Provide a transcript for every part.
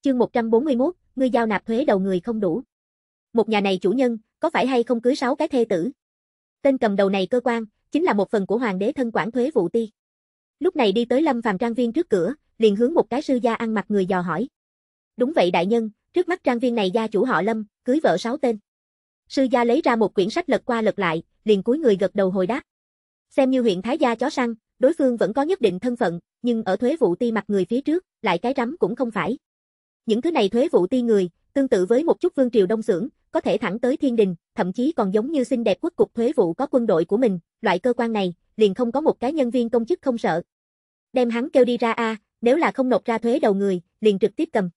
Chương 141, ngươi giao nạp thuế đầu người không đủ. Một nhà này chủ nhân, có phải hay không cưới sáu cái thê tử? Tên cầm đầu này cơ quan, chính là một phần của hoàng đế thân quản thuế vụ ti. Lúc này đi tới Lâm Phàm trang viên trước cửa, liền hướng một cái sư gia ăn mặc người dò hỏi. Đúng vậy đại nhân, trước mắt trang viên này gia chủ họ Lâm, cưới vợ sáu tên. Sư gia lấy ra một quyển sách lật qua lật lại, liền cúi người gật đầu hồi đáp. Xem như huyện thái gia chó săn, đối phương vẫn có nhất định thân phận, nhưng ở thuế vụ ti mặt người phía trước, lại cái rắm cũng không phải. Những thứ này thuế vụ ti người, tương tự với một chút vương triều đông xưởng, có thể thẳng tới thiên đình, thậm chí còn giống như xinh đẹp quốc cục thuế vụ có quân đội của mình, loại cơ quan này, liền không có một cái nhân viên công chức không sợ. Đem hắn kêu đi ra a, nếu là không nộp ra thuế đầu người, liền trực tiếp cầm.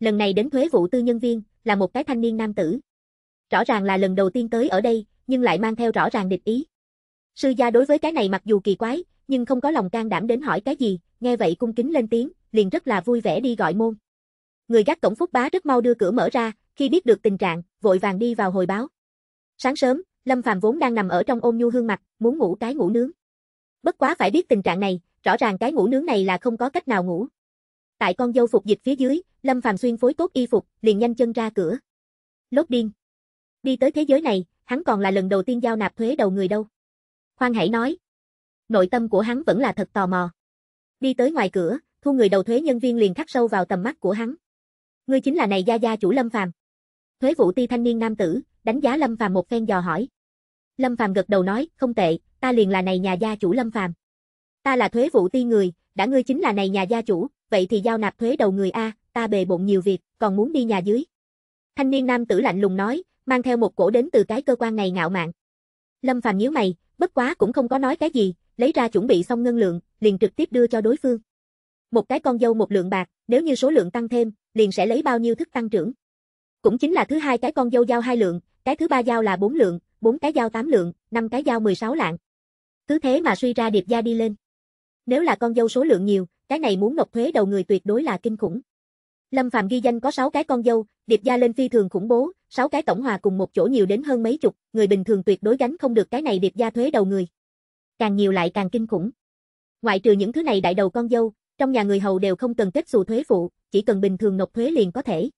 Lần này đến thuế vụ tư nhân viên, là một cái thanh niên nam tử. Rõ ràng là lần đầu tiên tới ở đây, nhưng lại mang theo rõ ràng địch ý. Sư gia đối với cái này mặc dù kỳ quái, nhưng không có lòng can đảm đến hỏi cái gì, nghe vậy cung kính lên tiếng, liền rất là vui vẻ đi gọi môn. Người gác cổng Phúc Bá rất mau đưa cửa mở ra, khi biết được tình trạng, vội vàng đi vào hồi báo. Sáng sớm, Lâm Phàm vốn đang nằm ở trong ôm nhu hương mặt, muốn ngủ cái ngủ nướng. Bất quá phải biết tình trạng này, rõ ràng cái ngủ nướng này là không có cách nào ngủ. Tại con dâu phục dịch phía dưới, Lâm Phàm xuyên phối tốt y phục, liền nhanh chân ra cửa. Lốt điên. Đi tới thế giới này, hắn còn là lần đầu tiên giao nạp thuế đầu người đâu. Khoan hãy nói. Nội tâm của hắn vẫn là thật tò mò. Đi tới ngoài cửa, thu người đầu thuế nhân viên liền khắc sâu vào tầm mắt của hắn. Ngươi chính là này gia gia chủ Lâm Phàm. Thuế vụ ti thanh niên nam tử, đánh giá Lâm Phàm một phen dò hỏi. Lâm Phàm gật đầu nói, không tệ, ta liền là này nhà gia chủ Lâm Phàm. Ta là thuế vụ ti người, đã ngươi chính là này nhà gia chủ, vậy thì giao nạp thuế đầu người a, ta bề bộn nhiều việc, còn muốn đi nhà dưới. Thanh niên nam tử lạnh lùng nói, mang theo một cổ đến từ cái cơ quan này ngạo mạn. Lâm Phàm nhíu mày, bất quá cũng không có nói cái gì, lấy ra chuẩn bị xong ngân lượng, liền trực tiếp đưa cho đối phương. Một cái con dâu một lượng bạc, nếu như số lượng tăng thêm, liền sẽ lấy bao nhiêu thức tăng trưởng. Cũng chính là thứ hai cái con dâu giao hai lượng, cái thứ ba giao là bốn lượng, bốn cái giao tám lượng, năm cái giao 16 lạng. Cứ thế mà suy ra điệp gia đi lên. Nếu là con dâu số lượng nhiều, cái này muốn nộp thuế đầu người tuyệt đối là kinh khủng. Lâm Phạm ghi danh có 6 cái con dâu, điệp gia lên phi thường khủng bố, 6 cái tổng hòa cùng một chỗ nhiều đến hơn mấy chục, người bình thường tuyệt đối gánh không được cái này điệp gia thuế đầu người. Càng nhiều lại càng kinh khủng. Ngoại trừ những thứ này đại đầu con dâu, trong nhà người hầu đều không cần kết xù thuế phụ, chỉ cần bình thường nộp thuế liền có thể.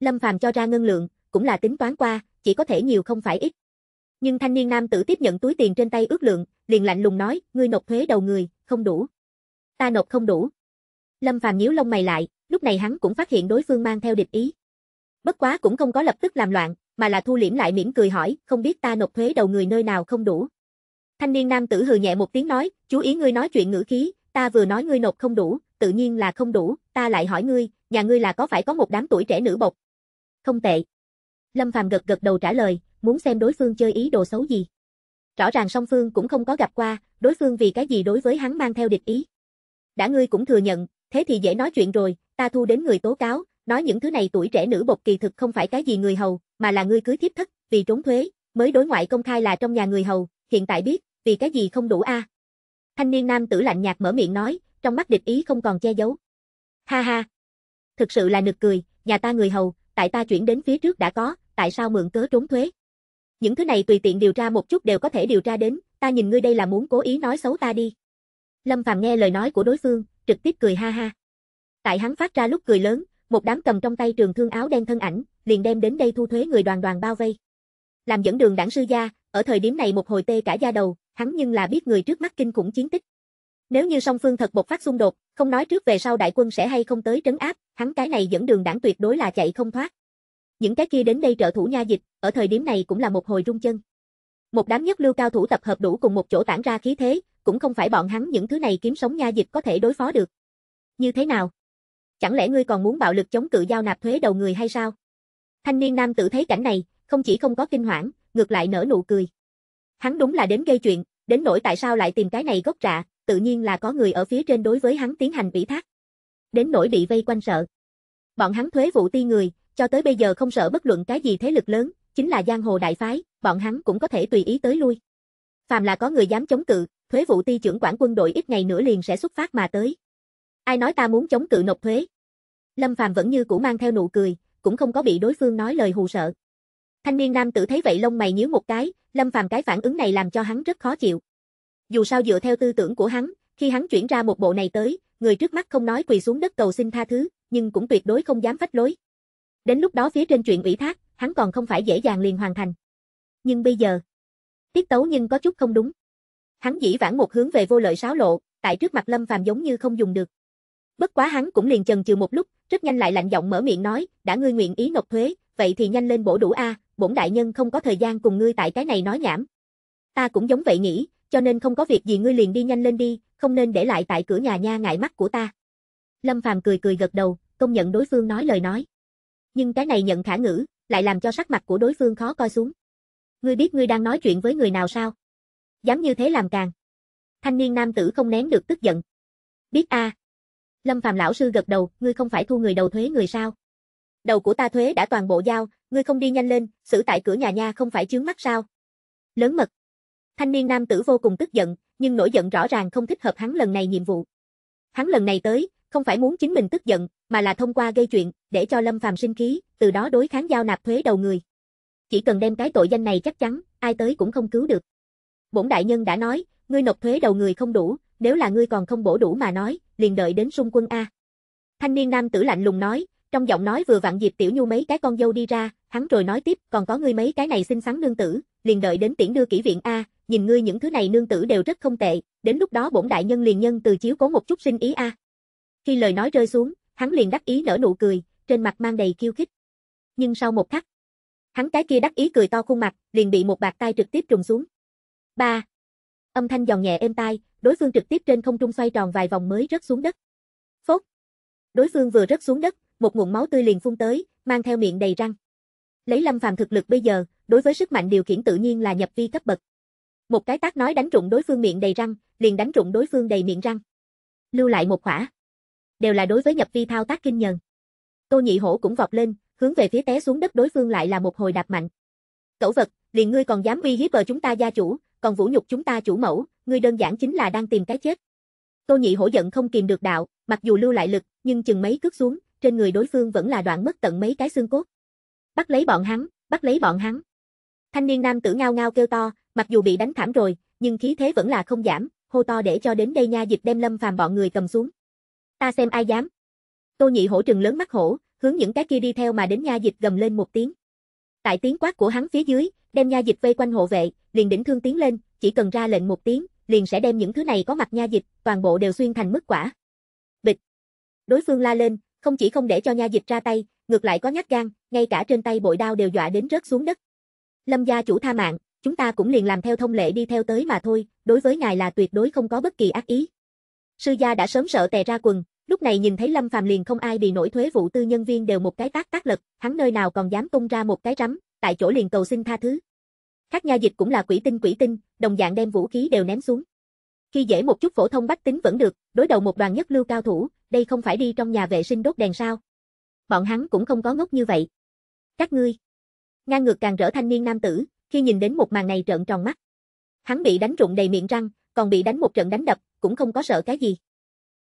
Lâm Phàm cho ra ngân lượng, cũng là tính toán qua, chỉ có thể nhiều không phải ít. Nhưng thanh niên nam tử tiếp nhận túi tiền trên tay ước lượng, liền lạnh lùng nói, ngươi nộp thuế đầu người, không đủ. Ta nộp không đủ. Lâm Phàm nhíu lông mày lại, lúc này hắn cũng phát hiện đối phương mang theo địch ý. Bất quá cũng không có lập tức làm loạn, mà là thu liễm lại mỉm cười hỏi, không biết ta nộp thuế đầu người nơi nào không đủ. Thanh niên nam tử hừ nhẹ một tiếng nói, chú ý ngươi nói chuyện ngữ khí, ta vừa nói ngươi nộp không đủ, tự nhiên là không đủ, ta lại hỏi ngươi, nhà ngươi là có phải có một đám tuổi trẻ nữ bộc? Không tệ. Lâm Phàm gật gật đầu trả lời, muốn xem đối phương chơi ý đồ xấu gì. Rõ ràng song phương cũng không có gặp qua, đối phương vì cái gì đối với hắn mang theo địch ý. Đã ngươi cũng thừa nhận, thế thì dễ nói chuyện rồi, ta thu đến người tố cáo, nói những thứ này tuổi trẻ nữ bộc kỳ thực không phải cái gì người hầu, mà là ngươi cưới thiếp thất, vì trốn thuế, mới đối ngoại công khai là trong nhà người hầu, hiện tại biết, vì cái gì không đủ a? Thanh niên nam tử lạnh nhạt mở miệng nói, trong mắt địch ý không còn che giấu. Ha ha! Thực sự là nực cười, nhà ta người hầu, tại ta chuyển đến phía trước đã có, tại sao mượn cớ trốn thuế? Những thứ này tùy tiện điều tra một chút đều có thể điều tra đến, ta nhìn ngươi đây là muốn cố ý nói xấu ta đi. Lâm Phàm nghe lời nói của đối phương, trực tiếp cười ha ha. Tại hắn phát ra lúc cười lớn, một đám cầm trong tay trường thương áo đen thân ảnh, liền đem đến đây thu thuế người đoàn đoàn bao vây. Làm dẫn đường đảng sư gia, ở thời điểm này một hồi tê cả da đầu, hắn nhưng là biết người trước mắt kinh khủng chiến tích. Nếu như song phương thật bộc phát xung đột, không nói trước về sau đại quân sẽ hay không tới trấn áp, hắn cái này dẫn đường đảng tuyệt đối là chạy không thoát. Những cái kia đến đây trợ thủ nha dịch, ở thời điểm này cũng là một hồi rung chân. Một đám nhất lưu cao thủ tập hợp đủ cùng một chỗ tản ra khí thế, cũng không phải bọn hắn những thứ này kiếm sống nha dịch có thể đối phó được. Như thế nào? Chẳng lẽ ngươi còn muốn bạo lực chống cự giao nạp thuế đầu người hay sao? Thanh niên nam tử thấy cảnh này, không chỉ không có kinh hoảng, ngược lại nở nụ cười. Hắn đúng là đến gây chuyện, đến nỗi tại sao lại tìm cái này gốc rạ, tự nhiên là có người ở phía trên đối với hắn tiến hành ủy thác. Đến nỗi bị vây quanh sợ. Bọn hắn thuế vụ ti người, cho tới bây giờ không sợ bất luận cái gì thế lực lớn, chính là giang hồ đại phái, bọn hắn cũng có thể tùy ý tới lui. Phàm là có người dám chống cự, thuế vụ ti trưởng quản quân đội ít ngày nữa liền sẽ xuất phát mà tới. Ai nói ta muốn chống cự nộp thuế? Lâm Phàm vẫn như cũ mang theo nụ cười, cũng không có bị đối phương nói lời hù sợ. Thanh niên nam tử thấy vậy lông mày nhíu một cái, Lâm Phàm cái phản ứng này làm cho hắn rất khó chịu. Dù sao dựa theo tư tưởng của hắn, khi hắn chuyển ra một bộ này tới, người trước mắt không nói quỳ xuống đất cầu xin tha thứ, nhưng cũng tuyệt đối không dám phách lối. Đến lúc đó phía trên chuyện ủy thác, hắn còn không phải dễ dàng liền hoàn thành. Nhưng bây giờ, tiết tấu nhưng có chút không đúng. Hắn dĩ vãng một hướng về vô lợi sáo lộ, tại trước mặt Lâm Phàm giống như không dùng được. Bất quá hắn cũng liền chần chừ một lúc, rất nhanh lại lạnh giọng mở miệng nói, đã ngươi nguyện ý nộp thuế, vậy thì nhanh lên bổ đủ a, bổn đại nhân không có thời gian cùng ngươi tại cái này nói nhảm. Ta cũng giống vậy nghĩ, cho nên không có việc gì ngươi liền đi nhanh lên đi, không nên để lại tại cửa nhà nha ngại mắt của ta. Lâm Phàm cười cười gật đầu, công nhận đối phương nói lời nói. Nhưng cái này nhận khả ngữ, lại làm cho sắc mặt của đối phương khó coi xuống. Ngươi biết ngươi đang nói chuyện với người nào sao? Dám như thế làm càng. Thanh niên nam tử không nén được tức giận. Biết a. À. Lâm Phàm lão sư gật đầu, ngươi không phải thu người đầu thuế người sao? Đầu của ta thuế đã toàn bộ giao, Ngươi không đi nhanh lên, xử tại cửa nhà nha không phải chướng mắt sao? Lớn mật. Thanh niên nam tử vô cùng tức giận, nhưng nổi giận rõ ràng không thích hợp hắn lần này nhiệm vụ. Hắn lần này tới, không phải muốn chính mình tức giận, mà là thông qua gây chuyện, để cho Lâm Phàm sinh khí, từ đó đối kháng giao nạp thuế đầu người. Chỉ cần đem cái tội danh này chắc chắn, ai tới cũng không cứu được. Bổn đại nhân đã nói, ngươi nộp thuế đầu người không đủ, nếu là ngươi còn không bổ đủ mà nói, liền đợi đến xung quân a. Thanh niên nam tử lạnh lùng nói, trong giọng nói vừa vặn dịp Tiểu Nhu mấy cái con dâu đi ra, hắn rồi nói tiếp, còn có ngươi mấy cái này xinh xắn nương tử, liền đợi đến tiễn đưa kỹ viện A, nhìn ngươi những thứ này nương tử đều rất không tệ, đến lúc đó bổn đại nhân liền nhân từ chiếu cố một chút sinh ý A. Khi lời nói rơi xuống, hắn liền đắc ý nở nụ cười, trên mặt mang đầy kiêu khích. Nhưng sau một khắc, hắn cái kia đắc ý cười to khuôn mặt, liền bị một bạt tay trực tiếp trùng xuống. ba Âm thanh giòn nhẹ êm tai, đối phương trực tiếp trên không trung xoay tròn vài vòng mới rớt xuống đất. Phốc. Đối phương vừa rớt xuống đất, một nguồn máu tươi liền phun tới, mang theo miệng đầy răng. Lấy Lâm Phàm thực lực bây giờ, đối với sức mạnh điều khiển tự nhiên là nhập vi cấp bậc. Một cái tác nói đánh trụng đối phương miệng đầy răng, liền đánh trụng đối phương đầy miệng răng. Lưu lại một khỏa. Đều là đối với nhập vi thao tác kinh nhân. Tô Nhị Hổ cũng vọt lên, hướng về phía té xuống đất đối phương lại là một hồi đạp mạnh. Cẩu vật, liền ngươi còn dám uy hiếp bờ chúng ta gia chủ, còn vũ nhục chúng ta chủ mẫu, ngươi đơn giản chính là đang tìm cái chết. Tô Nhị Hổ giận không kìm được đạo, mặc dù lưu lại lực, nhưng chừng mấy cước xuống, trên người đối phương vẫn là đoạn mất tận mấy cái xương cốt. Bắt lấy bọn hắn, bắt lấy bọn hắn. Thanh niên nam tử ngao ngao kêu to, mặc dù bị đánh thảm rồi, nhưng khí thế vẫn là không giảm, hô to để cho đến đây nha dịch đem lâm phàm bọn người cầm xuống. Ta xem ai dám. Tô nhị hổ trừng lớn mắt hổ, hướng những cái kia đi theo mà đến nha dịch gầm lên một tiếng. Tại tiếng quát của hắn phía dưới, đem nha dịch vây quanh hộ vệ, liền đỉnh thương tiến lên, chỉ cần ra lệnh một tiếng, liền sẽ đem những thứ này có mặt nha dịch, toàn bộ đều xuyên thành mức quả. Bịch. Đối phương la lên, không chỉ không để cho nha dịch ra tay, ngược lại có nhát gan, ngay cả trên tay bội đao đều dọa đến rớt xuống đất. Lâm gia chủ tha mạng, chúng ta cũng liền làm theo thông lệ đi theo tới mà thôi, đối với ngài là tuyệt đối không có bất kỳ ác ý. Sư gia đã sớm sợ tè ra quần, lúc này nhìn thấy Lâm Phàm liền không ai bị nổi thuế vụ tư nhân viên đều một cái tác tác lực, hắn nơi nào còn dám tung ra một cái rắm, tại chỗ liền cầu xin tha thứ. Các nha dịch cũng là quỷ tinh quỷ tinh, đồng dạng đem vũ khí đều ném xuống. Khi dễ một chút phổ thông bách tính vẫn được, đối đầu một đoàn nhất lưu cao thủ, đây không phải đi trong nhà vệ sinh đốt đèn sao. Bọn hắn cũng không có ngốc như vậy. Các ngươi. Ngang ngược càng rỡ thanh niên nam tử, khi nhìn đến một màn này trợn tròn mắt. Hắn bị đánh trụng đầy miệng răng, còn bị đánh một trận đánh đập, cũng không có sợ cái gì.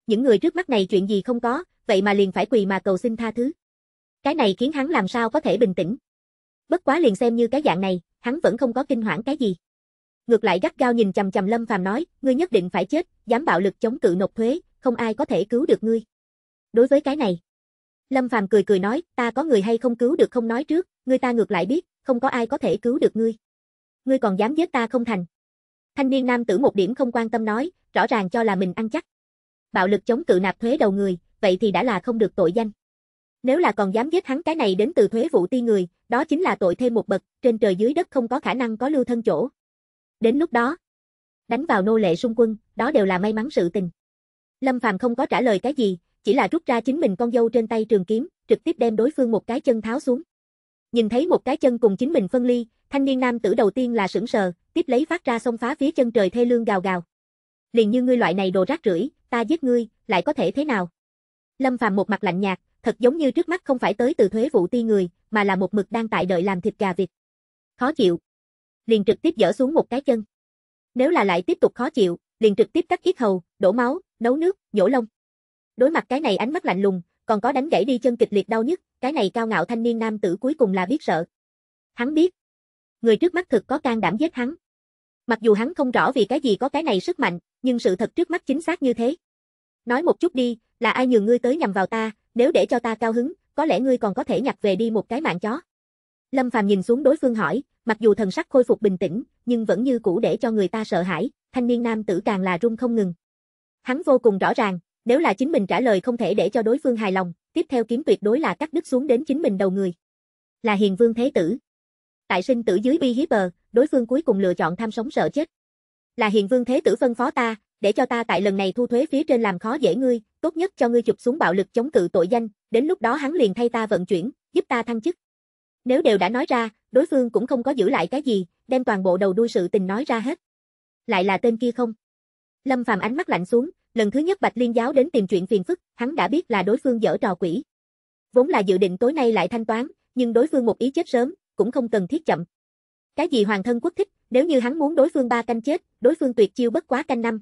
Những người trước mắt này chuyện gì không có, vậy mà liền phải quỳ mà cầu xin tha thứ. Cái này khiến hắn làm sao có thể bình tĩnh. Bất quá liền xem như cái dạng này, hắn vẫn không có kinh hoảng cái gì. Ngược lại gắt gao nhìn chầm chầm Lâm Phàm nói, ngươi nhất định phải chết, dám bạo lực chống cự nộp thuế, không ai có thể cứu được ngươi. Đối với cái này, Lâm Phàm cười cười nói, ta có người hay không cứu được không nói trước, ngươi ta ngược lại biết, không có ai có thể cứu được ngươi. Ngươi còn dám giết ta không thành. Thanh niên nam tử một điểm không quan tâm nói, rõ ràng cho là mình ăn chắc. Bạo lực chống cự nạp thuế đầu người, vậy thì đã là không được tội danh. Nếu là còn dám giết hắn cái này đến từ thuế vụ ti người, đó chính là tội thêm một bậc, trên trời dưới đất không có khả năng có lưu thân chỗ. Đến lúc đó, đánh vào nô lệ xung quân, đó đều là may mắn sự tình. Lâm Phàm không có trả lời cái gì, chỉ là rút ra chính mình con dâu trên tay trường kiếm, trực tiếp đem đối phương một cái chân tháo xuống. Nhìn thấy một cái chân cùng chính mình phân ly, thanh niên nam tử đầu tiên là sững sờ, tiếp lấy phát ra xông phá phía chân trời thê lương gào gào. Liền như ngươi loại này đồ rác rưởi, ta giết ngươi, lại có thể thế nào? Lâm Phàm một mặt lạnh nhạt, thật giống như trước mắt không phải tới từ thuế vụ ti người, mà là một mực đang tại đợi làm thịt gà vịt. Khó chịu. Liền trực tiếp dỡ xuống một cái chân. Nếu là lại tiếp tục khó chịu, liền trực tiếp cắt yết hầu, đổ máu, nấu nước, nhổ lông. Đối mặt cái này ánh mắt lạnh lùng, còn có đánh gãy đi chân kịch liệt đau nhức. cái này cao ngạo thanh niên nam tử cuối cùng là biết sợ. Hắn biết, người trước mắt thực có can đảm giết hắn. Mặc dù hắn không rõ vì cái gì có cái này sức mạnh, nhưng sự thật trước mắt chính xác như thế. Nói một chút đi, là ai nhường ngươi tới nhằm vào ta, nếu để cho ta cao hứng, có lẽ ngươi còn có thể nhặt về đi một cái mạng chó. Lâm Phàm nhìn xuống đối phương hỏi, mặc dù thần sắc khôi phục bình tĩnh, nhưng vẫn như cũ để cho người ta sợ hãi, thanh niên nam tử càng là run không ngừng. Hắn vô cùng rõ ràng, nếu là chính mình trả lời không thể để cho đối phương hài lòng, tiếp theo kiếm tuyệt đối là cắt đứt xuống đến chính mình đầu người. Là hiền vương thế tử. Tại sinh tử dưới bi hiếp bờ, đối phương cuối cùng lựa chọn tham sống sợ chết. Là hiền vương thế tử phân phó ta, để cho ta tại lần này thu thuế phía trên làm khó dễ ngươi, tốt nhất cho ngươi chụp xuống bạo lực chống cự tội danh, đến lúc đó hắn liền thay ta vận chuyển, giúp ta thăng chức. Nếu đều đã nói ra, đối phương cũng không có giữ lại cái gì, đem toàn bộ đầu đuôi sự tình nói ra hết. Lại là tên kia không? Lâm Phàm ánh mắt lạnh xuống, Lần thứ nhất Bạch Liên giáo đến tìm chuyện phiền phức, hắn đã biết là đối phương dở trò quỷ. Vốn là dự định tối nay lại thanh toán, nhưng đối phương một ý chết sớm, cũng không cần thiết chậm. Cái gì hoàng thân quốc thích, nếu như hắn muốn đối phương ba canh chết, đối phương tuyệt chiêu bất quá canh năm.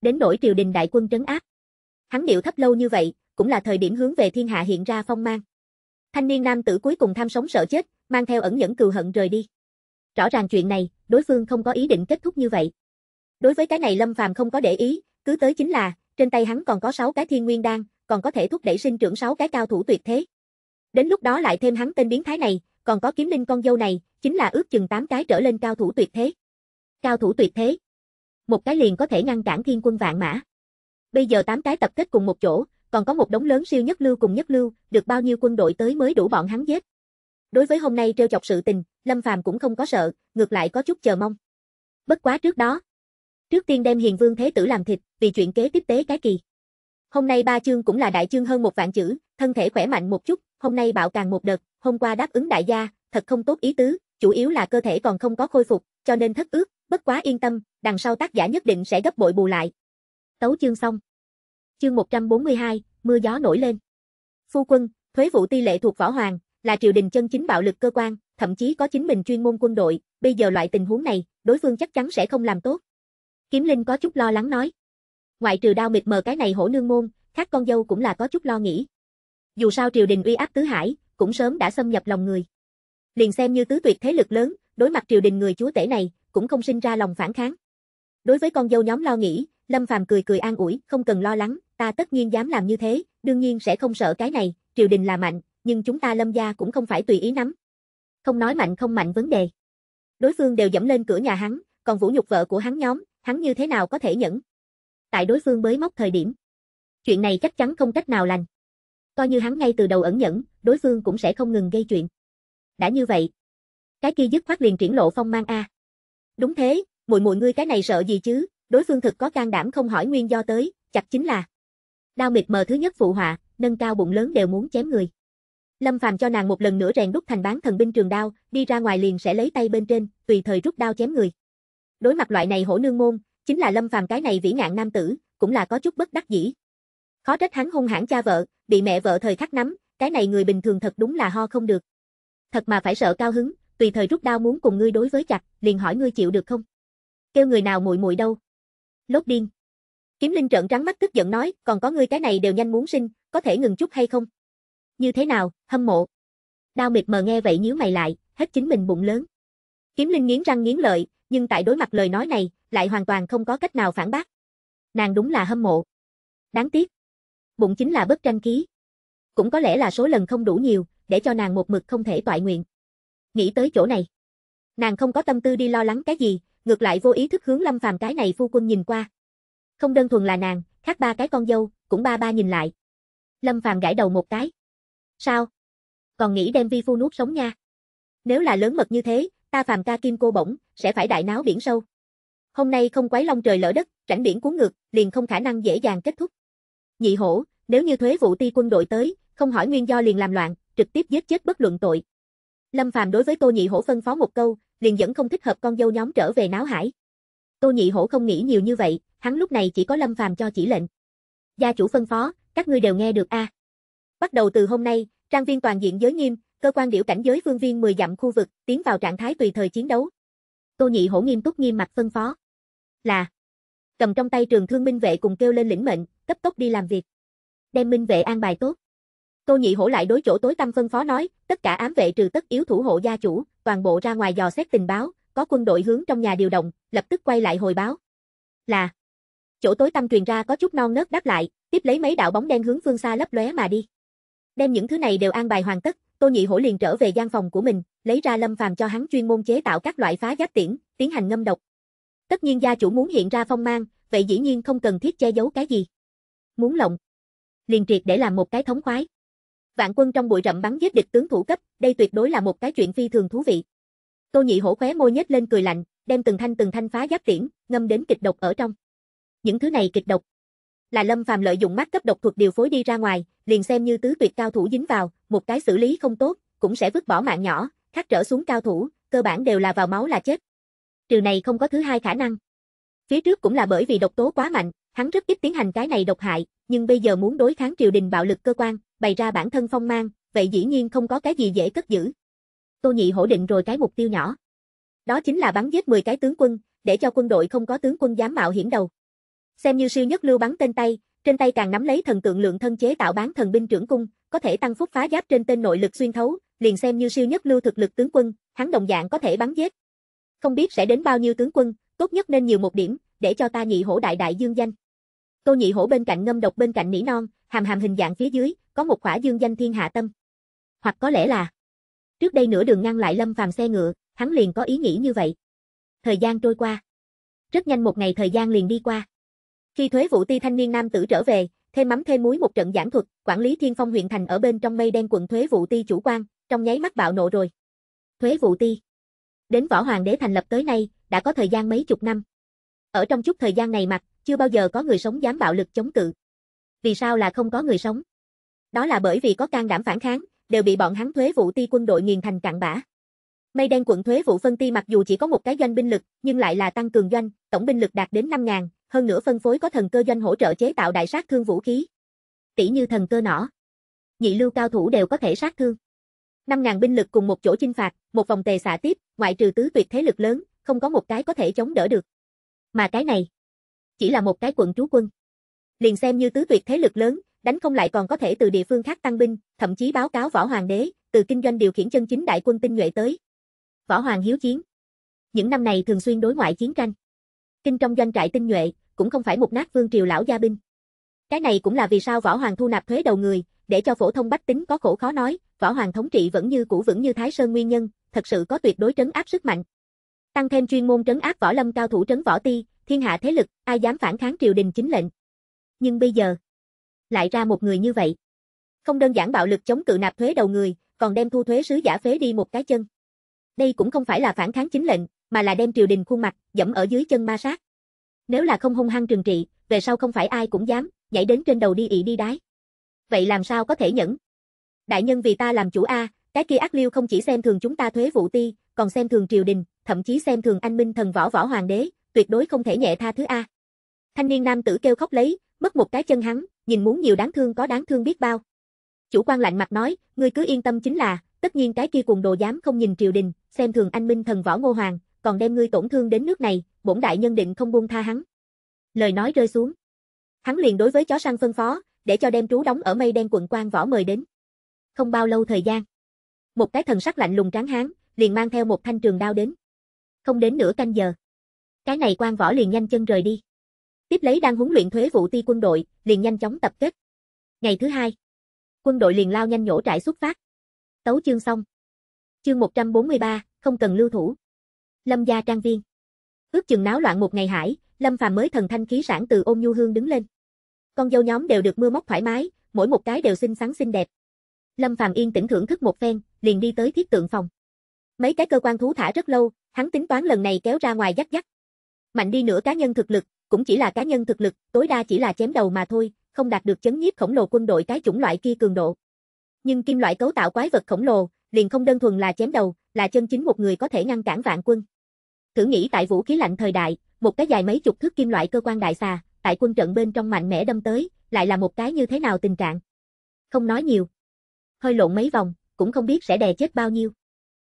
Đến nỗi triều đình đại quân trấn áp. Hắn điệu thấp lâu như vậy, cũng là thời điểm hướng về thiên hạ hiện ra phong mang. Thanh niên nam tử cuối cùng tham sống sợ chết, mang theo ẩn nhẫn cừu hận rời đi. Rõ ràng chuyện này, đối phương không có ý định kết thúc như vậy. Đối với cái này Lâm Phàm không có để ý, cứ tới chính là, trên tay hắn còn có 6 cái thiên nguyên đan, còn có thể thúc đẩy sinh trưởng 6 cái cao thủ tuyệt thế. Đến lúc đó lại thêm hắn tên biến thái này, còn có kiếm linh con dâu này, chính là ước chừng 8 cái trở lên cao thủ tuyệt thế. Cao thủ tuyệt thế. Một cái liền có thể ngăn cản thiên quân vạn mã. Bây giờ 8 cái tập kết cùng một chỗ, còn có một đống lớn siêu nhất lưu cùng nhất lưu, được bao nhiêu quân đội tới mới đủ bọn hắn giết. Đối với hôm nay trêu chọc sự tình, Lâm Phàm cũng không có sợ, ngược lại có chút chờ mong. Bất quá trước đó, Trước tiên đem hiền vương thế tử làm thịt, vì chuyện kế tiếp tế cái kỳ. Hôm nay ba chương cũng là đại chương hơn một vạn chữ, thân thể khỏe mạnh một chút, hôm nay bạo càng một đợt, hôm qua đáp ứng đại gia, thật không tốt ý tứ, chủ yếu là cơ thể còn không có khôi phục, cho nên thất ước, bất quá yên tâm, đằng sau tác giả nhất định sẽ gấp bội bù lại. Tấu chương xong. Chương 142, mưa gió nổi lên. Phu quân, thuế vụ ti lệ thuộc võ hoàng, là triều đình chân chính bạo lực cơ quan, thậm chí có chính mình chuyên môn quân đội, bây giờ loại tình huống này, đối phương chắc chắn sẽ không làm tốt, Kiếm Linh có chút lo lắng nói. Ngoại trừ đao mịt mờ cái này hổ nương môn, khác con dâu cũng là có chút lo nghĩ. Dù sao triều đình uy áp tứ hải, cũng sớm đã xâm nhập lòng người. Liền xem như tứ tuyệt thế lực lớn, đối mặt triều đình người chúa tể này, cũng không sinh ra lòng phản kháng. Đối với con dâu nhóm lo nghĩ, Lâm Phàm cười cười an ủi, không cần lo lắng, ta tất nhiên dám làm như thế, đương nhiên sẽ không sợ cái này, triều đình là mạnh, nhưng chúng ta Lâm gia cũng không phải tùy ý nắm. Không nói mạnh không mạnh vấn đề. Đối phương đều dẫm lên cửa nhà hắn, còn vũ nhục vợ của hắn nhóm, hắn như thế nào có thể nhẫn. Tại đối phương bới móc thời điểm. Chuyện này chắc chắn không cách nào lành. Coi như hắn ngay từ đầu ẩn nhẫn, đối phương cũng sẽ không ngừng gây chuyện. Đã như vậy, cái kia dứt khoát liền triển lộ phong mang a. Đúng thế, muội muội ngươi cái này sợ gì chứ, đối phương thực có can đảm không hỏi nguyên do tới, chặt chính là. Đao mịt mờ thứ nhất phụ họa, nâng cao bụng lớn đều muốn chém người. Lâm Phàm cho nàng một lần nữa rèn đúc thành bán thần binh trường đao, đi ra ngoài liền sẽ lấy tay bên trên, tùy thời rút đao chém người. Đối mặt loại này hổ nương môn, chính là Lâm Phàm cái này vĩ ngạn nam tử, cũng là có chút bất đắc dĩ. Khó trách hắn hung hãn cha vợ, bị mẹ vợ thời khắc nắm, cái này người bình thường thật đúng là ho không được. Thật mà phải sợ cao hứng, tùy thời rút đao muốn cùng ngươi đối với chặt, liền hỏi ngươi chịu được không? Kêu người nào muội muội đâu? Lốt điên. Kiếm Linh trợn trắng mắt tức giận nói, còn có ngươi cái này đều nhanh muốn sinh, có thể ngừng chút hay không? Như thế nào, hâm mộ. Đao mịt mờ nghe vậy nhíu mày lại, hết chính mình bụng lớn. Kiếm Linh nghiến răng nghiến lợi, nhưng tại đối mặt lời nói này, lại hoàn toàn không có cách nào phản bác. Nàng đúng là hâm mộ. Đáng tiếc. Bụng chính là bất tranh ký. Cũng có lẽ là số lần không đủ nhiều, để cho nàng một mực không thể toại nguyện. Nghĩ tới chỗ này. Nàng không có tâm tư đi lo lắng cái gì, ngược lại vô ý thức hướng lâm phàm cái này phu quân nhìn qua. Không đơn thuần là nàng, khác ba cái con dâu, cũng ba ba nhìn lại. Lâm phàm gãi đầu một cái. Sao? Còn nghĩ đem vi phu nuốt sống nha. Nếu là lớn mật như thế, ta phàm ca kim cô bổng, sẽ phải đại náo biển sâu. Hôm nay không quái long trời lỡ đất, rảnh biển cuốn ngược, liền không khả năng dễ dàng kết thúc. Nhị hổ, nếu như thuế vụ ti quân đội tới, không hỏi nguyên do liền làm loạn, trực tiếp giết chết bất luận tội. Lâm Phàm đối với Tô Nhị Hổ phân phó một câu, liền dẫn không thích hợp con dâu nhóm trở về náo hải. Tô Nhị Hổ không nghĩ nhiều như vậy, hắn lúc này chỉ có Lâm Phàm cho chỉ lệnh. Gia chủ phân phó, các ngươi đều nghe được a. À. Bắt đầu từ hôm nay, trang viên toàn diện giới nghiêm, cơ quan điểu cảnh giới vương viên 10 dặm khu vực, tiến vào trạng thái tùy thời chiến đấu. Tô Nhị Hổ nghiêm túc nghiêm mặt phân phó. Là. Cầm trong tay trường thương minh vệ cùng kêu lên lĩnh mệnh, cấp tốc đi làm việc. Đem minh vệ an bài tốt. Tô Nhị Hổ lại đối chỗ tối tâm phân phó nói, tất cả ám vệ trừ tất yếu thủ hộ gia chủ, toàn bộ ra ngoài dò xét tình báo, có quân đội hướng trong nhà điều động, lập tức quay lại hồi báo. Là. Chỗ tối tâm truyền ra có chút non nớt đáp lại, tiếp lấy mấy đạo bóng đen hướng phương xa lấp lóe mà đi. Đem những thứ này đều an bài hoàn tất, Tô Nhị Hổ liền trở về gian phòng của mình, lấy ra Lâm Phàm cho hắn chuyên môn chế tạo các loại phá giáp tiễn, tiến hành ngâm độc. Tất nhiên gia chủ muốn hiện ra phong mang, vậy dĩ nhiên không cần thiết che giấu cái gì. Muốn lộng, liền triệt để làm một cái thống khoái. Vạn quân trong bụi rậm bắn giết địch tướng thủ cấp, đây tuyệt đối là một cái chuyện phi thường thú vị. Tô Nhị Hổ khóe môi nhếch lên cười lạnh, đem từng thanh từng thanh phá giáp tiễn, ngâm đến kịch độc ở trong. Những thứ này kịch độc là Lâm Phàm lợi dụng mắt cấp độc thuật điều phối đi ra ngoài, liền xem như tứ tuyệt cao thủ dính vào, một cái xử lý không tốt, cũng sẽ vứt bỏ mạng nhỏ, khắc trở xuống cao thủ, cơ bản đều là vào máu là chết. Trừ này không có thứ hai khả năng. Phía trước cũng là bởi vì độc tố quá mạnh, hắn rất ít tiến hành cái này độc hại, nhưng bây giờ muốn đối kháng triều đình bạo lực cơ quan, bày ra bản thân phong mang, vậy dĩ nhiên không có cái gì dễ cất giữ. Tô Nhị hổ định rồi cái mục tiêu nhỏ. Đó chính là bắn giết 10 cái tướng quân, để cho quân đội không có tướng quân dám mạo hiểm đầu. Xem như siêu nhất lưu bắn tên tay, trên tay càng nắm lấy thần tượng lượng thân chế tạo bán thần binh trưởng cung, có thể tăng phúc phá giáp trên tên nội lực xuyên thấu, liền xem như siêu nhất lưu thực lực tướng quân, hắn đồng dạng có thể bắn giết. Không biết sẽ đến bao nhiêu tướng quân, tốt nhất nên nhiều một điểm, để cho ta nhị hổ đại đại dương danh. Tô nhị hổ bên cạnh ngâm độc bên cạnh nỉ non, hàm hàm hình dạng phía dưới, có một khỏa dương danh thiên hạ tâm. Hoặc có lẽ là Trước đây nửa đường ngăn lại Lâm Phàm xe ngựa, hắn liền có ý nghĩ như vậy. Thời gian trôi qua. Rất nhanh một ngày thời gian liền đi qua. Khi thuế vụ ti thanh niên nam tử trở về, thêm mắm thêm muối một trận giảng thuật, quản lý thiên phong huyện thành ở bên trong mây đen quận thuế vụ ti chủ quan, trong nháy mắt bạo nộ rồi. Thuế vụ ti. Đến võ hoàng đế thành lập tới nay, đã có thời gian mấy chục năm. Ở trong chút thời gian này mặt, chưa bao giờ có người sống dám bạo lực chống cự. Vì sao là không có người sống? Đó là bởi vì có can đảm phản kháng, đều bị bọn hắn thuế vụ ti quân đội nghiền thành cặn bã. Mây đen quận thuế vụ phân ti mặc dù chỉ có một cái doanh binh lực, nhưng lại là tăng cường doanh, tổng binh lực đạt đến năm 000 hơn nữa phân phối có thần cơ doanh hỗ trợ chế tạo đại sát thương vũ khí. Tỷ như thần cơ nỏ. Nhị lưu cao thủ đều có thể sát thương. 5.000 binh lực cùng một chỗ chinh phạt, một vòng tề xạ tiếp, ngoại trừ tứ tuyệt thế lực lớn, không có một cái có thể chống đỡ được. Mà cái này, chỉ là một cái quận trú quân. Liền xem như tứ tuyệt thế lực lớn, đánh không lại còn có thể từ địa phương khác tăng binh, thậm chí báo cáo võ hoàng đế, từ kinh doanh điều khiển chân chính đại quân tinh nhuệ tới. Võ hoàng hiếu chiến. Những năm này thường xuyên đối ngoại chiến tranh. Kinh trong doanh trại tinh nhuệ, cũng không phải một nát vương triều lão gia binh. Cái này cũng là vì sao võ hoàng thu nạp thuế đầu người, để cho phổ thông bách tính có khổ khó nói, võ hoàng thống trị vẫn như cũ vững như Thái Sơn nguyên nhân, thật sự có tuyệt đối trấn áp sức mạnh. Tăng thêm chuyên môn trấn áp võ lâm cao thủ trấn võ ti, thiên hạ thế lực, ai dám phản kháng triều đình chính lệnh. Nhưng bây giờ, lại ra một người như vậy. Không đơn giản bạo lực chống cự nạp thuế đầu người, còn đem thu thuế sứ giả phế đi một cái chân. Đây cũng không phải là phản kháng chính lệnh, mà là đem triều đình khuôn mặt, dẫm ở dưới chân ma sát. Nếu là không hung hăng trừng trị, về sau không phải ai cũng dám, nhảy đến trên đầu đi ị đi đái. Vậy làm sao có thể nhẫn? Đại nhân vì ta làm chủ A, cái kia ác liêu không chỉ xem thường chúng ta thuế vụ ti, còn xem thường triều đình, thậm chí xem thường anh minh thần võ võ hoàng đế, tuyệt đối không thể nhẹ tha thứ A. Thanh niên nam tử kêu khóc lấy, mất một cái chân hắn, nhìn muốn nhiều đáng thương có đáng thương biết bao. Chủ quan lạnh mặt nói, ngươi cứ yên tâm chính là, tất nhiên cái kia cuồng đồ dám không nhìn triều đình, xem thường anh minh thần võ ngô hoàng, còn đem ngươi tổn thương đến nước này, bổn đại nhân định không buông tha hắn. Lời nói rơi xuống. Hắn liền đối với chó săn phân phó, để cho đem trú đóng ở mây đen quận quan võ mời đến. Không bao lâu thời gian. Một cái thần sắc lạnh lùng tráng hán, liền mang theo một thanh trường đao đến. Không đến nửa canh giờ. Cái này quan võ liền nhanh chân rời đi. Tiếp lấy đang huấn luyện thuế vụ ti quân đội, liền nhanh chóng tập kết. Ngày thứ hai, quân đội liền lao nhanh nhổ trại xuất phát. Tấu chương xong. Chương 143, không cần lưu thủ. Lâm gia trang viên. Ước chừng náo loạn một ngày hải, Lâm Phàm mới thần thanh khí sản từ ôn nhu hương đứng lên. Con dâu nhóm đều được mưa móc thoải mái, mỗi một cái đều xinh xắn xinh đẹp. Lâm Phàm yên tĩnh thưởng thức một phen, liền đi tới thiết tượng phòng. Mấy cái cơ quan thú thả rất lâu, hắn tính toán lần này kéo ra ngoài dắt dắt. Mạnh đi nữa cá nhân thực lực, cũng chỉ là cá nhân thực lực, tối đa chỉ là chém đầu mà thôi, không đạt được chấn nhiếp khổng lồ quân đội cái chủng loại kia cường độ. Nhưng kim loại cấu tạo quái vật khổng lồ, liền không đơn thuần là chém đầu, là chân chính một người có thể ngăn cản vạn quân. Thử nghĩ tại vũ khí lạnh thời đại, một cái dài mấy chục thước kim loại cơ quan đại xà, tại quân trận bên trong mạnh mẽ đâm tới, lại là một cái như thế nào tình trạng. Không nói nhiều. Hơi lộn mấy vòng, cũng không biết sẽ đè chết bao nhiêu.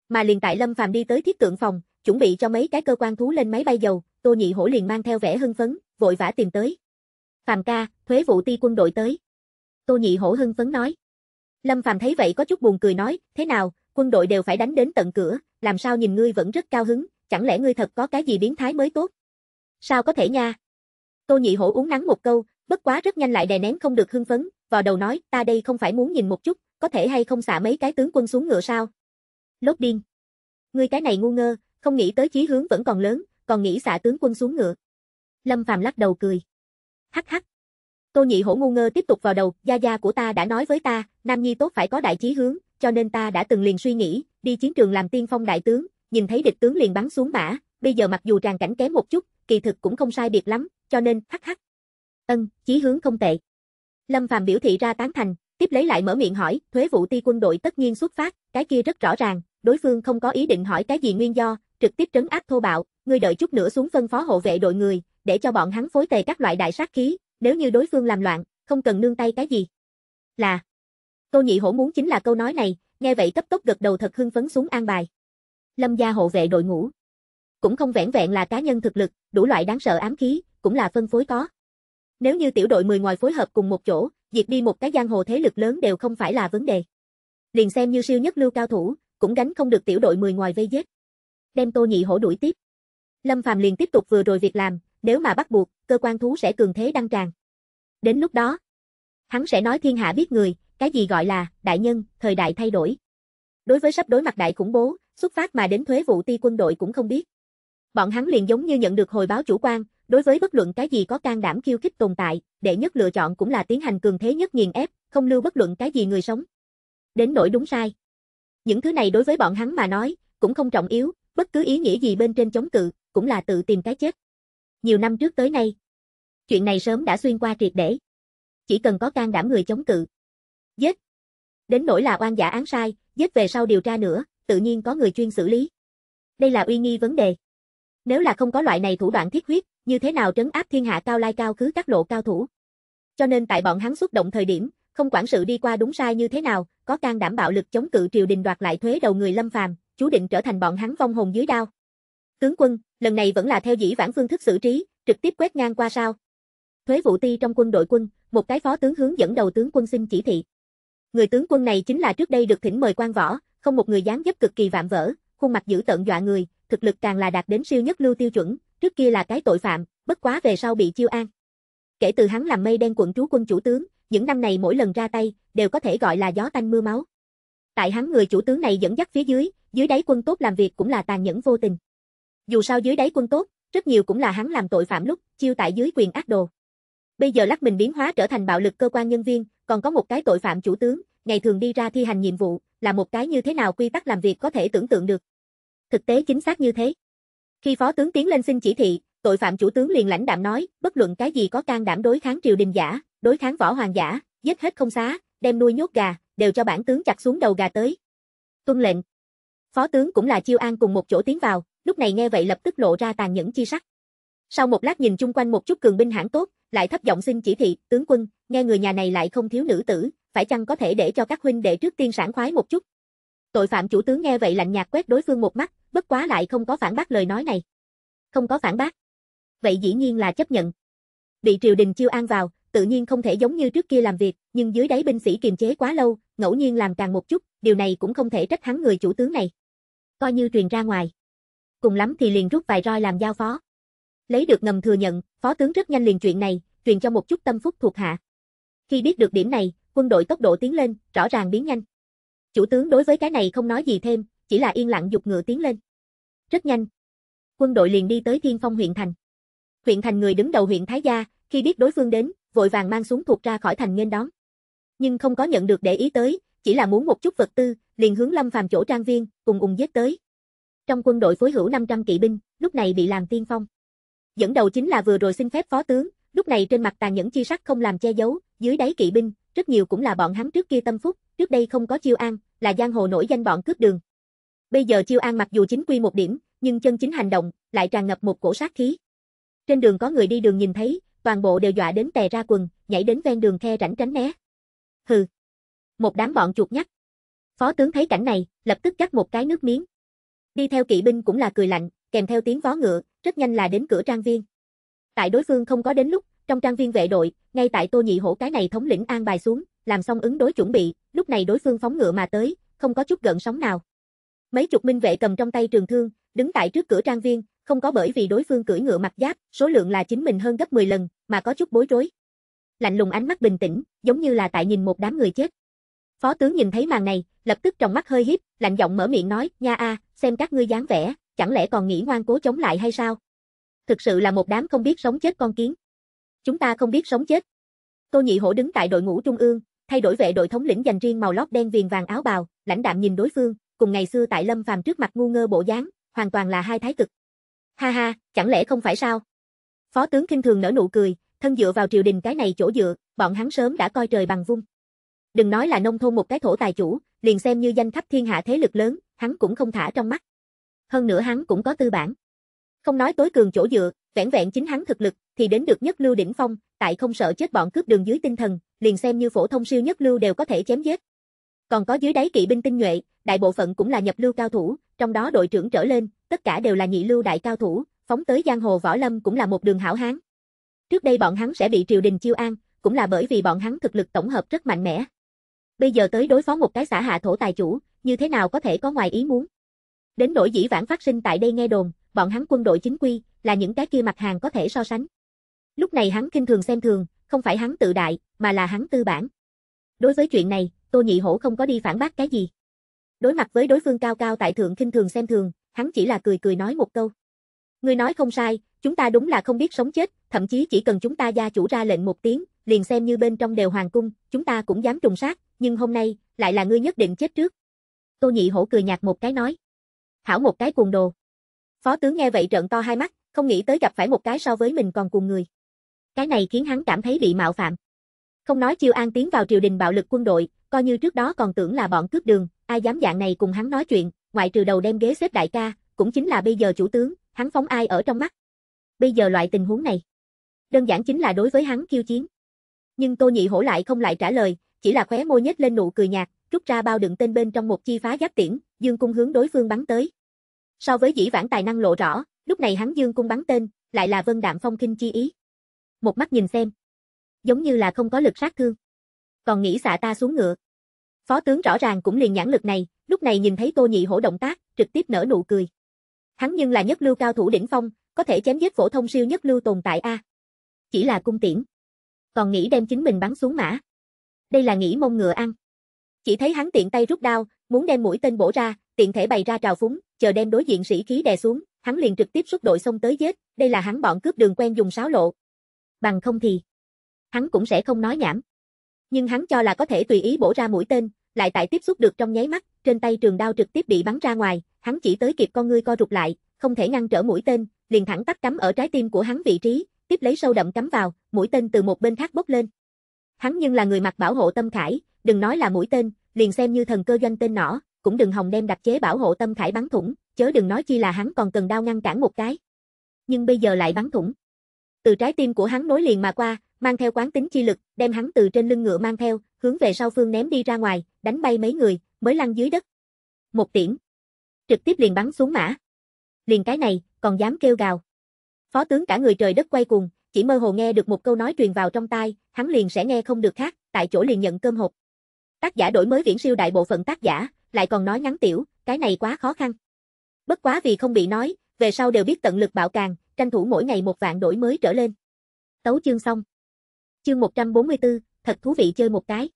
Mà liền tại Lâm Phàm đi tới thiết tượng phòng, chuẩn bị cho mấy cái cơ quan thú lên máy bay dầu, Tô Nhị Hổ liền mang theo vẻ hưng phấn, vội vã tìm tới. "Phàm ca, thuế vụ ti quân đội tới." Tô Nhị Hổ hưng phấn nói. Lâm Phàm thấy vậy có chút buồn cười nói, "Thế nào, quân đội đều phải đánh đến tận cửa, làm sao nhìn ngươi vẫn rất cao hứng, chẳng lẽ ngươi thật có cái gì biến thái mới tốt? Sao có thể nha? Tô nhị hổ uống nắng một câu, bất quá rất nhanh lại đè nén không được hưng phấn, vào đầu nói, ta đây không phải muốn nhìn một chút, có thể hay không xả mấy cái tướng quân xuống ngựa sao? Lốt điên. Ngươi cái này ngu ngơ, không nghĩ tới chí hướng vẫn còn lớn, còn nghĩ xả tướng quân xuống ngựa. Lâm Phàm lắc đầu cười. Hắc hắc. Tô nhị hổ ngu ngơ tiếp tục vào đầu, gia gia của ta đã nói với ta, Nam Nhi tốt phải có đại chí hướng, cho nên ta đã từng liền suy nghĩ, đi chiến trường làm tiên phong đại tướng, nhìn thấy địch tướng liền bắn xuống mã, bây giờ mặc dù tràn cảnh kém một chút, kỳ thực cũng không sai biệt lắm, cho nên hắc hắc. Ân, chí hướng không tệ. Lâm Phàm biểu thị ra tán thành, tiếp lấy lại mở miệng hỏi, thuế vụ ti quân đội tất nhiên xuất phát, cái kia rất rõ ràng, đối phương không có ý định hỏi cái gì nguyên do, trực tiếp trấn áp thô bạo, ngươi đợi chút nữa xuống phân phó hộ vệ đội người, để cho bọn hắn phối tề các loại đại sát khí, nếu như đối phương làm loạn, không cần nương tay cái gì. Là. Tô Nhị Hổ muốn chính là câu nói này, nghe vậy cấp tốc gật đầu thật hưng phấn xuống an bài lâm gia hộ vệ đội ngũ. Cũng không vẹn vẹn là cá nhân thực lực, đủ loại đáng sợ ám khí, cũng là phân phối có. Nếu như tiểu đội 10 ngoài phối hợp cùng một chỗ, diệt đi một cái giang hồ thế lực lớn đều không phải là vấn đề. Liền xem như siêu nhất lưu cao thủ, cũng gánh không được tiểu đội 10 ngoài vây giết. Đem Tô Nhị Hổ đuổi tiếp. Lâm Phàm liền tiếp tục vừa rồi việc làm, nếu mà bắt buộc, cơ quan thú sẽ cường thế đăng tràng. Đến lúc đó, hắn sẽ nói thiên hạ biết người, cái gì gọi là đại nhân, thời đại thay đổi. Đối với sắp đối mặt đại khủng bố, xuất phát mà đến thuế vụ ti quân đội cũng không biết. Bọn hắn liền giống như nhận được hồi báo chủ quan, đối với bất luận cái gì có can đảm khiêu khích tồn tại, đệ nhất lựa chọn cũng là tiến hành cường thế nhất nghiền ép, không lưu bất luận cái gì người sống. Đến nỗi đúng sai. Những thứ này đối với bọn hắn mà nói, cũng không trọng yếu, bất cứ ý nghĩa gì bên trên chống cự, cũng là tự tìm cái chết. Nhiều năm trước tới nay, chuyện này sớm đã xuyên qua triệt để. Chỉ cần có can đảm người chống cự. Giết. Đến nỗi là oan giả án sai, giết về sau điều tra nữa, tự nhiên có người chuyên xử lý. Đây là uy nghi vấn đề. Nếu là không có loại này thủ đoạn thiết huyết, như thế nào trấn áp thiên hạ cao lai cao cứ các lộ cao thủ. Cho nên tại bọn hắn xuất động thời điểm, không quản sự đi qua đúng sai như thế nào, có can đảm bạo lực chống cự triều đình đoạt lại thuế đầu người Lâm Phàm, chú định trở thành bọn hắn vong hồn dưới đao. Tướng quân, lần này vẫn là theo dĩ vãng phương thức xử trí, trực tiếp quét ngang qua sao? Thuế vụ ti trong quân đội quân, một cái phó tướng hướng dẫn đầu tướng quân xin chỉ thị. Người tướng quân này chính là trước đây được thỉnh mời quan võ, không một người dáng dấp cực kỳ vạm vỡ, khuôn mặt dữ tợn dọa người, thực lực càng là đạt đến siêu nhất lưu tiêu chuẩn, trước kia là cái tội phạm, bất quá về sau bị chiêu an. Kể từ hắn làm mây đen quận trú quân chủ tướng, những năm này mỗi lần ra tay, đều có thể gọi là gió tanh mưa máu. Tại hắn người chủ tướng này dẫn dắt phía dưới, dưới đáy quân tốt làm việc cũng là tàn nhẫn vô tình. Dù sao dưới đáy quân tốt, rất nhiều cũng là hắn làm tội phạm lúc, chiêu tại dưới quyền ác đồ. Bây giờ lắc mình biến hóa trở thành bạo lực cơ quan nhân viên, còn có một cái tội phạm chủ tướng, ngày thường đi ra thi hành nhiệm vụ, là một cái như thế nào quy tắc làm việc có thể tưởng tượng được. Thực tế chính xác như thế. Khi phó tướng tiến lên xin chỉ thị, tội phạm chủ tướng liền lãnh đạm nói, bất luận cái gì có can đảm đối kháng triều đình giả, đối kháng võ hoàng giả, giết hết không xá, đem nuôi nhốt gà, đều cho bản tướng chặt xuống đầu gà tới. Tuân lệnh. Phó tướng cũng là chiêu an cùng một chỗ tiến vào, lúc này nghe vậy lập tức lộ ra tàn nhẫn chi sắc. Sau một lát nhìn chung quanh một chút cường binh hãng tốt, lại thấp giọng xin chỉ thị, tướng quân, nghe người nhà này lại không thiếu nữ tử, phải chăng có thể để cho các huynh đệ trước tiên sản khoái một chút. Tội phạm chủ tướng nghe vậy lạnh nhạt quét đối phương một mắt, bất quá lại không có phản bác lời nói này. Không có phản bác. Vậy dĩ nhiên là chấp nhận. Bị triều đình chiêu an vào, tự nhiên không thể giống như trước kia làm việc, nhưng dưới đáy binh sĩ kiềm chế quá lâu, ngẫu nhiên làm càng một chút, điều này cũng không thể trách hắn người chủ tướng này. Coi như truyền ra ngoài. Cùng lắm thì liền rút vài roi làm giao phó. Lấy được ngầm thừa nhận, phó tướng rất nhanh liền chuyện này, truyền cho một chút tâm phúc thuộc hạ. Khi biết được điểm này, quân đội tốc độ tiến lên, rõ ràng biến nhanh. Chủ tướng đối với cái này không nói gì thêm, chỉ là yên lặng dục ngựa tiến lên. Rất nhanh. Quân đội liền đi tới Thiên Phong huyện thành. Huyện thành người đứng đầu huyện Thái Gia, khi biết đối phương đến, vội vàng mang súng thuộc ra khỏi thành nghênh đón. Nhưng không có nhận được để ý tới, chỉ là muốn một chút vật tư, liền hướng Lâm Phàm chỗ trang viên, cùng ùng giết tới. Trong quân đội phối hữu 500 kỵ binh, lúc này bị làm tiên phong. Dẫn đầu chính là vừa rồi xin phép phó tướng, lúc này trên mặt tàn nhẫn chi sắc không làm che giấu, dưới đáy kỵ binh, rất nhiều cũng là bọn hắn trước kia tâm phúc, trước đây không có Chiêu An, là giang hồ nổi danh bọn cướp đường. Bây giờ Chiêu An mặc dù chính quy một điểm, nhưng chân chính hành động lại tràn ngập một cổ sát khí. Trên đường có người đi đường nhìn thấy, toàn bộ đều dọa đến tè ra quần, nhảy đến ven đường khe rảnh tránh né. Hừ. Một đám bọn chuột nhắt. Phó tướng thấy cảnh này, lập tức cắt một cái nước miếng. Đi theo kỵ binh cũng là cười lạnh, kèm theo tiếng vó ngựa, rất nhanh là đến cửa trang viên. Tại đối phương không có đến lúc, trong trang viên vệ đội, ngay tại Tô Nhị Hổ cái này thống lĩnh an bài xuống, làm xong ứng đối chuẩn bị, lúc này đối phương phóng ngựa mà tới, không có chút gợn sóng nào. Mấy chục minh vệ cầm trong tay trường thương, đứng tại trước cửa trang viên, không có bởi vì đối phương cưỡi ngựa mặt giáp, số lượng là chính mình hơn gấp 10 lần, mà có chút bối rối. Lạnh lùng ánh mắt bình tĩnh, giống như là tại nhìn một đám người chết. Phó tướng nhìn thấy màn này, lập tức trong mắt hơi híp, lạnh giọng mở miệng nói, "Nha a, xem các ngươi dáng vẻ, chẳng lẽ còn nghĩ ngoan cố chống lại hay sao? Thực sự là một đám không biết sống chết con kiến." Chúng ta không biết sống chết. Tô Nhị Hổ đứng tại đội ngũ trung ương, thay đổi vệ đội thống lĩnh dành riêng màu lót đen viền vàng áo bào, lãnh đạm nhìn đối phương, cùng ngày xưa tại Lâm Phàm trước mặt ngu ngơ bộ dáng, hoàn toàn là hai thái cực. Ha ha, chẳng lẽ không phải sao? Phó tướng khinh thường nở nụ cười, thân dựa vào triều đình cái này chỗ dựa, bọn hắn sớm đã coi trời bằng vung. Đừng nói là nông thôn một cái thổ tài chủ, liền xem như danh khắp thiên hạ thế lực lớn, hắn cũng không thả trong mắt. Hơn nữa hắn cũng có tư bản. Không nói tối cường chỗ dựa, Vẻn vẹn chính hắn thực lực, thì đến được nhất lưu đỉnh phong, tại không sợ chết bọn cướp đường dưới tinh thần, liền xem như phổ thông siêu nhất lưu đều có thể chém giết. Còn có dưới đáy kỵ binh tinh nhuệ, đại bộ phận cũng là nhập lưu cao thủ, trong đó đội trưởng trở lên, tất cả đều là nhị lưu đại cao thủ, phóng tới giang hồ võ lâm cũng là một đường hảo hán. Trước đây bọn hắn sẽ bị triều đình chiêu an, cũng là bởi vì bọn hắn thực lực tổng hợp rất mạnh mẽ. Bây giờ tới đối phó một cái xã hạ thổ tài chủ, như thế nào có thể có ngoài ý muốn. Đến nỗi dĩ vãng phát sinh tại đây nghe đồn, bọn hắn quân đội chính quy, là những cái kia mặt hàng có thể so sánh. Lúc này hắn kinh thường xem thường, không phải hắn tự đại, mà là hắn tư bản. Đối với chuyện này, Tô Nhị Hổ không có đi phản bác cái gì. Đối mặt với đối phương cao cao tại thượng kinh thường xem thường, hắn chỉ là cười cười nói một câu. Người nói không sai, chúng ta đúng là không biết sống chết, thậm chí chỉ cần chúng ta gia chủ ra lệnh một tiếng, liền xem như bên trong đều hoàng cung, chúng ta cũng dám trùng sát, nhưng hôm nay, lại là ngươi nhất định chết trước. Tô Nhị Hổ cười nhạt một cái nói. Hảo một cái cuồng đồ. Phó tướng nghe vậy trợn to hai mắt, không nghĩ tới gặp phải một cái so với mình còn cùng người. Cái này khiến hắn cảm thấy bị mạo phạm. Không nói Chiêu An tiến vào triều đình bạo lực quân đội, coi như trước đó còn tưởng là bọn cướp đường, ai dám dạng này cùng hắn nói chuyện, ngoại trừ đầu đem ghế xếp đại ca, cũng chính là bây giờ chủ tướng, hắn phóng ai ở trong mắt. Bây giờ loại tình huống này, đơn giản chính là đối với hắn khiêu chiến. Nhưng Tô Nhị Hổ lại không lại trả lời, chỉ là khóe môi nhếch lên nụ cười nhạt, rút ra bao đựng tên bên trong một chi phá giáp tiễn, dương cung hướng đối phương bắn tới. So với dĩ vãng tài năng lộ rõ, Lúc này hắn dương cung bắn tên, lại là Vân Đạm Phong Kinh chi ý. Một mắt nhìn xem, giống như là không có lực sát thương. Còn nghĩ xạ ta xuống ngựa. Phó tướng rõ ràng cũng liền nhãn lực này, lúc này nhìn thấy Tô Nhị Hổ động tác, trực tiếp nở nụ cười. Hắn nhưng là nhất lưu cao thủ đỉnh phong, có thể chém giết phổ thông siêu nhất lưu tồn tại a. Chỉ là cung tiễn. Còn nghĩ đem chính mình bắn xuống mã. Đây là nghĩ mông ngựa ăn. Chỉ thấy hắn tiện tay rút đao, muốn đem mũi tên bổ ra, tiện thể bày ra trào phúng, chờ đem đối diện sĩ khí đè xuống, hắn liền trực tiếp xuất đội xông tới giết, đây là hắn bọn cướp đường quen dùng sáo lộ. Bằng không thì, hắn cũng sẽ không nói nhảm. Nhưng hắn cho là có thể tùy ý bổ ra mũi tên, lại tại tiếp xúc được trong nháy mắt, trên tay trường đao trực tiếp bị bắn ra ngoài, hắn chỉ tới kịp con ngươi co rụt lại, không thể ngăn trở mũi tên, liền thẳng tắp cắm ở trái tim của hắn vị trí, tiếp lấy sâu đậm cắm vào, mũi tên từ một bên khác bốc lên. Hắn nhưng là người mặc bảo hộ tâm khải, đừng nói là mũi tên, liền xem như thần cơ doanh tên nỏ, cũng đừng hòng đem đặc chế bảo hộ tâm khải bắn thủng, chớ đừng nói chi là hắn còn cần đao ngăn cản một cái. Nhưng bây giờ lại bắn thủng. Từ trái tim của hắn nối liền mà qua, mang theo quán tính chi lực, đem hắn từ trên lưng ngựa mang theo, hướng về sau phương ném đi ra ngoài, đánh bay mấy người, mới lăn dưới đất. Một tiễn. Trực tiếp liền bắn xuống mã. Liền cái này, còn dám kêu gào. Phó tướng cả người trời đất quay cuồng, chỉ mơ hồ nghe được một câu nói truyền vào trong tai, hắn liền sẽ nghe không được khác, tại chỗ liền nhận cơm hộp. Tác giả đổi mới viễn siêu đại bộ phận tác giả, lại còn nói ngắn tiểu, cái này quá khó khăn. Bất quá vì không bị nói, về sau đều biết tận lực bảo càng, tranh thủ mỗi ngày một vạn đổi mới trở lên. Tấu chương xong. Chương 144, thật thú vị chơi một cái.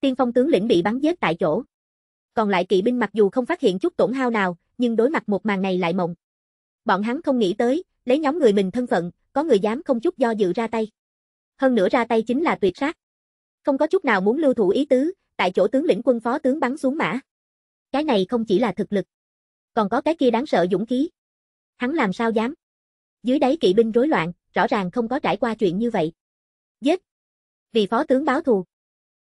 Tiên phong tướng lĩnh bị bắn giết tại chỗ. Còn lại kỵ binh mặc dù không phát hiện chút tổn hao nào, nhưng đối mặt một màn này lại mộng. Bọn hắn không nghĩ tới, lấy nhóm người mình thân phận, có người dám không chút do dự ra tay. Hơn nữa ra tay chính là tuyệt sát. Không có chút nào muốn lưu thủ ý tứ, tại chỗ tướng lĩnh quân phó tướng bắn xuống mã. Cái này không chỉ là thực lực. Còn có cái kia đáng sợ dũng khí. Hắn làm sao dám? Dưới đáy kỵ binh rối loạn, rõ ràng không có trải qua chuyện như vậy. Giết! Vì phó tướng báo thù.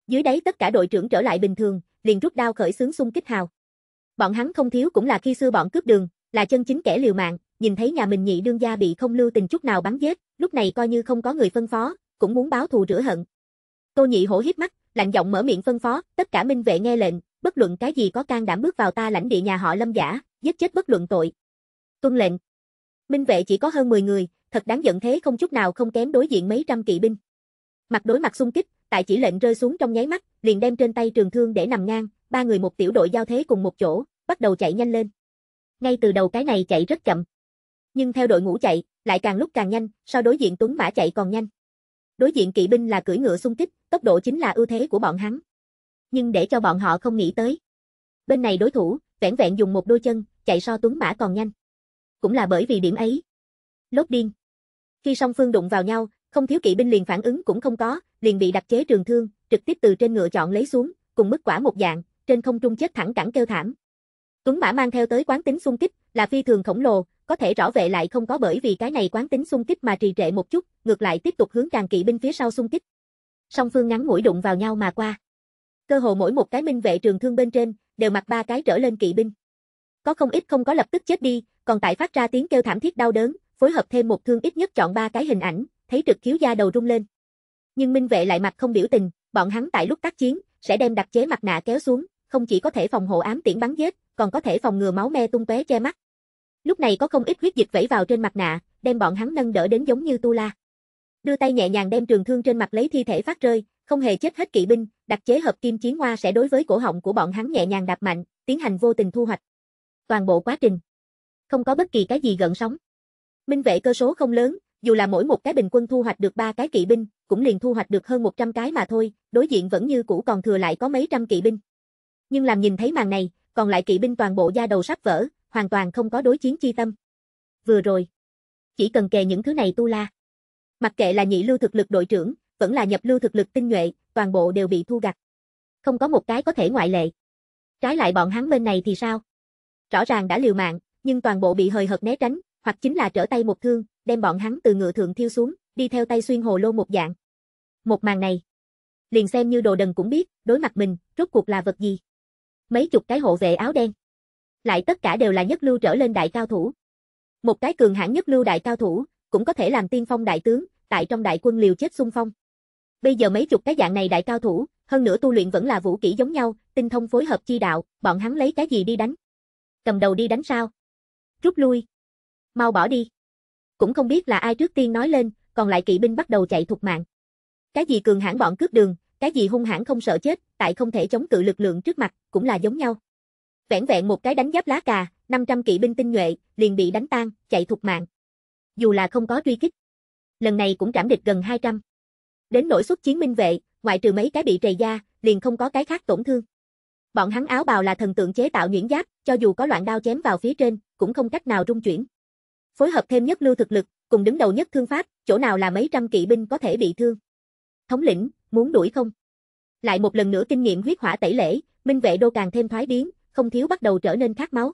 Dưới đáy tất cả đội trưởng trở lại bình thường, liền rút đao khởi xướng xung kích hào. Bọn hắn không thiếu cũng là khi xưa bọn cướp đường, là chân chính kẻ liều mạng, nhìn thấy nhà mình nhị đương gia bị không lưu tình chút nào bắn giết, lúc này coi như không có người phân phó, cũng muốn báo thù rửa hận. Tô nhị hổ hít mắt, lạnh giọng mở miệng phân phó, tất cả minh vệ nghe lệnh, bất luận cái gì có can đảm bước vào ta lãnh địa nhà họ Lâm giả, giết chết bất luận tội. Tuân lệnh. Minh vệ chỉ có hơn 10 người, thật đáng giận thế không chút nào không kém đối diện mấy trăm kỵ binh. Mặt đối mặt xung kích, tại chỉ lệnh rơi xuống trong nháy mắt, liền đem trên tay trường thương để nằm ngang, ba người một tiểu đội giao thế cùng một chỗ, bắt đầu chạy nhanh lên. Ngay từ đầu cái này chạy rất chậm. Nhưng theo đội ngũ chạy, lại càng lúc càng nhanh, so đối diện Tuấn Mã chạy còn nhanh. Đối diện kỵ binh là cưỡi ngựa xung kích, tốc độ chính là ưu thế của bọn hắn. Nhưng để cho bọn họ không nghĩ tới. Bên này đối thủ, vẻn vẹn dùng một đôi chân, chạy so tuấn mã còn nhanh. Cũng là bởi vì điểm ấy. Lốt điên. Khi song phương đụng vào nhau, không thiếu kỵ binh liền phản ứng cũng không có, liền bị đặc chế trường thương, trực tiếp từ trên ngựa chọn lấy xuống, cùng mức quả một dạng, trên không trung chết thẳng cẳng kêu thảm. Tuấn Mã mang theo tới quán tính xung kích, là phi thường khổng lồ, có thể rõ vệ lại không có bởi vì cái này quán tính xung kích mà trì trệ một chút, ngược lại tiếp tục hướng càng kỵ binh phía sau xung kích. Song phương ngắn mũi đụng vào nhau mà qua. Cơ hồ mỗi một cái minh vệ trường thương bên trên đều mặc ba cái trở lên kỵ binh. Có không ít không có lập tức chết đi, còn tại phát ra tiếng kêu thảm thiết đau đớn, phối hợp thêm một thương ít nhất chọn ba cái hình ảnh, thấy trực khiếu da đầu rung lên. Nhưng minh vệ lại mặt không biểu tình, bọn hắn tại lúc tác chiến, sẽ đem đặc chế mặt nạ kéo xuống, không chỉ có thể phòng hộ ám tiễn bắn giết, còn có thể phòng ngừa máu me tung tóe che mắt. Lúc này có không ít huyết dịch vẩy vào trên mặt nạ, đem bọn hắn nâng đỡ đến giống như tu la. Đưa tay nhẹ nhàng đem trường thương trên mặt lấy thi thể phát rơi, không hề chết hết kỵ binh, đặc chế hợp kim chiến hoa sẽ đối với cổ họng của bọn hắn nhẹ nhàng đạp mạnh, tiến hành vô tình thu hoạch. Toàn bộ quá trình, không có bất kỳ cái gì gợn sóng. Minh vệ cơ số không lớn, dù là mỗi một cái bình quân thu hoạch được 3 cái kỵ binh, cũng liền thu hoạch được hơn 100 cái mà thôi, đối diện vẫn như cũ còn thừa lại có mấy trăm kỵ binh. Nhưng làm nhìn thấy màn này, còn lại kỵ binh toàn bộ da đầu sắp vỡ, hoàn toàn không có đối chiến chi tâm. Vừa rồi, chỉ cần kề những thứ này tu la. Mặc kệ là nhị lưu thực lực đội trưởng, vẫn là nhập lưu thực lực tinh nhuệ, toàn bộ đều bị thu gặt. Không có một cái có thể ngoại lệ. Trái lại bọn hắn bên này thì sao? Rõ ràng đã liều mạng, nhưng toàn bộ bị hời hợt né tránh, hoặc chính là trở tay một thương, đem bọn hắn từ ngựa thượng thiêu xuống, đi theo tay xuyên hồ lô một dạng. Một màn này, liền xem như đồ đần cũng biết, đối mặt mình, rốt cuộc là vật gì. Mấy chục cái hộ vệ áo đen, lại tất cả đều là nhất lưu trở lên đại cao thủ. Một cái cường hãn nhất lưu đại cao thủ, cũng có thể làm tiên phong đại tướng, tại trong đại quân liều chết xung phong. Bây giờ mấy chục cái dạng này đại cao thủ, hơn nữa tu luyện vẫn là vũ kỹ giống nhau, tinh thông phối hợp chi đạo, bọn hắn lấy cái gì đi đánh? Cầm đầu đi đánh sao? Rút lui. Mau bỏ đi. Cũng không biết là ai trước tiên nói lên, còn lại kỵ binh bắt đầu chạy thục mạng. Cái gì cường hãn bọn cướp đường, cái gì hung hãn không sợ chết, tại không thể chống cự lực lượng trước mặt, cũng là giống nhau. Vẹn vẹn một cái đánh giáp lá cà, 500 kỵ binh tinh nhuệ, liền bị đánh tan, chạy thục mạng. Dù là không có truy kích. Lần này cũng trảm địch gần 200. Đến nỗi xuất chiến minh vệ, ngoại trừ mấy cái bị trầy da, liền không có cái khác tổn thương. Bọn hắn áo bào là thần tượng chế tạo nhuyễn giáp, cho dù có loạn đao chém vào phía trên, cũng không cách nào rung chuyển. Phối hợp thêm nhất lưu thực lực, cùng đứng đầu nhất thương pháp, chỗ nào là mấy trăm kỵ binh có thể bị thương. Thống lĩnh, muốn đuổi không? Lại một lần nữa kinh nghiệm huyết hỏa tẩy lễ, minh vệ đô càng thêm thoái biến, không thiếu bắt đầu trở nên khát máu.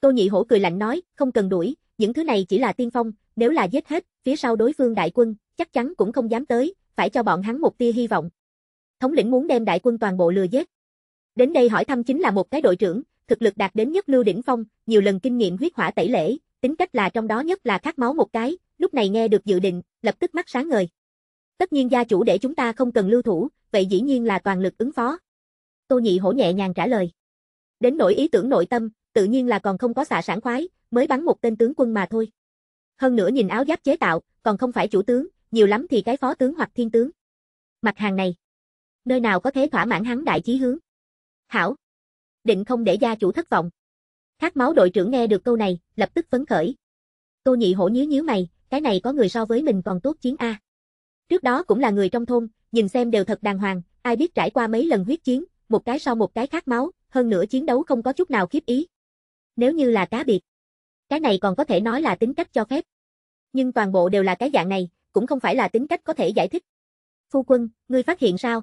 Tô Nhị Hổ cười lạnh nói, không cần đuổi, những thứ này chỉ là tiên phong, nếu là giết hết, phía sau đối phương đại quân, chắc chắn cũng không dám tới, phải cho bọn hắn một tia hy vọng. Thống lĩnh muốn đem đại quân toàn bộ lừa giết. Đến đây hỏi thăm chính là một cái đội trưởng, thực lực đạt đến nhất lưu đỉnh phong, nhiều lần kinh nghiệm huyết hỏa tẩy lễ, tính cách là trong đó nhất là khát máu một cái, lúc này nghe được dự định, lập tức mắt sáng ngời. Tất nhiên gia chủ để chúng ta không cần lưu thủ, vậy dĩ nhiên là toàn lực ứng phó. Tô Nhị Hổ nhẹ nhàng trả lời. Đến nỗi ý tưởng nội tâm, tự nhiên là còn không có xạ sản khoái, mới bắn một tên tướng quân mà thôi. Hơn nữa nhìn áo giáp chế tạo, còn không phải chủ tướng, nhiều lắm thì cái phó tướng hoặc thiên tướng. Mặt hàng này, nơi nào có thế thỏa mãn hắn đại chí hướng. Hảo, định không để gia chủ thất vọng. Khát máu đội trưởng nghe được câu này, lập tức phấn khởi. Tô nhị hổ nhíu nhíu mày, cái này có người so với mình còn tốt chiến A. Trước đó cũng là người trong thôn, nhìn xem đều thật đàng hoàng, ai biết trải qua mấy lần huyết chiến, một cái so một cái khát máu, hơn nữa chiến đấu không có chút nào khiếp ý. Nếu như là cá biệt, cái này còn có thể nói là tính cách cho phép. Nhưng toàn bộ đều là cái dạng này, cũng không phải là tính cách có thể giải thích. Phu quân, ngươi phát hiện sao?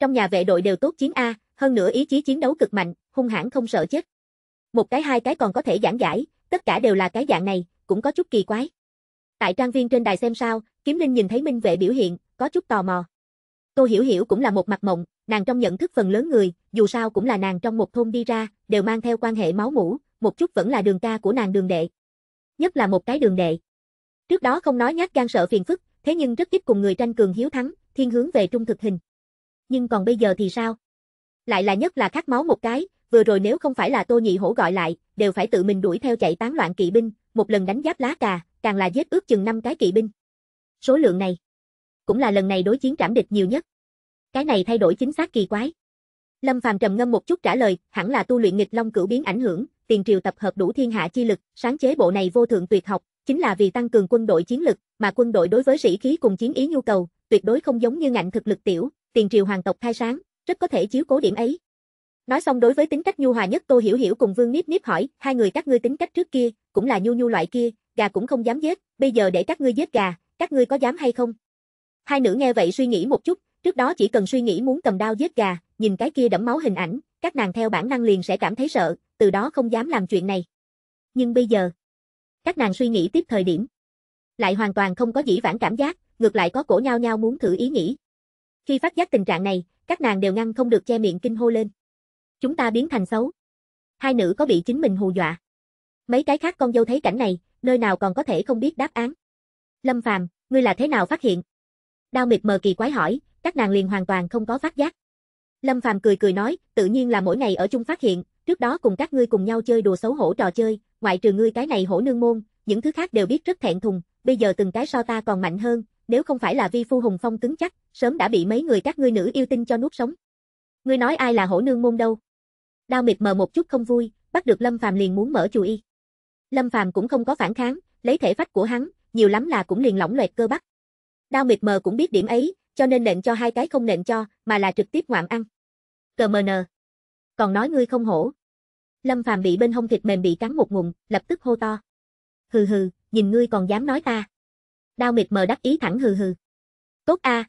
Trong nhà vệ đội đều tốt chiến A, hơn nữa ý chí chiến đấu cực mạnh, hung hãn không sợ chết. Một cái hai cái còn có thể giảng giải, tất cả đều là cái dạng này, cũng có chút kỳ quái. Tại trang viên trên đài xem sao, Kiếm Linh nhìn thấy Minh Vệ biểu hiện, có chút tò mò. Tô Hiểu Hiểu cũng là một mặt mộng, nàng trong nhận thức phần lớn người, dù sao cũng là nàng trong một thôn đi ra, đều mang theo quan hệ máu mủ, một chút vẫn là đường ca của nàng đường đệ. Nhất là một cái đường đệ. Trước đó không nói nhát gan sợ phiền phức, thế nhưng rất ít cùng người tranh cường hiếu thắng, thiên hướng về trung thực hình. Nhưng còn bây giờ thì sao? Lại là nhất là khát máu một cái, vừa rồi nếu không phải là Tô Nhị Hổ gọi lại, đều phải tự mình đuổi theo chạy tán loạn kỵ binh, một lần đánh giáp lá cà, càng là giết ước chừng năm cái kỵ binh. Số lượng này cũng là lần này đối chiến trảm địch nhiều nhất. Cái này thay đổi chính xác kỳ quái. Lâm Phàm trầm ngâm một chút trả lời, hẳn là tu luyện nghịch long cửu biến ảnh hưởng, tiền triều tập hợp đủ thiên hạ chi lực, sáng chế bộ này vô thượng tuyệt học, chính là vì tăng cường quân đội chiến lực, mà quân đội đối với sĩ khí cùng chiến ý nhu cầu, tuyệt đối không giống như ngạnh thực lực tiểu, tiền triều hoàng tộc khai sáng, rất có thể chiếu cố điểm ấy. Nói xong đối với tính cách nhu hòa nhất Tô Hiểu Hiểu cùng Vương Niếp Niếp hỏi, hai người các ngươi tính cách trước kia, cũng là nhu nhu loại kia, gà cũng không dám giết, bây giờ để các ngươi giết gà, các ngươi có dám hay không? Hai nữ nghe vậy suy nghĩ một chút, trước đó chỉ cần suy nghĩ muốn cầm đao giết gà, nhìn cái kia đẫm máu hình ảnh, các nàng theo bản năng liền sẽ cảm thấy sợ, từ đó không dám làm chuyện này. Nhưng bây giờ, các nàng suy nghĩ tiếp thời điểm. Lại hoàn toàn không có dĩ vãng cảm giác, ngược lại có cổ nhau nhau muốn thử ý nghĩ. Khi phát giác tình trạng này, các nàng đều ngăn không được che miệng kinh hô lên. Chúng ta biến thành xấu. Hai nữ có bị chính mình hù dọa. Mấy cái khác con dâu thấy cảnh này, nơi nào còn có thể không biết đáp án. Lâm Phàm, ngươi là thế nào phát hiện? Đao mịt mờ kỳ quái hỏi, các nàng liền hoàn toàn không có phát giác. Lâm Phàm cười cười nói, tự nhiên là mỗi ngày ở chung phát hiện, trước đó cùng các ngươi cùng nhau chơi đùa xấu hổ trò chơi, ngoại trừ ngươi cái này hổ nương môn, những thứ khác đều biết rất thẹn thùng, bây giờ từng cái so ta còn mạnh hơn, nếu không phải là vi phu hùng phong cứng chắc, sớm đã bị mấy người các ngươi nữ yêu tinh cho nuốt sống. Ngươi nói ai là hổ nương môn đâu? Đao mịt mờ một chút không vui, bắt được Lâm Phàm liền muốn mở chùi y. Lâm Phàm cũng không có phản kháng, lấy thể phách của hắn, nhiều lắm là cũng liền lỏng loẹt cơ bắp. Đao mịt mờ cũng biết điểm ấy, cho nên nện cho hai cái không nện cho, mà là trực tiếp ngoạm ăn. Cờ mờ nờ. Còn nói ngươi không hổ, Lâm Phàm bị bên hông thịt mềm bị cắn một ngụm, lập tức hô to. Hừ hừ, nhìn ngươi còn dám nói ta. Đao mịt mờ đắc ý thẳng hừ hừ. Tốt a.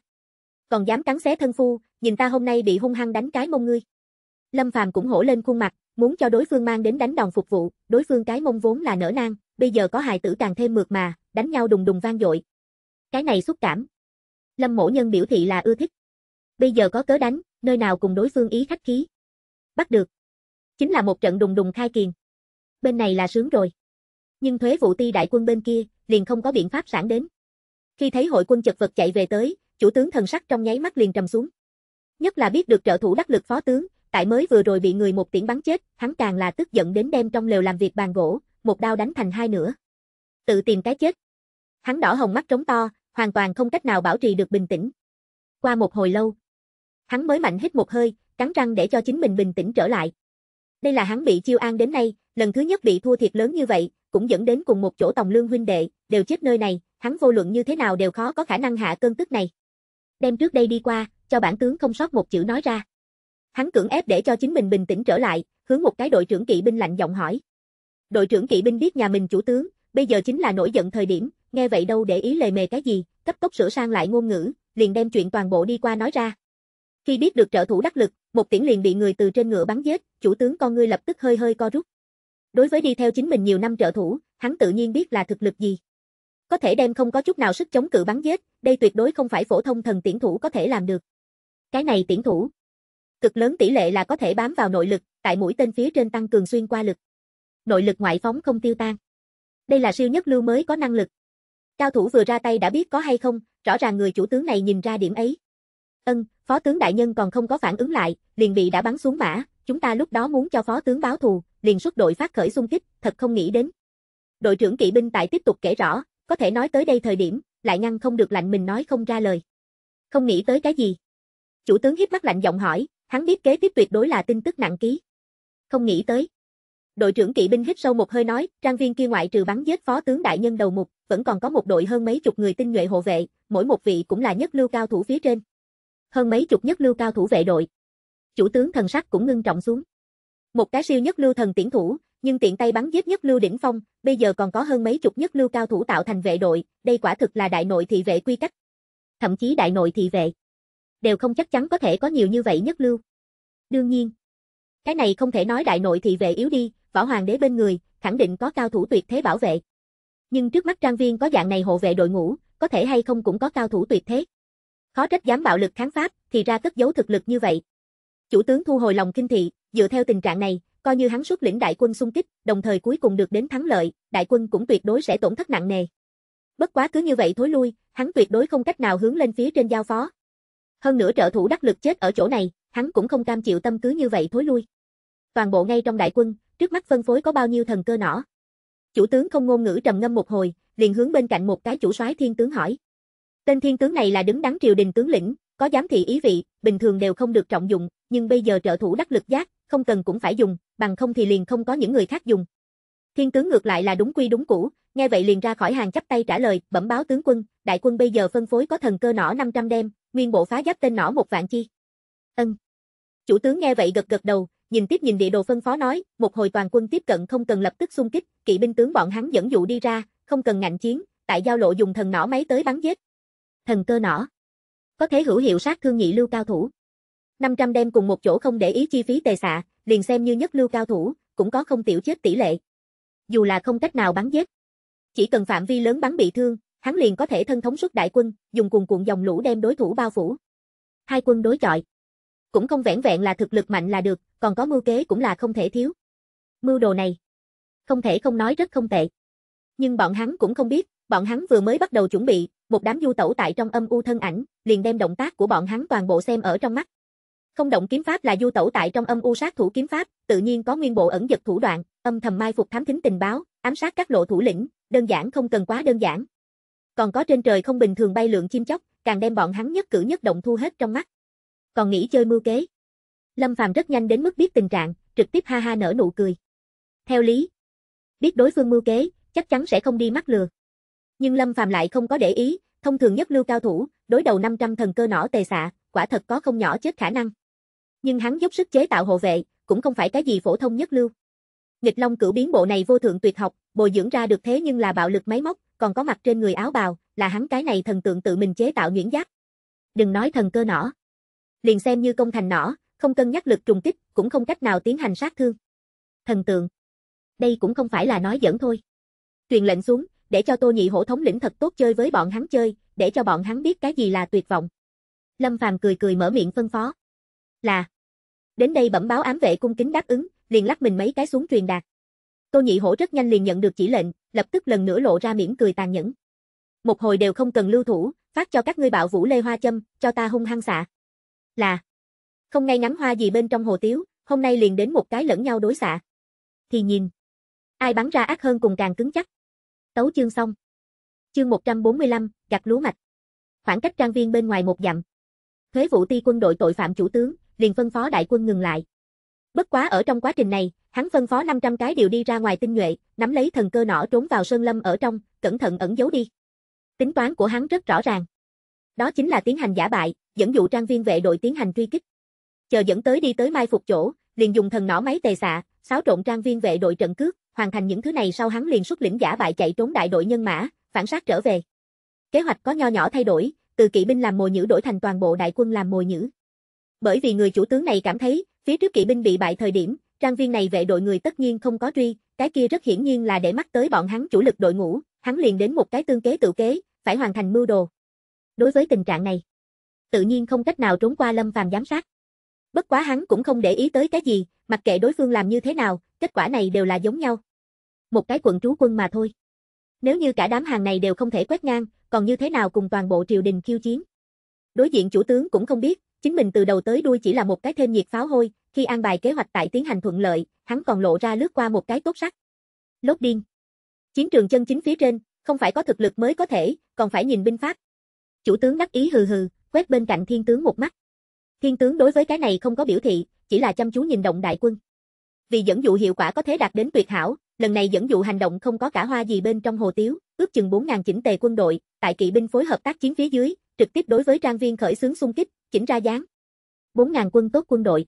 Còn dám cắn xé thân phu, nhìn ta hôm nay bị hung hăng đánh cái mông ngươi. Lâm Phàm cũng hổ lên khuôn mặt, muốn cho đối phương mang đến đánh đòn phục vụ, đối phương cái mông vốn là nở nang, bây giờ có hài tử càng thêm mượt mà, đánh nhau đùng đùng vang dội. Cái này xúc cảm. Lâm Mỗ Nhân biểu thị là ưa thích. Bây giờ có cớ đánh, nơi nào cùng đối phương ý khách khí. Bắt được. Chính là một trận đùng đùng khai kiền. Bên này là sướng rồi. Nhưng thuế vụ ti đại quân bên kia, liền không có biện pháp sẵn đến. Khi thấy hội quân chật vật chạy về tới, chủ tướng thần sắc trong nháy mắt liền trầm xuống. Nhất là biết được trợ thủ đắc lực phó tướng, tại mới vừa rồi bị người một tiếng bắn chết, hắn càng là tức giận đến đem trong lều làm việc bàn gỗ, một đao đánh thành hai nữa Tự tìm cái chết. Hắn đỏ hồng mắt trống to, hoàn toàn không cách nào bảo trì được bình tĩnh. Qua một hồi lâu, hắn mới mạnh hít một hơi, cắn răng để cho chính mình bình tĩnh trở lại. Đây là hắn bị chiêu an đến nay, lần thứ nhất bị thua thiệt lớn như vậy, cũng dẫn đến cùng một chỗ tòng lương huynh đệ, đều chết nơi này, hắn vô luận như thế nào đều khó có khả năng hạ cơn tức này. Đem trước đây đi qua, cho bản tướng không sót một chữ nói ra. Hắn cưỡng ép để cho chính mình bình tĩnh trở lại, hướng một cái đội trưởng kỵ binh lạnh giọng hỏi. Đội trưởng kỵ binh biết nhà mình chủ tướng, bây giờ chính là nổi giận thời điểm, nghe vậy đâu để ý lề mề cái gì, cấp tốc sửa sang lại ngôn ngữ, liền đem chuyện toàn bộ đi qua nói ra. Khi biết được trợ thủ đắc lực, một tiễn liền bị người từ trên ngựa bắn giết, chủ tướng con ngươi lập tức hơi hơi co rút. Đối với đi theo chính mình nhiều năm trợ thủ, hắn tự nhiên biết là thực lực gì. Có thể đem không có chút nào sức chống cự bắn giết, đây tuyệt đối không phải phổ thông thần tiễn thủ có thể làm được. Cái này tiễn thủ, cực lớn tỷ lệ là có thể bám vào nội lực, tại mũi tên phía trên tăng cường xuyên qua lực. Nội lực ngoại phóng không tiêu tan. Đây là siêu nhất lưu mới có năng lực. Cao thủ vừa ra tay đã biết có hay không, rõ ràng người chủ tướng này nhìn ra điểm ấy. Ân, phó tướng đại nhân còn không có phản ứng lại, liền bị đã bắn xuống mã, chúng ta lúc đó muốn cho phó tướng báo thù, liền xuất đội phát khởi xung kích, thật không nghĩ đến. Đội trưởng kỵ binh tại tiếp tục kể rõ, có thể nói tới đây thời điểm, lại ngăn không được lạnh mình nói không ra lời. Không nghĩ tới cái gì? Chủ tướng híp mắt lạnh giọng hỏi, hắn biết kế tiếp tuyệt đối là tin tức nặng ký. Không nghĩ tới. Đội trưởng kỵ binh hít sâu một hơi nói, trang viên kia ngoại trừ bắn giết phó tướng đại nhân đầu mục, vẫn còn có một đội hơn mấy chục người tinh nhuệ hộ vệ, mỗi một vị cũng là nhất lưu cao thủ phía trên hơn mấy chục nhất lưu cao thủ vệ đội. Chủ tướng thần sắc cũng ngưng trọng xuống. Một cái siêu nhất lưu thần tiễn thủ, nhưng tiện tay bắn giết nhất lưu đỉnh phong, bây giờ còn có hơn mấy chục nhất lưu cao thủ tạo thành vệ đội, đây quả thực là đại nội thị vệ quy cách. Thậm chí đại nội thị vệ đều không chắc chắn có thể có nhiều như vậy nhất lưu. Đương nhiên, cái này không thể nói đại nội thị vệ yếu đi, võ hoàng đế bên người, khẳng định có cao thủ tuyệt thế bảo vệ. Nhưng trước mắt trang viên có dạng này hộ vệ đội ngũ, có thể hay không cũng có cao thủ tuyệt thế khó trách dám bạo lực kháng pháp, thì ra cất giấu thực lực như vậy. Chủ tướng thu hồi lòng kinh thị, dựa theo tình trạng này, coi như hắn xuất lĩnh đại quân xung kích, đồng thời cuối cùng được đến thắng lợi, đại quân cũng tuyệt đối sẽ tổn thất nặng nề. Bất quá cứ như vậy thối lui, hắn tuyệt đối không cách nào hướng lên phía trên giao phó. Hơn nữa trợ thủ đắc lực chết ở chỗ này, hắn cũng không cam chịu tâm cứ như vậy thối lui. Toàn bộ ngay trong đại quân, trước mắt phân phối có bao nhiêu thần cơ nỏ. Chủ tướng không ngôn ngữ trầm ngâm một hồi, liền hướng bên cạnh một cái chủ soái thiên tướng hỏi. Tên thiên tướng này là đứng đắn triều đình tướng lĩnh, có giám thị ý vị, bình thường đều không được trọng dụng, nhưng bây giờ trợ thủ đắc lực giác, không cần cũng phải dùng, bằng không thì liền không có những người khác dùng. Thiên tướng ngược lại là đúng quy đúng cũ, nghe vậy liền ra khỏi hàng chắp tay trả lời, bẩm báo tướng quân, đại quân bây giờ phân phối có thần cơ nỏ 500 đem, nguyên bộ phá giáp tên nỏ một vạn chi. Ân. Chủ tướng nghe vậy gật gật đầu, nhìn tiếp nhìn địa đồ phân phó nói, một hồi toàn quân tiếp cận không cần lập tức xung kích, kỵ binh tướng bọn hắn dẫn dụ đi ra, không cần ngạnh chiến, tại giao lộ dùng thần nỏ máy tới bắn giết, thần cơ nỏ. Có thế hữu hiệu sát thương nhị lưu cao thủ. 500 đem cùng một chỗ không để ý chi phí tề xạ, liền xem như nhất lưu cao thủ, cũng có không tiểu chết tỷ lệ. Dù là không cách nào bắn giết, chỉ cần phạm vi lớn bắn bị thương, hắn liền có thể thân thống suất đại quân, dùng cuồn cuộn dòng lũ đem đối thủ bao phủ. Hai quân đối chọi, cũng không vẻn vẹn là thực lực mạnh là được, còn có mưu kế cũng là không thể thiếu. Mưu đồ này, không thể không nói rất không tệ. Nhưng bọn hắn cũng không biết, bọn hắn vừa mới bắt đầu chuẩn bị, một đám du tẩu tại trong âm u thân ảnh, liền đem động tác của bọn hắn toàn bộ xem ở trong mắt. Không động kiếm pháp là du tẩu tại trong âm u sát thủ kiếm pháp, tự nhiên có nguyên bộ ẩn giật thủ đoạn, âm thầm mai phục thám thính tình báo, ám sát các lộ thủ lĩnh, đơn giản không cần quá đơn giản. Còn có trên trời không bình thường bay lượng chim chóc, càng đem bọn hắn nhất cử nhất động thu hết trong mắt. Còn nghĩ chơi mưu kế. Lâm Phàm rất nhanh đến mức biết tình trạng, trực tiếp ha ha nở nụ cười. Theo lý, biết đối phương mưu kế, chắc chắn sẽ không đi mắc lừa. Nhưng Lâm Phàm lại không có để ý, thông thường nhất lưu cao thủ, đối đầu 500 thần cơ nỏ tề xạ, quả thật có không nhỏ chết khả năng. Nhưng hắn giúp sức chế tạo hộ vệ, cũng không phải cái gì phổ thông nhất lưu. Nghịch Long cửu biến bộ này vô thượng tuyệt học, bồi dưỡng ra được thế nhưng là bạo lực máy móc, còn có mặt trên người áo bào, là hắn cái này thần tượng tự mình chế tạo nhuyễn giáp. Đừng nói thần cơ nỏ, liền xem như công thành nỏ, không cân nhắc lực trùng kích, cũng không cách nào tiến hành sát thương. Thần tượng. Đây cũng không phải là nói giỡn thôi. Truyền lệnh xuống, để cho Tô Nhị Hổ thống lĩnh thật tốt chơi với bọn hắn chơi, để cho bọn hắn biết cái gì là tuyệt vọng. Lâm Phàm cười cười mở miệng phân phó. Là. Đến đây bẩm báo ám vệ cung kính đáp ứng, liền lắc mình mấy cái xuống truyền đạt. Tô Nhị Hổ rất nhanh liền nhận được chỉ lệnh, lập tức lần nữa lộ ra mỉm cười tàn nhẫn. Một hồi đều không cần lưu thủ, phát cho các ngươi bạo vũ lê hoa châm, cho ta hung hăng xạ. Là. Không ngay ngắn hoa gì bên trong hồ tiếu, hôm nay liền đến một cái lẫn nhau đối xạ. Thì nhìn. Ai bắn ra ác hơn cùng càng cứng chắc. Tấu chương xong. Chương 145, gặt lúa mạch. Khoảng cách trang viên bên ngoài một dặm. Thuế vụ ti quân đội tội phạm chủ tướng, liền phân phó đại quân ngừng lại. Bất quá ở trong quá trình này, hắn phân phó 500 cái điều đi ra ngoài tinh nhuệ, nắm lấy thần cơ nỏ trốn vào sơn lâm ở trong, cẩn thận ẩn giấu đi. Tính toán của hắn rất rõ ràng. Đó chính là tiến hành giả bại, dẫn dụ trang viên vệ đội tiến hành truy kích. Chờ dẫn tới đi tới mai phục chỗ, liền dùng thần nỏ máy tề xạ, xáo trộn trang viên vệ đội trận cước hoàn thành những thứ này sau hắn liền xuất lĩnh giả bại chạy trốn đại đội nhân mã, phản sát trở về. Kế hoạch có nho nhỏ thay đổi, từ kỵ binh làm mồi nhử đổi thành toàn bộ đại quân làm mồi nhử Bởi vì người chủ tướng này cảm thấy, phía trước kỵ binh bị bại thời điểm, trang viên này vệ đội người tất nhiên không có truy, cái kia rất hiển nhiên là để mắt tới bọn hắn chủ lực đội ngũ, hắn liền đến một cái tương kế tự kế, phải hoàn thành mưu đồ. Đối với tình trạng này, tự nhiên không cách nào trốn qua Lâm Phàm giám sát. Bất quá hắn cũng không để ý tới cái gì, mặc kệ đối phương làm như thế nào, kết quả này đều là giống nhau. Một cái quận trú quân mà thôi. Nếu như cả đám hàng này đều không thể quét ngang, còn như thế nào cùng toàn bộ triều đình khiêu chiến? Đối diện chủ tướng cũng không biết, chính mình từ đầu tới đuôi chỉ là một cái thêm nhiệt pháo hôi, khi an bài kế hoạch tại tiến hành thuận lợi, hắn còn lộ ra lướt qua một cái tốt sắc. Lốt điên. Chiến trường chân chính phía trên, không phải có thực lực mới có thể, còn phải nhìn binh pháp. Chủ tướng đắc ý hừ hừ, quét bên cạnh thiên tướng một mắt. Thiên tướng đối với cái này không có biểu thị, chỉ là chăm chú nhìn động đại quân. Vì dẫn dụ hiệu quả có thể đạt đến tuyệt hảo, lần này dẫn dụ hành động không có cả hoa gì bên trong hồ tiếu, ước chừng 4000 chỉnh tề quân đội, tại kỵ binh phối hợp tác chiến phía dưới, trực tiếp đối với trang viên khởi xướng xung kích, chỉnh ra dáng. 4000 quân tốt quân đội.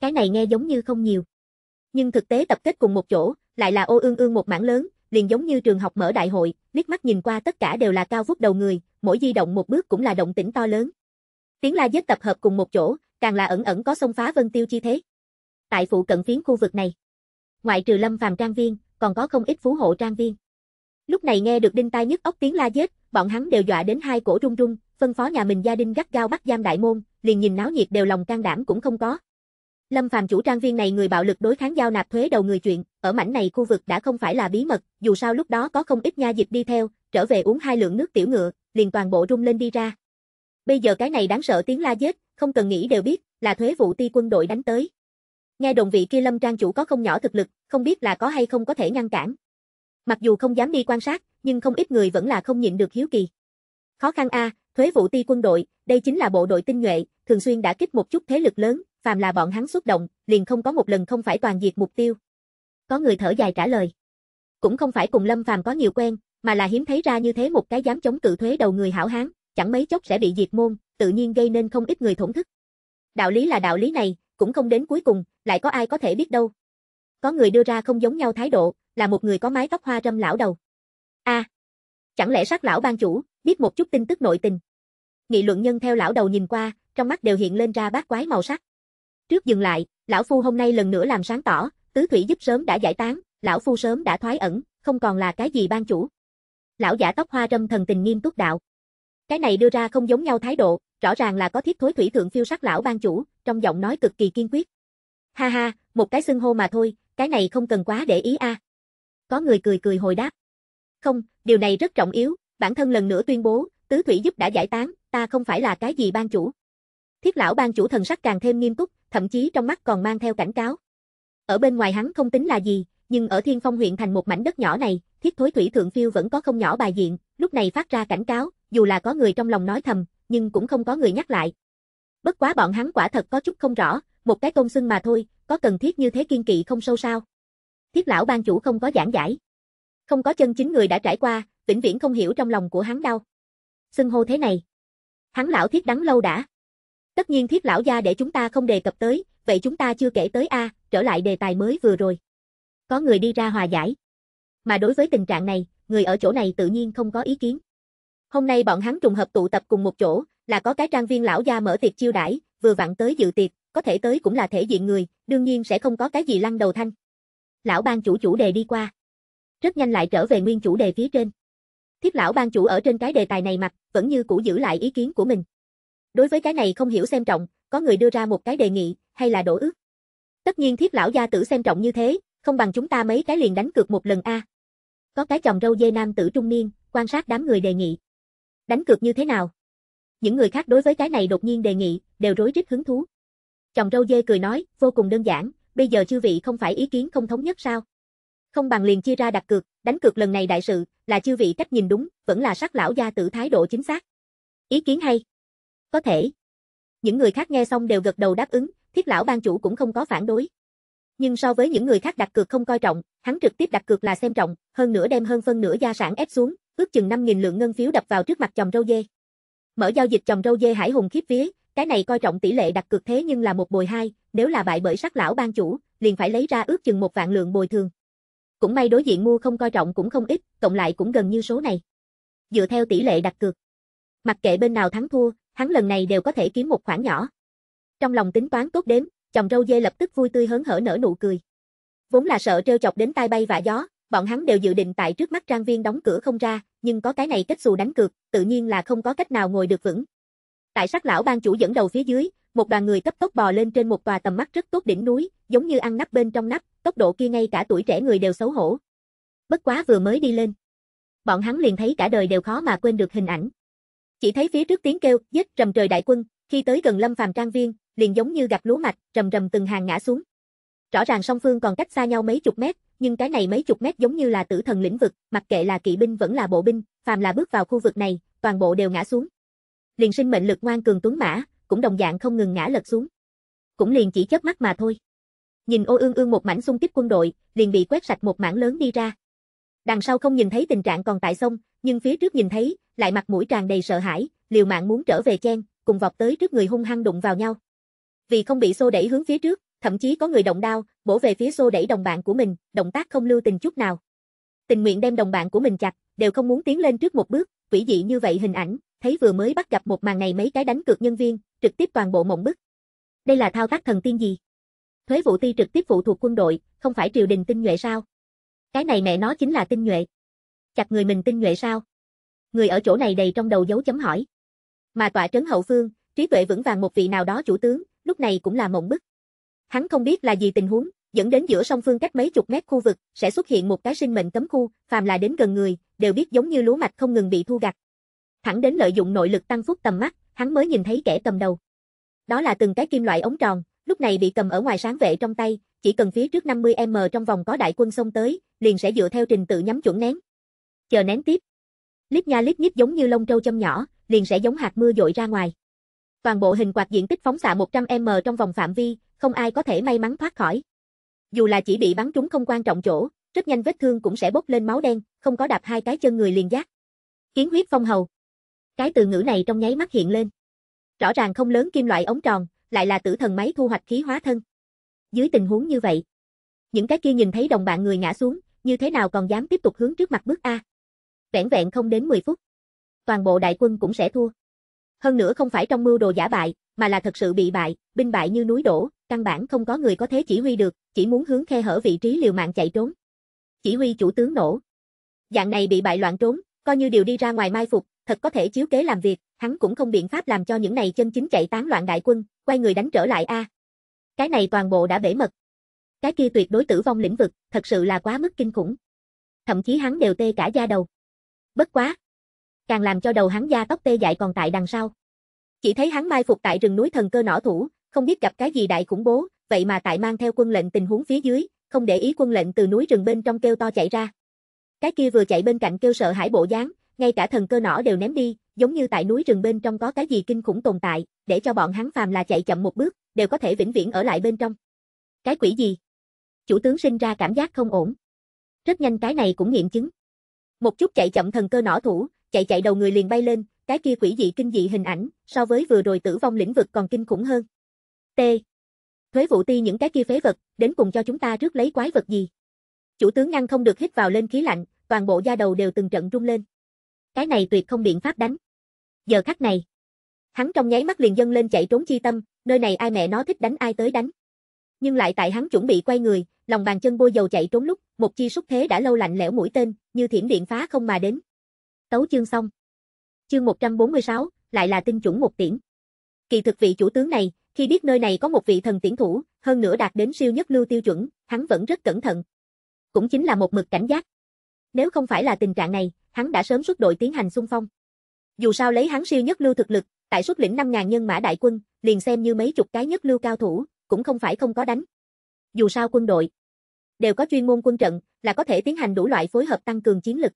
Cái này nghe giống như không nhiều, nhưng thực tế tập kết cùng một chỗ, lại là ô ương ương một mảng lớn, liền giống như trường học mở đại hội, liếc mắt nhìn qua tất cả đều là cao vút đầu người, mỗi di động một bước cũng là động tĩnh to lớn. Tiếng la giết tập hợp cùng một chỗ, càng là ẩn ẩn có xông phá vân tiêu chi thế tại phụ cận phiến khu vực này. Ngoại trừ lâm phàm trang viên, còn có không ít phú hộ trang viên. Lúc này nghe được đinh tai nhức ốc tiếng la giết, bọn hắn đều dọa đến hai cổ run run, phân phó nhà mình gia đình gắt gao bắt giam đại môn, liền nhìn náo nhiệt đều lòng can đảm cũng không có. Lâm Phàm chủ trang viên này người bạo lực đối kháng giao nạp thuế đầu người chuyện, ở mảnh này khu vực đã không phải là bí mật, dù sao lúc đó có không ít nha dịch đi theo, trở về uống hai lượng nước tiểu ngựa, liền toàn bộ rung lên đi ra. Bây giờ cái này đáng sợ tiếng la giết, không cần nghĩ đều biết, là thuế vụ ti quân đội đánh tới. Nghe đồng vị kia Lâm Trang chủ có không nhỏ thực lực, không biết là có hay không có thể ngăn cản. Mặc dù không dám đi quan sát, nhưng không ít người vẫn là không nhịn được hiếu kỳ. Khó khăn a, thuế vụ ti quân đội, đây chính là bộ đội tinh nhuệ, thường xuyên đã kích một chút thế lực lớn, phàm là bọn hắn xuất động, liền không có một lần không phải toàn diệt mục tiêu. Có người thở dài trả lời. Cũng không phải cùng Lâm Phàm có nhiều quen, mà là hiếm thấy ra như thế một cái dám chống cự thuế đầu người hảo hán, chẳng mấy chốc sẽ bị diệt môn, tự nhiên gây nên không ít người thổn thức. Đạo lý là đạo lý này, cũng không đến cuối cùng, lại có ai có thể biết đâu. Có người đưa ra không giống nhau thái độ, là một người có mái tóc hoa râm lão đầu. A, à, chẳng lẽ sát lão ban chủ biết một chút tin tức nội tình? Nghị luận nhân theo lão đầu nhìn qua, trong mắt đều hiện lên ra bát quái màu sắc. Trước dừng lại, lão phu hôm nay lần nữa làm sáng tỏ, tứ thủy giúp sớm đã giải tán, lão phu sớm đã thoái ẩn, không còn là cái gì ban chủ. Lão giả tóc hoa râm thần tình nghiêm túc đạo. Cái này đưa ra không giống nhau thái độ, rõ ràng là có thiết thối thủy thượng phiêu sắc lão ban chủ, trong giọng nói cực kỳ kiên quyết. Ha ha, một cái xưng hô mà thôi, cái này không cần quá để ý a. À. Có người cười cười hồi đáp. Không, điều này rất trọng yếu, bản thân lần nữa tuyên bố, tứ thủy giúp đã giải tán, ta không phải là cái gì ban chủ. Thiết lão ban chủ thần sắc càng thêm nghiêm túc, thậm chí trong mắt còn mang theo cảnh cáo. Ở bên ngoài hắn không tính là gì, nhưng ở Thiên Phong huyện thành một mảnh đất nhỏ này, thiết thối thủy thượng phiêu vẫn có không nhỏ bài diện, lúc này phát ra cảnh cáo, dù là có người trong lòng nói thầm, nhưng cũng không có người nhắc lại. Bất quá bọn hắn quả thật có chút không rõ, một cái công xưng mà thôi, có cần thiết như thế kiên kỵ không sâu sao? Thiết lão ban chủ không có giảng giải. Không có chân chính người đã trải qua, vĩnh viễn không hiểu trong lòng của hắn đâu. Xưng hô thế này. Hắn lão thiết đắng lâu đã. Tất nhiên thiết lão gia để chúng ta không đề cập tới, vậy chúng ta chưa kể tới A, trở lại đề tài mới vừa rồi. Có người đi ra hòa giải. Mà đối với tình trạng này, người ở chỗ này tự nhiên không có ý kiến. Hôm nay bọn hắn trùng hợp tụ tập cùng một chỗ, là có cái trang viên lão gia mở tiệc chiêu đãi, vừa vặn tới dự tiệc, có thể tới cũng là thể diện người, đương nhiên sẽ không có cái gì lăn đầu thanh. Lão ban chủ chủ đề đi qua. Rất nhanh lại trở về nguyên chủ đề phía trên. Thiếp lão ban chủ ở trên cái đề tài này mặt, vẫn như cũ giữ lại ý kiến của mình. Đối với cái này không hiểu xem trọng, có người đưa ra một cái đề nghị, hay là đổ ước. Tất nhiên thiếp lão gia tử xem trọng như thế, không bằng chúng ta mấy cái liền đánh cược một lần a. À. Có cái chồng râu dê nam tử trung niên, quan sát đám người đề nghị. Đánh cược như thế nào? Những người khác đối với cái này đột nhiên đề nghị, đều rối rít hứng thú. Chồng râu dê cười nói, vô cùng đơn giản, bây giờ chư vị không phải ý kiến không thống nhất sao? Không bằng liền chia ra đặt cược, đánh cược lần này đại sự, là chư vị cách nhìn đúng, vẫn là sắc lão gia tử thái độ chính xác. Ý kiến hay. Có thể. Những người khác nghe xong đều gật đầu đáp ứng, thiết lão ban chủ cũng không có phản đối. Nhưng so với những người khác đặt cược không coi trọng, hắn trực tiếp đặt cược là xem trọng, hơn nữa đem hơn phân nửa gia sản ép xuống, ước chừng 5.000 lượng ngân phiếu đập vào trước mặt chồng râu dê. Mở giao dịch chồng râu dê hải hùng khiếp vía, cái này coi trọng tỷ lệ đặt cược thế nhưng là một bồi hai, nếu là bại bởi sắc lão ban chủ, liền phải lấy ra ước chừng một vạn lượng bồi thường. Cũng may đối diện mua không coi trọng cũng không ít, cộng lại cũng gần như số này. Dựa theo tỷ lệ đặt cược. Mặc kệ bên nào thắng thua, hắn lần này đều có thể kiếm một khoản nhỏ. Trong lòng tính toán tốt đếm, chồng râu dê lập tức vui tươi hớn hở nở nụ cười. Vốn là sợ trêu chọc đến tai bay và gió, bọn hắn đều dự định tại trước mắt trang viên đóng cửa không ra, nhưng có cái này kết xù đánh cược, tự nhiên là không có cách nào ngồi được vững, Tại sắc lão ban chủ dẫn đầu phía dưới, một đoàn người cấp tốc bò lên trên một tòa tầm mắt rất tốt đỉnh núi, giống như ăn nắp bên trong nắp, tốc độ kia ngay cả tuổi trẻ người đều xấu hổ. Bất quá vừa mới đi lên. Bọn hắn liền thấy cả đời đều khó mà quên được hình ảnh. Chỉ thấy phía trước tiếng kêu, giết rầm trời đại quân, khi tới gần lâm phàm trang viên, liền giống như gặp lúa mạch, rầm rầm từng hàng ngã xuống. Rõ ràng song phương còn cách xa nhau mấy chục mét, nhưng cái này mấy chục mét giống như là tử thần lĩnh vực, mặc kệ là kỵ binh vẫn là bộ binh, phàm là bước vào khu vực này, toàn bộ đều ngã xuống liền sinh mệnh lực ngoan cường tuấn mã, cũng đồng dạng không ngừng ngã lật xuống. Cũng liền chỉ chớp mắt mà thôi. Nhìn ô ương ương một mảnh xung kích quân đội, liền bị quét sạch một mảng lớn đi ra. Đằng sau không nhìn thấy tình trạng còn tại sông, nhưng phía trước nhìn thấy, lại mặt mũi tràn đầy sợ hãi, liều mạng muốn trở về chen, cùng vọt tới trước người hung hăng đụng vào nhau. Vì không bị xô đẩy hướng phía trước, thậm chí có người động đao, bổ về phía xô đẩy đồng bạn của mình, động tác không lưu tình chút nào. Tình nguyện đem đồng bạn của mình chặt, đều không muốn tiến lên trước một bước, quỷ dị như vậy hình ảnh, thấy vừa mới bắt gặp một màn này mấy cái đánh cược nhân viên, trực tiếp toàn bộ mộng bức. Đây là thao tác thần tiên gì? Thuế vụ ti trực tiếp phụ thuộc quân đội, không phải triều đình tinh nhuệ sao? Cái này mẹ nó chính là tinh nhuệ. Chặt người mình tinh nhuệ sao? Người ở chỗ này đầy trong đầu dấu chấm hỏi. Mà tọa trấn hậu phương, trí tuệ vững vàng một vị nào đó chủ tướng, lúc này cũng là mộng bức. Hắn không biết là gì tình huống, dẫn đến giữa sông phương cách mấy chục mét khu vực sẽ xuất hiện một cái sinh mệnh cấm khu, phàm là đến gần người, đều biết giống như lúa mạch không ngừng bị thu gặt, Thẳng đến lợi dụng nội lực tăng phúc tầm mắt, hắn mới nhìn thấy kẻ cầm đầu. Đó là từng cái kim loại ống tròn, lúc này bị cầm ở ngoài sáng vệ trong tay, chỉ cần phía trước 50m trong vòng có đại quân xông tới, liền sẽ dựa theo trình tự nhắm chuẩn nén. Chờ nén tiếp. Lít nha lít nhít giống như lông trâu châm nhỏ, liền sẽ giống hạt mưa dội ra ngoài. Toàn bộ hình quạt diện tích phóng xạ 100m trong vòng phạm vi, không ai có thể may mắn thoát khỏi. Dù là chỉ bị bắn trúng không quan trọng chỗ, rất nhanh vết thương cũng sẽ bốc lên máu đen, không có đạp hai cái chân người liền giác. Kiến huyết phong hầu. Cái từ ngữ này trong nháy mắt hiện lên. Rõ ràng không lớn kim loại ống tròn, lại là tử thần máy thu hoạch khí hóa thân. Dưới tình huống như vậy, những cái kia nhìn thấy đồng bạn người ngã xuống, như thế nào còn dám tiếp tục hướng trước mặt bước A. Vẹn vẹn không đến 10 phút. Toàn bộ đại quân cũng sẽ thua. Hơn nữa không phải trong mưu đồ giả bại, mà là thật sự bị bại, binh bại như núi đổ, căn bản không có người có thế chỉ huy được, chỉ muốn hướng khe hở vị trí liều mạng chạy trốn. Chỉ huy chủ tướng nổ. Dạng này bị bại loạn trốn, coi như điều đi ra ngoài mai phục, thật có thể chiếu kế làm việc, hắn cũng không biện pháp làm cho những này chân chính chạy tán loạn đại quân, quay người đánh trở lại a. Cái này toàn bộ đã bể mật. Cái kia tuyệt đối tử vong lĩnh vực, thật sự là quá mức kinh khủng. Thậm chí hắn đều tê cả da đầu. Bất quá, càng làm cho đầu hắn da tóc tê dại còn tại đằng sau. Chỉ thấy hắn mai phục tại rừng núi thần cơ nỏ thủ, không biết gặp cái gì đại khủng bố, vậy mà tại mang theo quân lệnh tình huống phía dưới, không để ý quân lệnh từ núi rừng bên trong kêu to chạy ra. Cái kia vừa chạy bên cạnh kêu sợ hãi bộ dáng, ngay cả thần cơ nỏ đều ném đi, giống như tại núi rừng bên trong có cái gì kinh khủng tồn tại, để cho bọn hắn phàm là chạy chậm một bước, đều có thể vĩnh viễn ở lại bên trong. Cái quỷ gì? Chủ tướng sinh ra cảm giác không ổn. Rất nhanh cái này cũng nghiệm chứng. Một chút chạy chậm thần cơ nỏ thủ, chạy chạy đầu người liền bay lên, cái kia quỷ dị kinh dị hình ảnh, so với vừa rồi tử vong lĩnh vực còn kinh khủng hơn. T. Thuế vụ ti những cái kia phế vật, đến cùng cho chúng ta rước lấy quái vật gì? Chủ tướng ngăn không được hít vào lên khí lạnh, toàn bộ da đầu đều từng trận rung lên cái này tuyệt không biện pháp đánh. Giờ khắc này, hắn trong nháy mắt liền dâng lên chạy trốn chi tâm, nơi này ai mẹ nó thích đánh ai tới đánh. Nhưng lại tại hắn chuẩn bị quay người, lòng bàn chân bôi dầu chạy trốn lúc, một chi xúc thế đã lâu lạnh lẽo mũi tên, như thiểm điện phá không mà đến. Tấu chương xong. Chương 146, lại là tinh chuẩn một tiễn. Kỳ thực vị chủ tướng này, khi biết nơi này có một vị thần tiễn thủ, hơn nữa đạt đến siêu nhất lưu tiêu chuẩn, hắn vẫn rất cẩn thận. Cũng chính là một mực cảnh giác. Nếu không phải là tình trạng này, hắn đã sớm xuất đội tiến hành xung phong. Dù sao lấy hắn siêu nhất lưu thực lực, tại xuất lĩnh 5000 nhân mã đại quân, liền xem như mấy chục cái nhất lưu cao thủ, cũng không phải không có đánh. Dù sao quân đội đều có chuyên môn quân trận, là có thể tiến hành đủ loại phối hợp tăng cường chiến lực.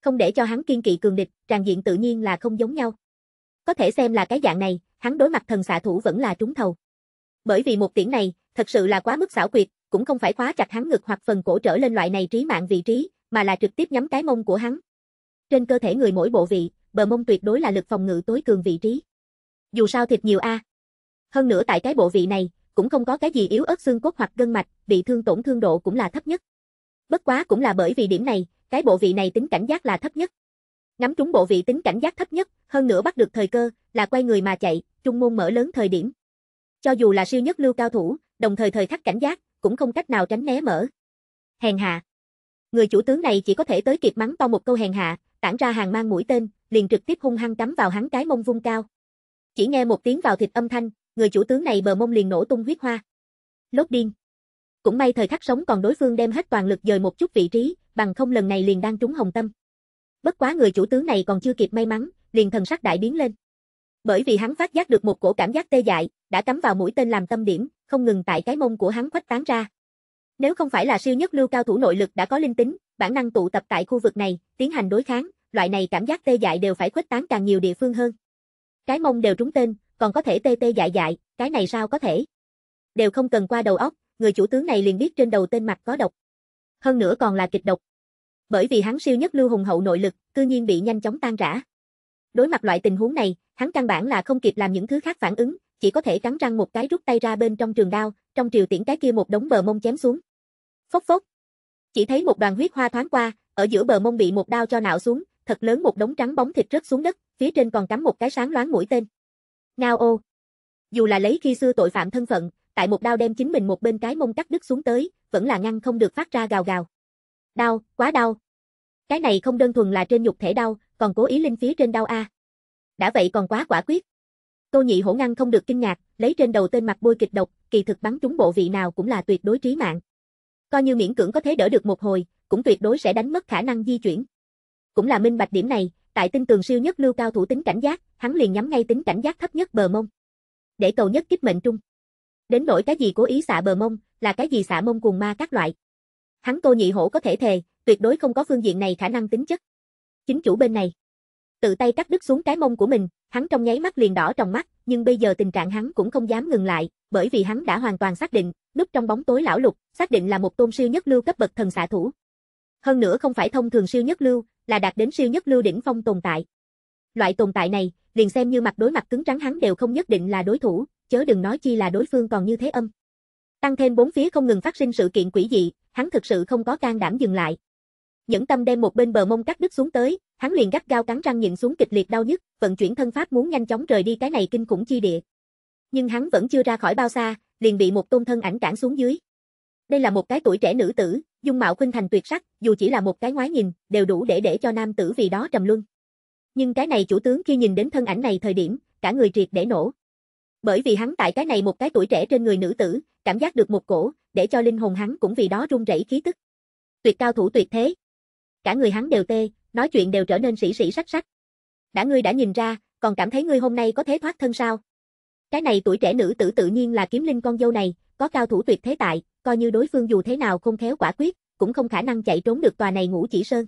Không để cho hắn kiên kỵ cường địch, tràn diện tự nhiên là không giống nhau. Có thể xem là cái dạng này, hắn đối mặt thần xạ thủ vẫn là trúng thầu. Bởi vì một tiễn này, thật sự là quá mức xảo quyệt, cũng không phải khóa chặt hắn ngực hoặc phần cổ trở lên loại này trí mạng vị trí, mà là trực tiếp nhắm cái mông của hắn, trên cơ thể người mỗi bộ vị, bờ mông tuyệt đối là lực phòng ngự tối cường vị trí. Dù sao thịt nhiều a. Hơn nữa tại cái bộ vị này, cũng không có cái gì yếu ớt xương cốt hoặc gân mạch, bị thương tổn thương độ cũng là thấp nhất. Bất quá cũng là bởi vì điểm này, cái bộ vị này tính cảnh giác là thấp nhất. ngắm trúng bộ vị tính cảnh giác thấp nhất, hơn nữa bắt được thời cơ, là quay người mà chạy, trung môn mở lớn thời điểm. Cho dù là siêu nhất lưu cao thủ, đồng thời thời khắc cảnh giác, cũng không cách nào tránh né mở. Hèn hạ. Người chủ tướng này chỉ có thể tới kịp mắng to một câu hèn hạ, tản ra hàng mang mũi tên, liền trực tiếp hung hăng cắm vào hắn cái mông vung cao. Chỉ nghe một tiếng vào thịt âm thanh, người chủ tướng này bờ mông liền nổ tung huyết hoa. Lốt điên. Cũng may thời khắc sống còn đối phương đem hết toàn lực dời một chút vị trí, bằng không lần này liền đang trúng hồng tâm. Bất quá người chủ tướng này còn chưa kịp may mắn, liền thần sắc đại biến lên. Bởi vì hắn phát giác được một cổ cảm giác tê dại, đã cắm vào mũi tên làm tâm điểm, không ngừng tại cái mông của hắn khuếch tán ra. Nếu không phải là siêu nhất lưu cao thủ nội lực đã có linh tính, bản năng tụ tập tại khu vực này, tiến hành đối kháng, loại này cảm giác tê dại đều phải khuếch tán càng nhiều địa phương hơn. Cái mông đều trúng tên, còn có thể tê tê dại dại, cái này sao có thể? Đều không cần qua đầu óc, người chủ tướng này liền biết trên đầu tên mặt có độc. Hơn nữa còn là kịch độc. Bởi vì hắn siêu nhất lưu hùng hậu nội lực, cư nhiên bị nhanh chóng tan rã. Đối mặt loại tình huống này, hắn căn bản là không kịp làm những thứ khác phản ứng, chỉ có thể cắn răng một cái rút tay ra bên trong trường đao, trong triều tiễn cái kia một đống bờ mông chém xuống. Phốc phốc, chỉ thấy một đoàn huyết hoa thoáng qua, ở giữa bờ mông bị một đao cho nạo xuống, thật lớn một đống trắng bóng thịt rớt xuống đất, phía trên còn cắm một cái sáng loáng mũi tên. Ngao ô. Dù là lấy khi xưa tội phạm thân phận, tại một đao đem chính mình một bên cái mông cắt đứt xuống tới, vẫn là ngăn không được phát ra gào gào. Đau, quá đau. Cái này không đơn thuần là trên nhục thể đau, còn cố ý linh phía trên đau a. Đã vậy còn quá quả quyết. Tô Nhị Hổ ngăn không được kinh ngạc, lấy trên đầu tên mặt bôi kịch độc, kỳ thực bắn trúng bộ vị nào cũng là tuyệt đối trí mạng coi như miễn cưỡng có thể đỡ được một hồi, cũng tuyệt đối sẽ đánh mất khả năng di chuyển. Cũng là minh bạch điểm này, tại tinh tường siêu nhất lưu cao thủ tính cảnh giác, hắn liền nhắm ngay tính cảnh giác thấp nhất bờ mông. Để cầu nhất kích mệnh trung. Đến nỗi cái gì cố ý xạ bờ mông, là cái gì xạ mông cuồng ma các loại. Hắn Tô Nhị Hổ có thể thề, tuyệt đối không có phương diện này khả năng tính chất. Chính chủ bên này, tự tay cắt đứt xuống cái mông của mình, hắn trong nháy mắt liền đỏ trong mắt, nhưng bây giờ tình trạng hắn cũng không dám ngừng lại, bởi vì hắn đã hoàn toàn xác định, núp trong bóng tối lão lục, xác định là một tôn siêu nhất lưu cấp bậc thần xạ thủ. Hơn nữa không phải thông thường siêu nhất lưu, là đạt đến siêu nhất lưu đỉnh phong tồn tại. Loại tồn tại này, liền xem như mặt đối mặt cứng rắn hắn đều không nhất định là đối thủ, chớ đừng nói chi là đối phương còn như thế âm. Tăng thêm bốn phía không ngừng phát sinh sự kiện quỷ dị, hắn thực sự không có can đảm dừng lại. Nhẫn tâm đem một bên bờ mông cắt đứt xuống tới, hắn liền gắt gao cắn răng nhịn xuống kịch liệt đau nhức, vận chuyển thân pháp muốn nhanh chóng rời đi cái này kinh khủng chi địa nhưng hắn vẫn chưa ra khỏi bao xa, liền bị một tôn thân ảnh cản xuống dưới. Đây là một cái tuổi trẻ nữ tử, dung mạo khuynh thành tuyệt sắc, dù chỉ là một cái ngoái nhìn, đều đủ để để cho nam tử vì đó trầm luân. Nhưng cái này chủ tướng khi nhìn đến thân ảnh này thời điểm, cả người triệt để nổ. Bởi vì hắn tại cái này một cái tuổi trẻ trên người nữ tử, cảm giác được một cổ, để cho linh hồn hắn cũng vì đó run rẩy khí tức. Tuyệt cao thủ tuyệt thế. Cả người hắn đều tê, nói chuyện đều trở nên sĩ sĩ sắc sắc. Đã ngươi đã nhìn ra, còn cảm thấy ngươi hôm nay có thế thoát thân sao? Cái này tuổi trẻ nữ tử tự nhiên là kiếm linh con dâu này, có cao thủ tuyệt thế tại, coi như đối phương dù thế nào không khéo quả quyết, cũng không khả năng chạy trốn được tòa này ngũ chỉ sơn.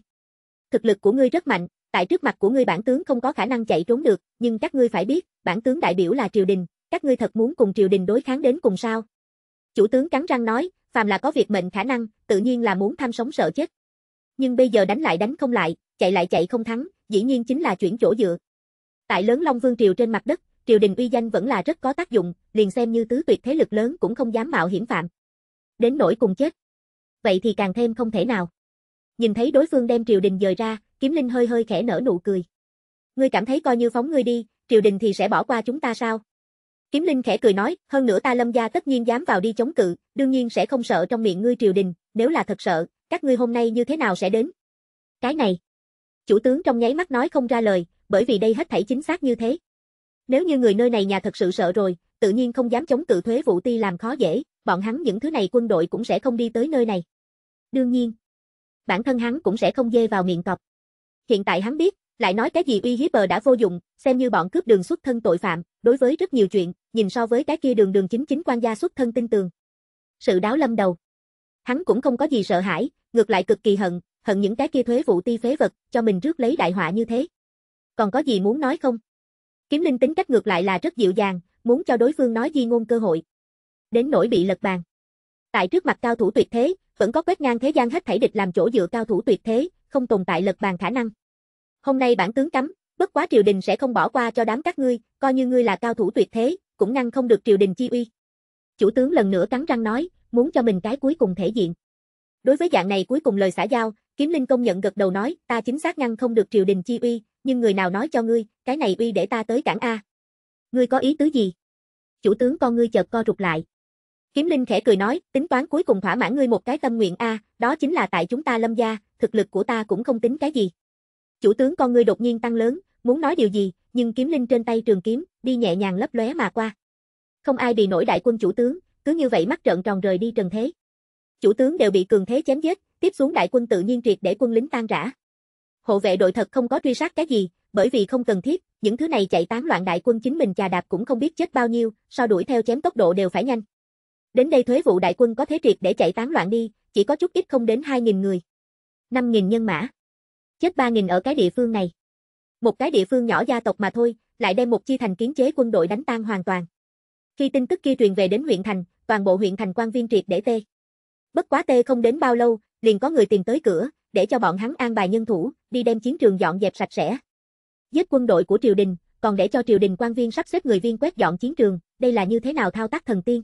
Thực lực của ngươi rất mạnh, tại trước mặt của ngươi bản tướng không có khả năng chạy trốn được, nhưng các ngươi phải biết, bản tướng đại biểu là triều đình, các ngươi thật muốn cùng triều đình đối kháng đến cùng sao? Chủ tướng cắn răng nói, phàm là có việc mệnh khả năng, tự nhiên là muốn tham sống sợ chết. Nhưng bây giờ đánh lại đánh không lại, chạy lại chạy không thắng, dĩ nhiên chính là chuyển chỗ dựa. Tại lớn Long Vương triều trên mặt đất, triều đình uy danh vẫn là rất có tác dụng, liền xem như tứ tuyệt thế lực lớn cũng không dám mạo hiểm phạm. Đến nỗi cùng chết. Vậy thì càng thêm không thể nào. Nhìn thấy đối phương đem triều đình dời ra, Kiếm Linh hơi hơi khẽ nở nụ cười. Ngươi cảm thấy coi như phóng ngươi đi, triều đình thì sẽ bỏ qua chúng ta sao? Kiếm Linh khẽ cười nói, hơn nữa ta Lâm gia tất nhiên dám vào đi chống cự, đương nhiên sẽ không sợ trong miệng ngươi triều đình, nếu là thật sợ, các ngươi hôm nay như thế nào sẽ đến? Cái này. Chủ tướng trong nháy mắt nói không ra lời, bởi vì đây hết thảy chính xác như thế. Nếu như người nơi này nhà thật sự sợ rồi, tự nhiên không dám chống cự thuế vụ ti làm khó dễ, bọn hắn những thứ này quân đội cũng sẽ không đi tới nơi này. Đương nhiên, bản thân hắn cũng sẽ không dê vào miệng cọp. Hiện tại hắn biết, lại nói cái gì uy hiếp bờ đã vô dụng, xem như bọn cướp đường xuất thân tội phạm, đối với rất nhiều chuyện, nhìn so với cái kia đường đường chính chính quan gia xuất thân tin tường. Sự đáo lâm đầu. Hắn cũng không có gì sợ hãi, ngược lại cực kỳ hận, hận những cái kia thuế vụ ti phế vật, cho mình trước lấy đại họa như thế. Còn có gì muốn nói không? Kiếm linh tính cách ngược lại là rất dịu dàng, muốn cho đối phương nói di ngôn cơ hội. Đến nỗi bị lật bàn. Tại trước mặt cao thủ tuyệt thế, vẫn có quét ngang thế gian hết thảy địch làm chỗ dựa cao thủ tuyệt thế, không tồn tại lật bàn khả năng. Hôm nay bản tướng cấm, bất quá triều đình sẽ không bỏ qua cho đám các ngươi, coi như ngươi là cao thủ tuyệt thế, cũng ngăn không được triều đình chi uy. Chủ tướng lần nữa cắn răng nói, muốn cho mình cái cuối cùng thể diện. Đối với dạng này cuối cùng lời xã giao, Kiếm Linh công nhận gật đầu nói, ta chính xác ngăn không được triều đình chi uy, nhưng người nào nói cho ngươi, cái này uy để ta tới cảng A. Ngươi có ý tứ gì? Chủ tướng con ngươi chợt co rụt lại. Kiếm Linh khẽ cười nói, tính toán cuối cùng thỏa mãn ngươi một cái tâm nguyện A, đó chính là tại chúng ta lâm gia, thực lực của ta cũng không tính cái gì. Chủ tướng con ngươi đột nhiên tăng lớn, muốn nói điều gì, nhưng kiếm linh trên tay trường kiếm, đi nhẹ nhàng lấp lóe mà qua. Không ai bị nổi đại quân chủ tướng, cứ như vậy mắt trợn tròn rời đi trần thế. Chủ tướng đều bị cường thế chém giết, tiếp xuống đại quân tự nhiên triệt để quân lính tan rã hộ vệ đội thật không có truy sát cái gì, bởi vì không cần thiết, những thứ này chạy tán loạn đại quân chính mình chà đạp cũng không biết chết bao nhiêu, so đuổi theo chém tốc độ đều phải nhanh. Đến đây thuế vụ đại quân có thế triệt để chạy tán loạn đi, chỉ có chút ít không đến 2.000 người. 5.000 nhân mã. Chết 3.000 ở cái địa phương này. Một cái địa phương nhỏ gia tộc mà thôi, lại đem một chi thành kiến chế quân đội đánh tan hoàn toàn. Khi tin tức kia truyền về đến huyện thành, toàn bộ huyện thành quan viên triệt để tê. Bất quá tê không đến bao lâu, liền có người tìm tới cửa, để cho bọn hắn an bài nhân thủ, đi đem chiến trường dọn dẹp sạch sẽ. Giết quân đội của triều đình, còn để cho triều đình quan viên sắp xếp người viên quét dọn chiến trường, đây là như thế nào thao tác thần tiên.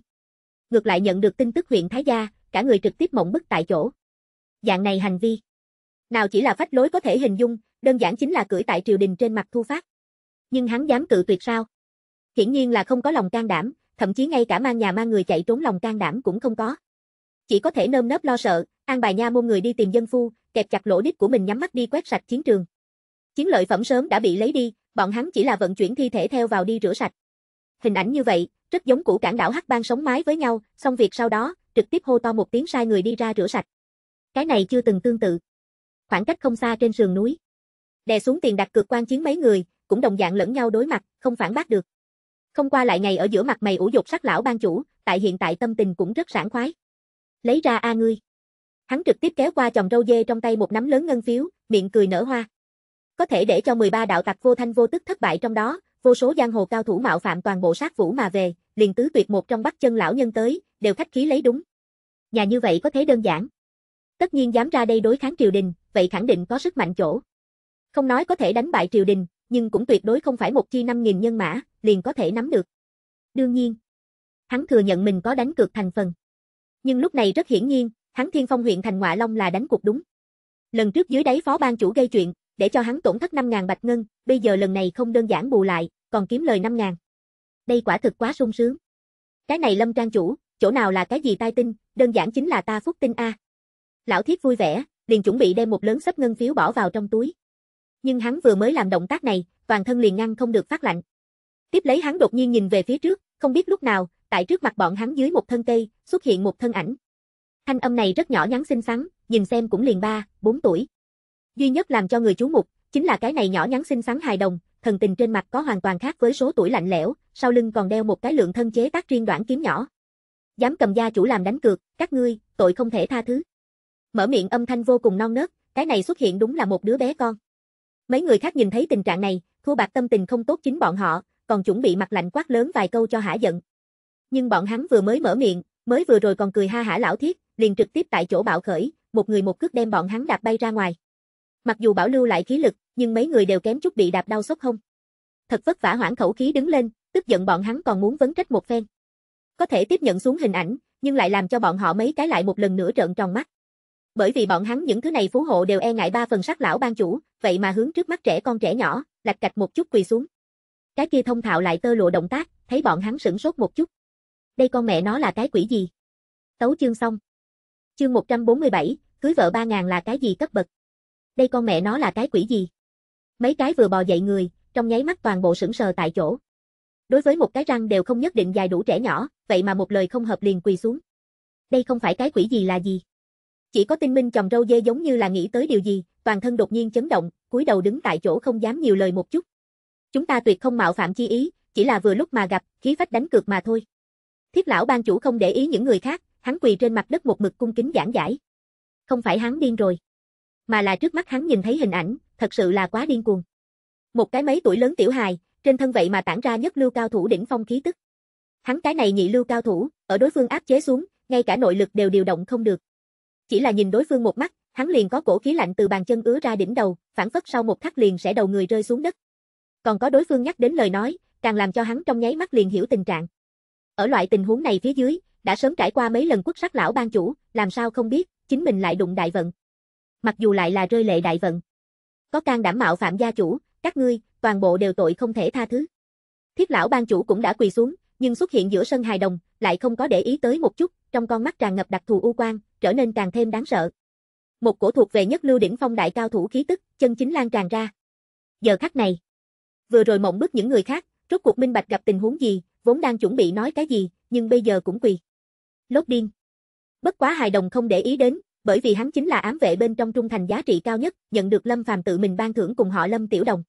Ngược lại nhận được tin tức huyện Thái Gia, cả người trực tiếp mộng bức tại chỗ. Dạng này hành vi. Nào chỉ là phách lối có thể hình dung, đơn giản chính là cưỡi tại triều đình trên mặt thu phát. Nhưng hắn dám cự tuyệt sao? Hiển nhiên là không có lòng can đảm, thậm chí ngay cả mang nhà mang người chạy trốn lòng can đảm cũng không có. Chỉ có thể nơm nớp lo sợ, an bài nha môn người đi tìm dân phu, kẹp chặt lỗ đít của mình nhắm mắt đi quét sạch chiến trường. Chiến lợi phẩm sớm đã bị lấy đi, bọn hắn chỉ là vận chuyển thi thể theo vào đi rửa sạch. Hình ảnh như vậy, rất giống củ cảng đảo hắc bang sống mái với nhau, xong việc sau đó, trực tiếp hô to một tiếng sai người đi ra rửa sạch. Cái này chưa từng tương tự. Khoảng cách không xa trên sườn núi. Đè xuống tiền đặt cược quan chiến mấy người, cũng đồng dạng lẫn nhau đối mặt, không phản bác được. Không qua lại ngày ở giữa mặt mày ủ dục sắc lão ban chủ, tại hiện tại tâm tình cũng rất sảng khoái. Lấy ra a ngươi. Hắn trực tiếp kéo qua chồng râu dê trong tay một nắm lớn ngân phiếu, miệng cười nở hoa. Có thể để cho 13 đạo tặc vô thanh vô tức thất bại trong đó, vô số giang hồ cao thủ mạo phạm toàn bộ sát vũ mà về, liền tứ tuyệt một trong bắt chân lão nhân tới, đều khách khí lấy đúng. Nhà như vậy có thế đơn giản. Tất nhiên dám ra đây đối kháng triều đình, vậy khẳng định có sức mạnh chỗ. Không nói có thể đánh bại triều đình, nhưng cũng tuyệt đối không phải một chi 5.000 nhân mã, liền có thể nắm được. Đương nhiên, hắn thừa nhận mình có đánh cược thành phần. Nhưng lúc này rất hiển nhiên, hắn Thiên Phong huyện thành ngoại Long là đánh cuộc đúng. Lần trước dưới đáy phó ban chủ gây chuyện, để cho hắn tổn thất 5000 bạch ngân, bây giờ lần này không đơn giản bù lại, còn kiếm lời 5000. Đây quả thực quá sung sướng. Cái này Lâm Trang chủ, chỗ nào là cái gì tai tinh, đơn giản chính là ta phúc tinh a. Lão Thiết vui vẻ, liền chuẩn bị đem một lớn sấp ngân phiếu bỏ vào trong túi. Nhưng hắn vừa mới làm động tác này, toàn thân liền ngăn không được phát lạnh. Tiếp lấy hắn đột nhiên nhìn về phía trước, không biết lúc nào, tại trước mặt bọn hắn dưới một thân cây, xuất hiện một thân ảnh, Thanh âm này rất nhỏ nhắn xinh xắn, nhìn xem cũng liền 3, 4 tuổi. Duy nhất làm cho người chú mục, chính là cái này nhỏ nhắn xinh xắn hài đồng, thần tình trên mặt có hoàn toàn khác với số tuổi lạnh lẽo, sau lưng còn đeo một cái lượng thân chế tác riêng đoạn kiếm nhỏ. Dám cầm gia chủ làm đánh cược, các ngươi, tội không thể tha thứ. Mở miệng âm thanh vô cùng non nớt, cái này xuất hiện đúng là một đứa bé con. Mấy người khác nhìn thấy tình trạng này, thua bạc tâm tình không tốt chính bọn họ, còn chuẩn bị mặt lạnh quát lớn vài câu cho hả giận. Nhưng bọn hắn vừa mới mở miệng, mới vừa rồi còn cười ha hả lão thiết, liền trực tiếp tại chỗ bạo khởi, một người một cước đem bọn hắn đạp bay ra ngoài. Mặc dù bảo lưu lại khí lực, nhưng mấy người đều kém chút bị đạp đau sốc không. Thật vất vả hoãn khẩu khí đứng lên, tức giận bọn hắn còn muốn vấn trách một phen. Có thể tiếp nhận xuống hình ảnh, nhưng lại làm cho bọn họ mấy cái lại một lần nữa trợn tròn mắt. Bởi vì bọn hắn những thứ này phú hộ đều e ngại ba phần sắc lão ban chủ, vậy mà hướng trước mắt trẻ con trẻ nhỏ, lạch cạch một chút quỳ xuống. Cái kia thông thạo lại tơ lụa động tác, thấy bọn hắn sửng sốt một chút đây con mẹ nó là cái quỷ gì? Tấu chương xong. Chương 147, cưới vợ 3000 là cái gì cấp bậc? Đây con mẹ nó là cái quỷ gì? Mấy cái vừa bò dậy người, trong nháy mắt toàn bộ sững sờ tại chỗ. Đối với một cái răng đều không nhất định dài đủ trẻ nhỏ, vậy mà một lời không hợp liền quỳ xuống. Đây không phải cái quỷ gì là gì? Chỉ có tinh minh chồng râu dê giống như là nghĩ tới điều gì, toàn thân đột nhiên chấn động, cúi đầu đứng tại chỗ không dám nhiều lời một chút. Chúng ta tuyệt không mạo phạm chi ý, chỉ là vừa lúc mà gặp, khí phách đánh cược mà thôi. Thiết lão ban chủ không để ý những người khác, hắn quỳ trên mặt đất một mực cung kính giảng giải. Không phải hắn điên rồi, mà là trước mắt hắn nhìn thấy hình ảnh, thật sự là quá điên cuồng. Một cái mấy tuổi lớn tiểu hài, trên thân vậy mà tản ra nhất lưu cao thủ đỉnh phong khí tức. Hắn cái này nhị lưu cao thủ, ở đối phương áp chế xuống, ngay cả nội lực đều điều động không được. Chỉ là nhìn đối phương một mắt, hắn liền có cổ khí lạnh từ bàn chân ứa ra đỉnh đầu, phản phất sau một khắc liền sẽ đầu người rơi xuống đất. Còn có đối phương nhắc đến lời nói, càng làm cho hắn trong nháy mắt liền hiểu tình trạng. Ở loại tình huống này phía dưới, đã sớm trải qua mấy lần quốc sắc lão ban chủ, làm sao không biết, chính mình lại đụng đại vận. Mặc dù lại là rơi lệ đại vận. Có can đảm mạo phạm gia chủ, các ngươi, toàn bộ đều tội không thể tha thứ. Thiết lão ban chủ cũng đã quỳ xuống, nhưng xuất hiện giữa sân hài đồng, lại không có để ý tới một chút, trong con mắt tràn ngập đặc thù u quan trở nên càng thêm đáng sợ. Một cổ thuộc về nhất lưu đỉnh phong đại cao thủ khí tức, chân chính lan tràn ra. Giờ khắc này, vừa rồi mộng bức những người khác, rốt cuộc minh bạch gặp tình huống gì, vốn đang chuẩn bị nói cái gì, nhưng bây giờ cũng quỳ. Lốt điên. Bất quá hài đồng không để ý đến, bởi vì hắn chính là ám vệ bên trong trung thành giá trị cao nhất, nhận được Lâm Phàm tự mình ban thưởng cùng họ Lâm Tiểu Đồng.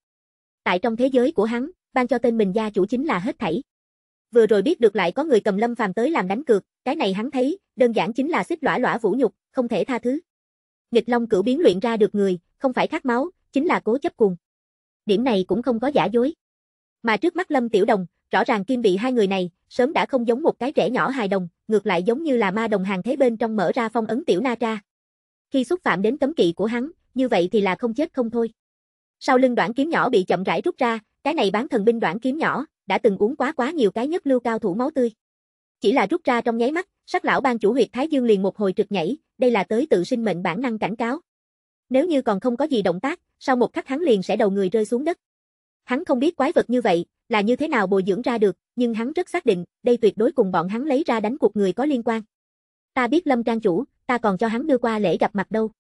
Tại trong thế giới của hắn, ban cho tên mình gia chủ chính là hết thảy. Vừa rồi biết được lại có người cầm Lâm Phàm tới làm đánh cược, cái này hắn thấy, đơn giản chính là xích lõa lõa vũ nhục, không thể tha thứ. Nghịch Long cử biến luyện ra được người, không phải khát máu, chính là cố chấp cuồng. Điểm này cũng không có giả dối. Mà trước mắt Lâm Tiểu Đồng, Rõ ràng kim bị hai người này, sớm đã không giống một cái trẻ nhỏ hài đồng, ngược lại giống như là ma đồng hàng thế bên trong mở ra phong ấn tiểu na tra. Khi xúc phạm đến cấm kỵ của hắn, như vậy thì là không chết không thôi. Sau lưng đoạn kiếm nhỏ bị chậm rãi rút ra, cái này bán thần binh đoạn kiếm nhỏ, đã từng uống quá quá nhiều cái nhất lưu cao thủ máu tươi. Chỉ là rút ra trong nháy mắt, sắc lão ban chủ huyệt Thái Dương liền một hồi trực nhảy, đây là tới tự sinh mệnh bản năng cảnh cáo. Nếu như còn không có gì động tác, sau một khắc hắn liền sẽ đầu người rơi xuống đất. Hắn không biết quái vật như vậy, là như thế nào bồi dưỡng ra được, nhưng hắn rất xác định, đây tuyệt đối cùng bọn hắn lấy ra đánh cuộc người có liên quan. Ta biết Lâm Trang chủ, ta còn cho hắn đưa qua lễ gặp mặt đâu.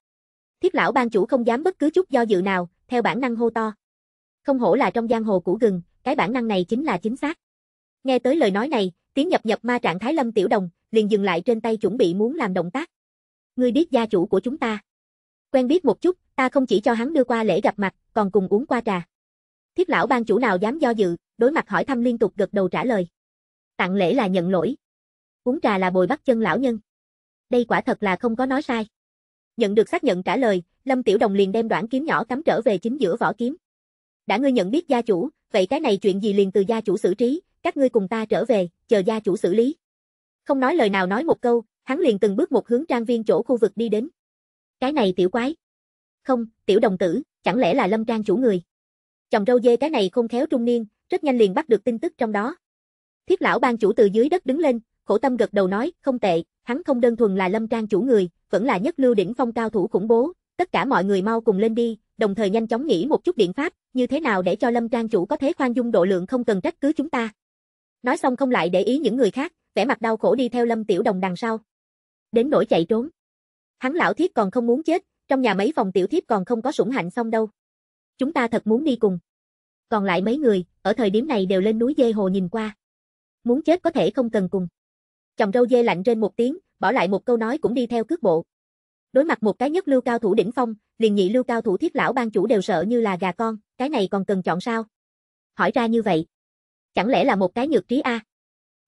Thiết lão ban chủ không dám bất cứ chút do dự nào, theo bản năng hô to. Không hổ là trong giang hồ cũ gừng, cái bản năng này chính là chính xác. Nghe tới lời nói này, tiếng nhập nhập ma trạng thái Lâm Tiểu Đồng, liền dừng lại trên tay chuẩn bị muốn làm động tác. Ngươi biết gia chủ của chúng ta. Quen biết một chút, ta không chỉ cho hắn đưa qua lễ gặp mặt, còn cùng uống qua trà. Thiếp lão ban chủ nào dám do dự, đối mặt hỏi thăm liên tục gật đầu trả lời. Tặng lễ là nhận lỗi. Uống trà là bồi bắt chân lão nhân. Đây quả thật là không có nói sai. Nhận được xác nhận trả lời, Lâm Tiểu Đồng liền đem đoạn kiếm nhỏ cắm trở về chính giữa vỏ kiếm. Đã ngươi nhận biết gia chủ, vậy cái này chuyện gì liền từ gia chủ xử trí, các ngươi cùng ta trở về, chờ gia chủ xử lý. Không nói lời nào nói một câu, hắn liền từng bước một hướng trang viên chỗ khu vực đi đến. Cái này tiểu quái. Không, tiểu đồng tử, chẳng lẽ là lâm trang chủ người chồng râu dê cái này không khéo trung niên, rất nhanh liền bắt được tin tức trong đó. Thiết lão ban chủ từ dưới đất đứng lên, khổ tâm gật đầu nói, không tệ, hắn không đơn thuần là lâm trang chủ người, vẫn là nhất lưu đỉnh phong cao thủ khủng bố, tất cả mọi người mau cùng lên đi, đồng thời nhanh chóng nghĩ một chút biện pháp, như thế nào để cho lâm trang chủ có thế khoan dung độ lượng không cần trách cứ chúng ta. Nói xong không lại để ý những người khác, vẻ mặt đau khổ đi theo lâm tiểu đồng đằng sau. Đến nỗi chạy trốn. Hắn lão thiết còn không muốn chết, trong nhà mấy phòng tiểu thiếp còn không có sủng hạnh xong đâu. Chúng ta thật muốn đi cùng. Còn lại mấy người, ở thời điểm này đều lên núi dê hồ nhìn qua. Muốn chết có thể không cần cùng. Chồng râu dê lạnh trên một tiếng, bỏ lại một câu nói cũng đi theo cước bộ. Đối mặt một cái nhất lưu cao thủ đỉnh phong, liền nhị lưu cao thủ thiết lão ban chủ đều sợ như là gà con, cái này còn cần chọn sao? Hỏi ra như vậy, chẳng lẽ là một cái nhược trí a?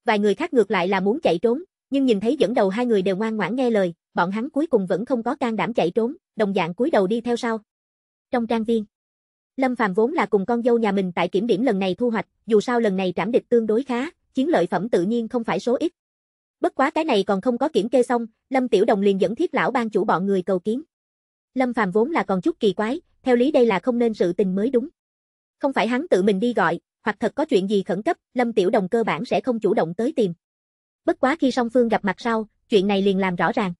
Vài người khác ngược lại là muốn chạy trốn, nhưng nhìn thấy dẫn đầu hai người đều ngoan ngoãn nghe lời, bọn hắn cuối cùng vẫn không có can đảm chạy trốn, đồng dạng cúi đầu đi theo sau. Trong trang viên, Lâm Phàm vốn là cùng con dâu nhà mình tại kiểm điểm lần này thu hoạch, dù sao lần này trảm địch tương đối khá, chiến lợi phẩm tự nhiên không phải số ít. Bất quá cái này còn không có kiểm kê xong, Lâm Tiểu Đồng liền dẫn thiết lão ban chủ bọn người cầu kiến. Lâm Phàm vốn là còn chút kỳ quái, theo lý đây là không nên sự tình mới đúng. Không phải hắn tự mình đi gọi, hoặc thật có chuyện gì khẩn cấp, Lâm Tiểu Đồng cơ bản sẽ không chủ động tới tìm. Bất quá khi song phương gặp mặt sau, chuyện này liền làm rõ ràng.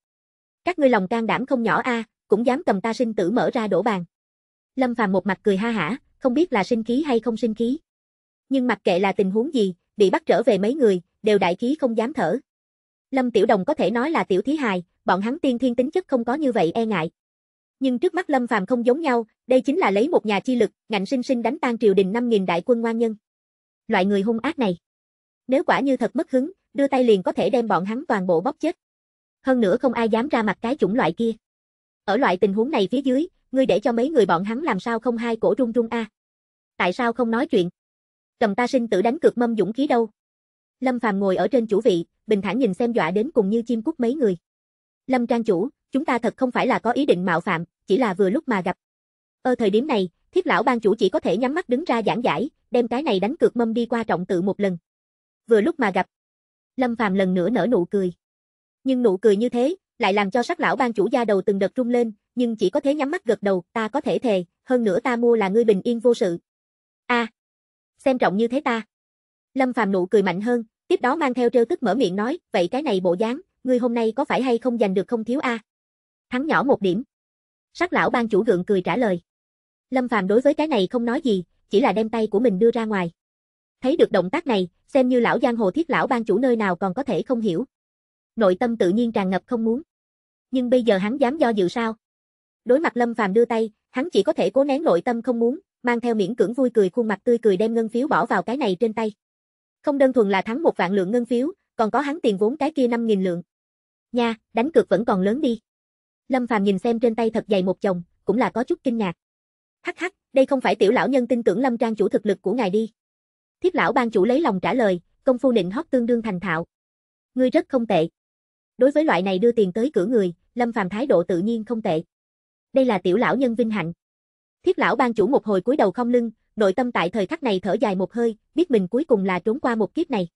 Các ngươi lòng can đảm không nhỏ a, cũng dám cầm ta sinh tử mở ra đổ bàn. Lâm Phàm một mặt cười ha hả, không biết là sinh khí hay không sinh khí. Nhưng mặc kệ là tình huống gì, bị bắt trở về mấy người, đều đại khí không dám thở. Lâm Tiểu Đồng có thể nói là tiểu thí hài, bọn hắn tiên thiên tính chất không có như vậy e ngại. Nhưng trước mắt Lâm Phàm không giống nhau, đây chính là lấy một nhà chi lực, ngạnh sinh sinh đánh tan triều đình 5000 đại quân ngoan nhân. Loại người hung ác này, nếu quả như thật mất hứng, đưa tay liền có thể đem bọn hắn toàn bộ bóp chết. Hơn nữa không ai dám ra mặt cái chủng loại kia. Ở loại tình huống này phía dưới, ngươi để cho mấy người bọn hắn làm sao không hai cổ rung rung a. À? Tại sao không nói chuyện? Cầm ta sinh tử đánh cược mâm dũng khí đâu? Lâm Phàm ngồi ở trên chủ vị, bình thản nhìn xem dọa đến cùng như chim cút mấy người. Lâm trang chủ, chúng ta thật không phải là có ý định mạo phạm, chỉ là vừa lúc mà gặp. Ở ờ, thời điểm này, thiết lão ban chủ chỉ có thể nhắm mắt đứng ra giảng giải, đem cái này đánh cược mâm đi qua trọng tự một lần. Vừa lúc mà gặp. Lâm Phàm lần nữa nở nụ cười. Nhưng nụ cười như thế, lại làm cho sắc lão ban chủ da đầu từng đợt rung lên, nhưng chỉ có thế nhắm mắt gật đầu, ta có thể thề, hơn nữa ta mua là ngươi bình yên vô sự. A, à, xem trọng như thế ta. Lâm Phàm nụ cười mạnh hơn, tiếp đó mang theo trêu tức mở miệng nói, vậy cái này bộ dáng, ngươi hôm nay có phải hay không giành được không thiếu a? À? Thắng nhỏ một điểm. Sắc lão ban chủ gượng cười trả lời. Lâm Phàm đối với cái này không nói gì, chỉ là đem tay của mình đưa ra ngoài. Thấy được động tác này, xem như lão giang hồ thiết lão ban chủ nơi nào còn có thể không hiểu. Nội tâm tự nhiên tràn ngập không muốn. Nhưng bây giờ hắn dám do dự sao? Đối mặt Lâm Phàm đưa tay, hắn chỉ có thể cố nén nội tâm không muốn, mang theo miễn cưỡng vui cười khuôn mặt tươi cười đem ngân phiếu bỏ vào cái này trên tay. Không đơn thuần là thắng một vạn lượng ngân phiếu, còn có hắn tiền vốn cái kia năm nghìn lượng. Nha, đánh cược vẫn còn lớn đi. Lâm Phàm nhìn xem trên tay thật dày một chồng, cũng là có chút kinh ngạc. Hắc hắc, đây không phải tiểu lão nhân tin tưởng Lâm Trang chủ thực lực của ngài đi. Thiếp lão ban chủ lấy lòng trả lời, công phu nịnh hót tương đương thành thạo. Ngươi rất không tệ. Đối với loại này đưa tiền tới cửa người, Lâm Phàm thái độ tự nhiên không tệ đây là tiểu lão nhân vinh hạnh. Thiết lão ban chủ một hồi cúi đầu không lưng, nội tâm tại thời khắc này thở dài một hơi, biết mình cuối cùng là trốn qua một kiếp này.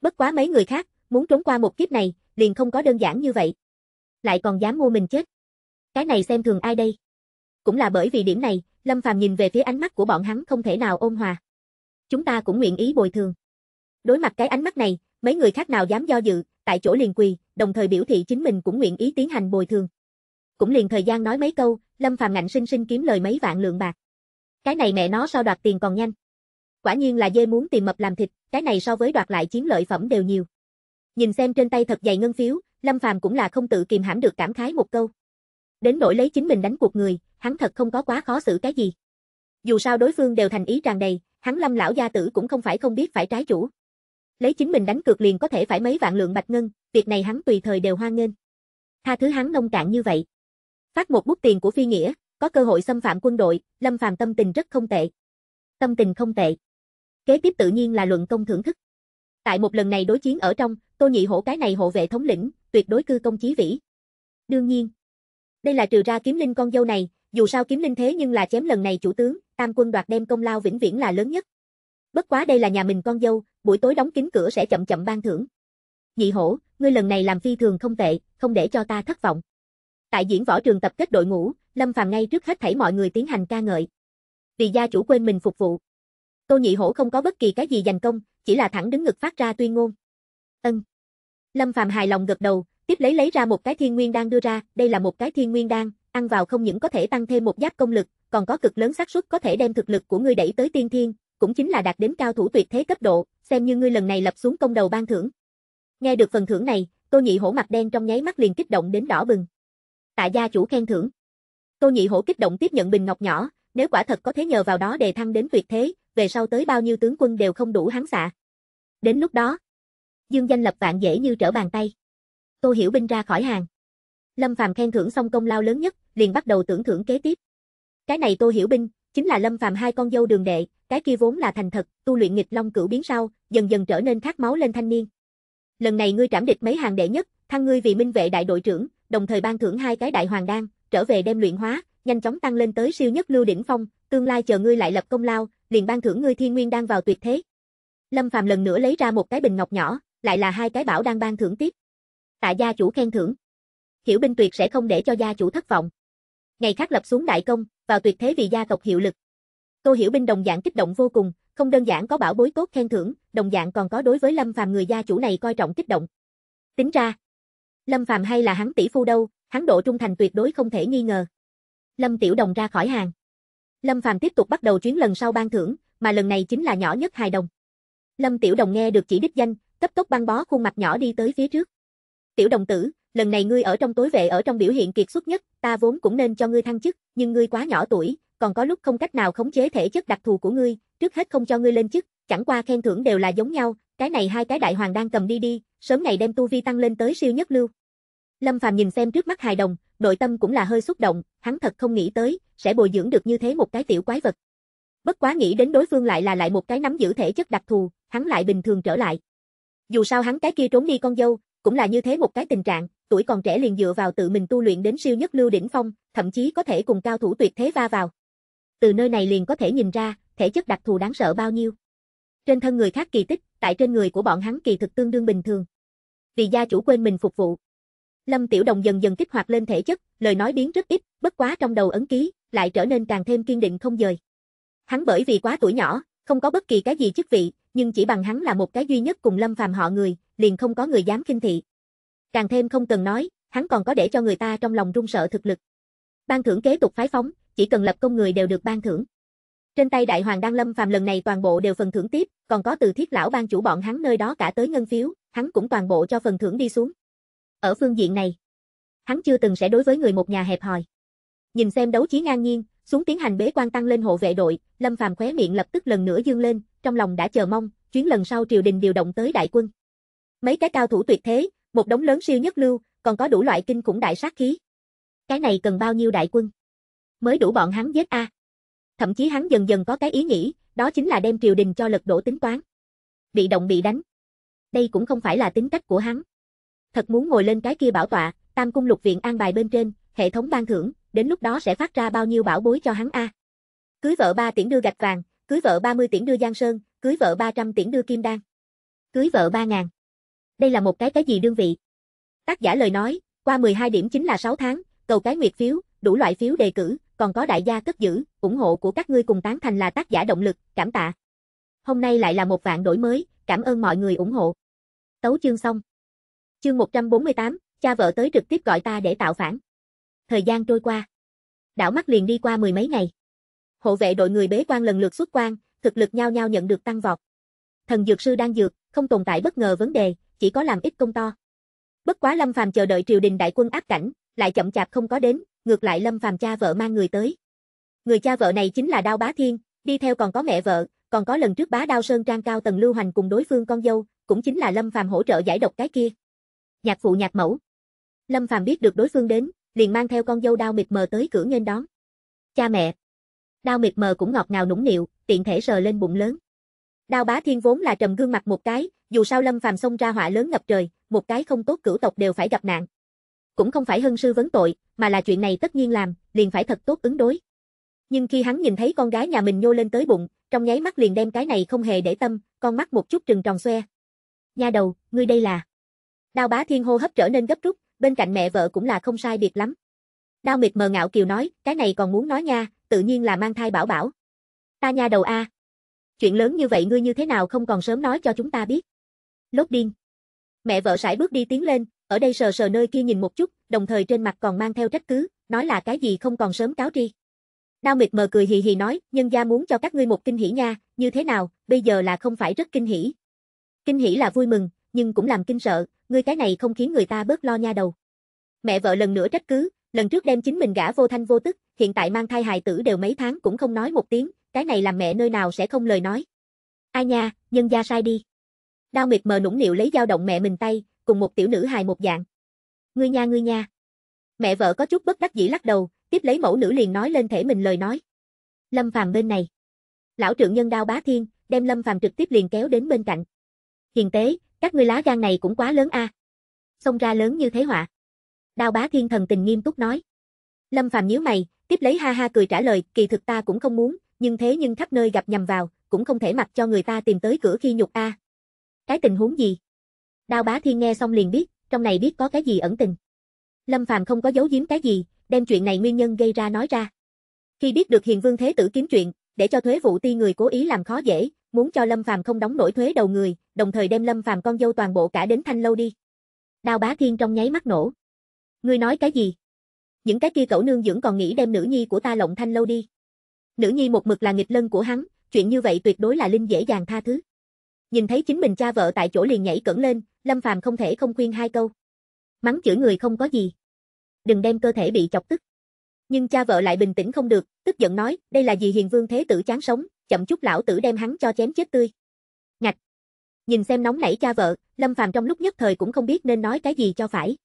Bất quá mấy người khác, muốn trốn qua một kiếp này, liền không có đơn giản như vậy. Lại còn dám mua mình chết. Cái này xem thường ai đây? Cũng là bởi vì điểm này, Lâm Phàm nhìn về phía ánh mắt của bọn hắn không thể nào ôn hòa. Chúng ta cũng nguyện ý bồi thường. Đối mặt cái ánh mắt này, mấy người khác nào dám do dự, tại chỗ liền quỳ, đồng thời biểu thị chính mình cũng nguyện ý tiến hành bồi thường cũng liền thời gian nói mấy câu, Lâm Phàm ngạnh sinh sinh kiếm lời mấy vạn lượng bạc. Cái này mẹ nó so đoạt tiền còn nhanh. Quả nhiên là dê muốn tìm mập làm thịt, cái này so với đoạt lại chiến lợi phẩm đều nhiều. Nhìn xem trên tay thật dày ngân phiếu, Lâm Phàm cũng là không tự kiềm hãm được cảm khái một câu. Đến nỗi lấy chính mình đánh cuộc người, hắn thật không có quá khó xử cái gì. Dù sao đối phương đều thành ý tràn đầy, hắn Lâm lão gia tử cũng không phải không biết phải trái chủ. Lấy chính mình đánh cược liền có thể phải mấy vạn lượng bạch ngân, việc này hắn tùy thời đều hoan nghênh. Tha thứ hắn nông cạn như vậy. Phát một bút tiền của phi nghĩa, có cơ hội xâm phạm quân đội, Lâm Phàm tâm tình rất không tệ. Tâm tình không tệ. Kế tiếp tự nhiên là luận công thưởng thức. Tại một lần này đối chiến ở trong, Tô Nhị Hổ cái này hộ vệ thống lĩnh, tuyệt đối cư công chí vĩ. Đương nhiên, đây là trừ ra kiếm linh con dâu này, dù sao kiếm linh thế nhưng là chém lần này chủ tướng, tam quân đoạt đem công lao vĩnh viễn là lớn nhất. Bất quá đây là nhà mình con dâu, buổi tối đóng kín cửa sẽ chậm chậm ban thưởng. Nhị hổ, ngươi lần này làm phi thường không tệ, không để cho ta thất vọng. Tại diễn võ trường tập kết đội ngũ, Lâm Phàm ngay trước hết thảy mọi người tiến hành ca ngợi. Vì gia chủ quên mình phục vụ. Tô Nhị Hổ không có bất kỳ cái gì giành công, chỉ là thẳng đứng ngực phát ra tuyên ngôn. Ân. Lâm Phàm hài lòng gật đầu, tiếp lấy lấy ra một cái thiên nguyên đan đưa ra, đây là một cái thiên nguyên đan, ăn vào không những có thể tăng thêm một giáp công lực, còn có cực lớn xác suất có thể đem thực lực của ngươi đẩy tới tiên thiên, cũng chính là đạt đến cao thủ tuyệt thế cấp độ, xem như ngươi lần này lập xuống công đầu ban thưởng. Nghe được phần thưởng này, Tô Nhị Hổ mặt đen trong nháy mắt liền kích động đến đỏ bừng tạ gia chủ khen thưởng. Tô Nhị Hổ kích động tiếp nhận bình ngọc nhỏ, nếu quả thật có thế nhờ vào đó đề thăng đến tuyệt thế, về sau tới bao nhiêu tướng quân đều không đủ hắn xạ. Đến lúc đó, Dương Danh lập vạn dễ như trở bàn tay. Tô Hiểu binh ra khỏi hàng. Lâm Phàm khen thưởng xong công lao lớn nhất, liền bắt đầu tưởng thưởng kế tiếp. Cái này Tô Hiểu binh, chính là Lâm Phàm hai con dâu đường đệ, cái kia vốn là thành thật, tu luyện nghịch long cửu biến sau, dần dần trở nên khát máu lên thanh niên. Lần này ngươi trảm địch mấy hàng đệ nhất, thăng ngươi vì minh vệ đại đội trưởng, đồng thời ban thưởng hai cái đại hoàng đan, trở về đem luyện hóa, nhanh chóng tăng lên tới siêu nhất lưu đỉnh phong, tương lai chờ ngươi lại lập công lao, liền ban thưởng ngươi thiên nguyên đan vào tuyệt thế. Lâm Phàm lần nữa lấy ra một cái bình ngọc nhỏ, lại là hai cái bảo đan ban thưởng tiếp. Tạ gia chủ khen thưởng. Hiểu binh tuyệt sẽ không để cho gia chủ thất vọng. Ngày khác lập xuống đại công, vào tuyệt thế vì gia tộc hiệu lực. Tô Hiểu binh đồng dạng kích động vô cùng, không đơn giản có bảo bối tốt khen thưởng, đồng dạng còn có đối với Lâm Phàm người gia chủ này coi trọng kích động. Tính ra, Lâm Phàm hay là hắn tỷ phu đâu, hắn độ trung thành tuyệt đối không thể nghi ngờ. Lâm Tiểu Đồng ra khỏi hàng. Lâm Phàm tiếp tục bắt đầu chuyến lần sau ban thưởng, mà lần này chính là nhỏ nhất hài đồng. Lâm Tiểu Đồng nghe được chỉ đích danh, cấp tốc băng bó khuôn mặt nhỏ đi tới phía trước. Tiểu Đồng tử, lần này ngươi ở trong tối vệ ở trong biểu hiện kiệt xuất nhất, ta vốn cũng nên cho ngươi thăng chức, nhưng ngươi quá nhỏ tuổi, còn có lúc không cách nào khống chế thể chất đặc thù của ngươi, trước hết không cho ngươi lên chức, chẳng qua khen thưởng đều là giống nhau, cái này hai cái đại hoàng đang cầm đi đi, sớm ngày đem tu vi tăng lên tới siêu nhất lưu. Lâm Phàm nhìn xem trước mắt hài đồng, nội tâm cũng là hơi xúc động, hắn thật không nghĩ tới, sẽ bồi dưỡng được như thế một cái tiểu quái vật. Bất quá nghĩ đến đối phương lại là lại một cái nắm giữ thể chất đặc thù, hắn lại bình thường trở lại. Dù sao hắn cái kia trốn đi con dâu, cũng là như thế một cái tình trạng, tuổi còn trẻ liền dựa vào tự mình tu luyện đến siêu nhất lưu đỉnh phong, thậm chí có thể cùng cao thủ tuyệt thế va vào. Từ nơi này liền có thể nhìn ra, thể chất đặc thù đáng sợ bao nhiêu. Trên thân người khác kỳ tích, tại trên người của bọn hắn kỳ thực tương đương bình thường. Vì gia chủ quên mình phục vụ. Lâm Tiểu Đồng dần dần kích hoạt lên thể chất, lời nói biến rất ít, bất quá trong đầu ấn ký, lại trở nên càng thêm kiên định không dời. Hắn bởi vì quá tuổi nhỏ, không có bất kỳ cái gì chức vị, nhưng chỉ bằng hắn là một cái duy nhất cùng Lâm Phàm họ người, liền không có người dám khinh thị. Càng thêm không cần nói, hắn còn có để cho người ta trong lòng run sợ thực lực. Ban thưởng kế tục phái phóng, chỉ cần lập công người đều được ban thưởng. Trên tay đại hoàng đang lâm phàm lần này toàn bộ đều phần thưởng tiếp, còn có từ thiết lão ban chủ bọn hắn nơi đó cả tới ngân phiếu, hắn cũng toàn bộ cho phần thưởng đi xuống. Ở phương diện này, hắn chưa từng sẽ đối với người một nhà hẹp hòi. Nhìn xem đấu trí ngang nhiên, xuống tiến hành bế quan tăng lên hộ vệ đội, Lâm Phàm khóe miệng lập tức lần nữa dương lên, trong lòng đã chờ mong, chuyến lần sau triều đình điều động tới đại quân. Mấy cái cao thủ tuyệt thế, một đống lớn siêu nhất lưu, còn có đủ loại kinh khủng đại sát khí. Cái này cần bao nhiêu đại quân? Mới đủ bọn hắn giết a. À? Thậm chí hắn dần dần có cái ý nghĩ, đó chính là đem triều đình cho lật đổ tính toán. Bị động bị đánh. Đây cũng không phải là tính cách của hắn. Thật muốn ngồi lên cái kia bảo tọa, tam cung lục viện an bài bên trên, hệ thống ban thưởng, đến lúc đó sẽ phát ra bao nhiêu bảo bối cho hắn a. Cưới vợ ba tiễn đưa gạch vàng, cưới vợ 30 tiễn đưa Giang Sơn, cưới vợ 300 tiễn đưa Kim Đan. Cưới vợ 3000. Đây là một cái cái gì đơn vị? Tác giả lời nói, qua 12 điểm chính là 6 tháng, cầu cái nguyệt phiếu, đủ loại phiếu đề cử, còn có đại gia cất giữ, ủng hộ của các ngươi cùng tán thành là tác giả động lực, cảm tạ. Hôm nay lại là một vạn đổi mới, cảm ơn mọi người ủng hộ. Tấu chương xong. Chương 148, cha vợ tới trực tiếp gọi ta để tạo phản. Thời gian trôi qua. Đảo mắt liền đi qua mười mấy ngày. Hộ vệ đội người bế quan lần lượt xuất quan, thực lực nhau nhau nhận được tăng vọt. Thần dược sư đang dược, không tồn tại bất ngờ vấn đề, chỉ có làm ít công to. Bất quá Lâm Phàm chờ đợi triều đình đại quân áp cảnh, lại chậm chạp không có đến, ngược lại Lâm Phàm cha vợ mang người tới. Người cha vợ này chính là Đao Bá Thiên, đi theo còn có mẹ vợ, còn có lần trước Bá Đao Sơn trang cao tầng lưu hành cùng đối phương con dâu, cũng chính là Lâm Phàm hỗ trợ giải độc cái kia. Nhạc phụ nhạc mẫu. Lâm Phàm biết được đối phương đến, liền mang theo con dâu Đao Mịt Mờ tới cửa nghênh đón. Cha mẹ. Đao Mịt Mờ cũng ngọt ngào nũng nịu, tiện thể sờ lên bụng lớn. Đao Bá Thiên vốn là trầm gương mặt một cái, dù sao Lâm Phàm xông ra họa lớn ngập trời, một cái không tốt cửu tộc đều phải gặp nạn cũng không phải hân sư vấn tội, mà là chuyện này tất nhiên làm, liền phải thật tốt ứng đối. Nhưng khi hắn nhìn thấy con gái nhà mình nhô lên tới bụng, trong nháy mắt liền đem cái này không hề để tâm, con mắt một chút trừng tròn xoe. Nha đầu, ngươi đây là... Đao bá thiên hô hấp trở nên gấp rút, bên cạnh mẹ vợ cũng là không sai biệt lắm. Đao mịt mờ ngạo kiều nói, cái này còn muốn nói nha, tự nhiên là mang thai bảo bảo. Ta nha đầu a. Chuyện lớn như vậy ngươi như thế nào không còn sớm nói cho chúng ta biết. Lốt điên. Mẹ vợ sải bước đi tiến lên, ở đây sờ sờ nơi kia nhìn một chút, đồng thời trên mặt còn mang theo trách cứ, nói là cái gì không còn sớm cáo tri. Đao mịt mờ cười hì hì nói, nhân gia muốn cho các ngươi một kinh hỉ nha, như thế nào, bây giờ là không phải rất kinh hỉ. Kinh hỉ là vui mừng, nhưng cũng làm kinh sợ, ngươi cái này không khiến người ta bớt lo nha đầu. Mẹ vợ lần nữa trách cứ, lần trước đem chính mình gả vô thanh vô tức, hiện tại mang thai hài tử đều mấy tháng cũng không nói một tiếng, cái này làm mẹ nơi nào sẽ không lời nói. Ai nha, nhân gia sai đi. Đao mịt mờ nũng nịu lấy dao động mẹ mình tay, cùng một tiểu nữ hài một dạng. Ngươi nha ngươi nha. Mẹ vợ có chút bất đắc dĩ lắc đầu, tiếp lấy mẫu nữ liền nói lên thể mình lời nói. Lâm Phàm bên này. Lão trưởng nhân đao bá thiên, đem Lâm Phàm trực tiếp liền kéo đến bên cạnh. Hiền tế, các ngươi lá gan này cũng quá lớn a. À. Xông ra lớn như thế họa. Đao bá thiên thần tình nghiêm túc nói. Lâm Phàm nhíu mày, tiếp lấy ha ha cười trả lời, kỳ thực ta cũng không muốn, nhưng thế nhưng khắp nơi gặp nhầm vào, cũng không thể mặc cho người ta tìm tới cửa khi nhục a. À. Cái tình huống gì? Đao Bá Thiên nghe xong liền biết, trong này biết có cái gì ẩn tình. Lâm Phàm không có giấu giếm cái gì, đem chuyện này nguyên nhân gây ra nói ra. Khi biết được Hiền Vương Thế Tử kiếm chuyện, để cho thuế vụ ti người cố ý làm khó dễ, muốn cho Lâm Phàm không đóng nổi thuế đầu người, đồng thời đem Lâm Phàm con dâu toàn bộ cả đến Thanh lâu đi. Đao Bá Thiên trong nháy mắt nổ. Ngươi nói cái gì? Những cái kia cẩu nương dưỡng còn nghĩ đem nữ nhi của ta lộng Thanh lâu đi. Nữ nhi một mực là nghịch lân của hắn, chuyện như vậy tuyệt đối là linh dễ dàng tha thứ. Nhìn thấy chính mình cha vợ tại chỗ liền nhảy cẩn lên, Lâm Phàm không thể không khuyên hai câu. Mắng chửi người không có gì. Đừng đem cơ thể bị chọc tức. Nhưng cha vợ lại bình tĩnh không được, tức giận nói, đây là gì hiền vương thế tử chán sống, chậm chút lão tử đem hắn cho chém chết tươi. Ngạch. Nhìn xem nóng nảy cha vợ, Lâm Phàm trong lúc nhất thời cũng không biết nên nói cái gì cho phải.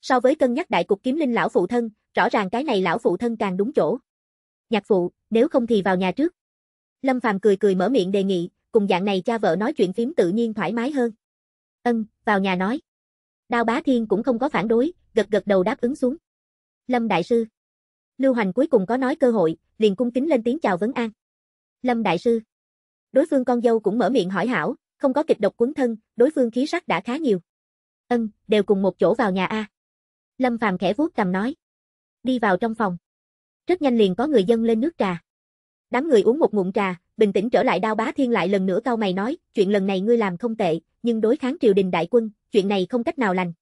So với cân nhắc đại cục kiếm linh lão phụ thân, rõ ràng cái này lão phụ thân càng đúng chỗ. Nhạc phụ, nếu không thì vào nhà trước. Lâm Phàm cười cười mở miệng đề nghị, cùng dạng này cha vợ nói chuyện phím tự nhiên thoải mái hơn. Ân, vào nhà nói. Đao Bá Thiên cũng không có phản đối, gật gật đầu đáp ứng xuống. Lâm đại sư. Lưu Hoành cuối cùng có nói cơ hội, liền cung kính lên tiếng chào vấn an. Lâm đại sư. Đối phương con dâu cũng mở miệng hỏi hảo, không có kịch độc cuốn thân, đối phương khí sắc đã khá nhiều. Ân, đều cùng một chỗ vào nhà a. Lâm Phàm khẽ vuốt cầm nói. Đi vào trong phòng. Rất nhanh liền có người dân lên nước trà. Đám người uống một ngụm trà, Bình tĩnh trở lại đao bá thiên lại lần nữa cau mày nói, chuyện lần này ngươi làm không tệ, nhưng đối kháng triều đình đại quân, chuyện này không cách nào lành.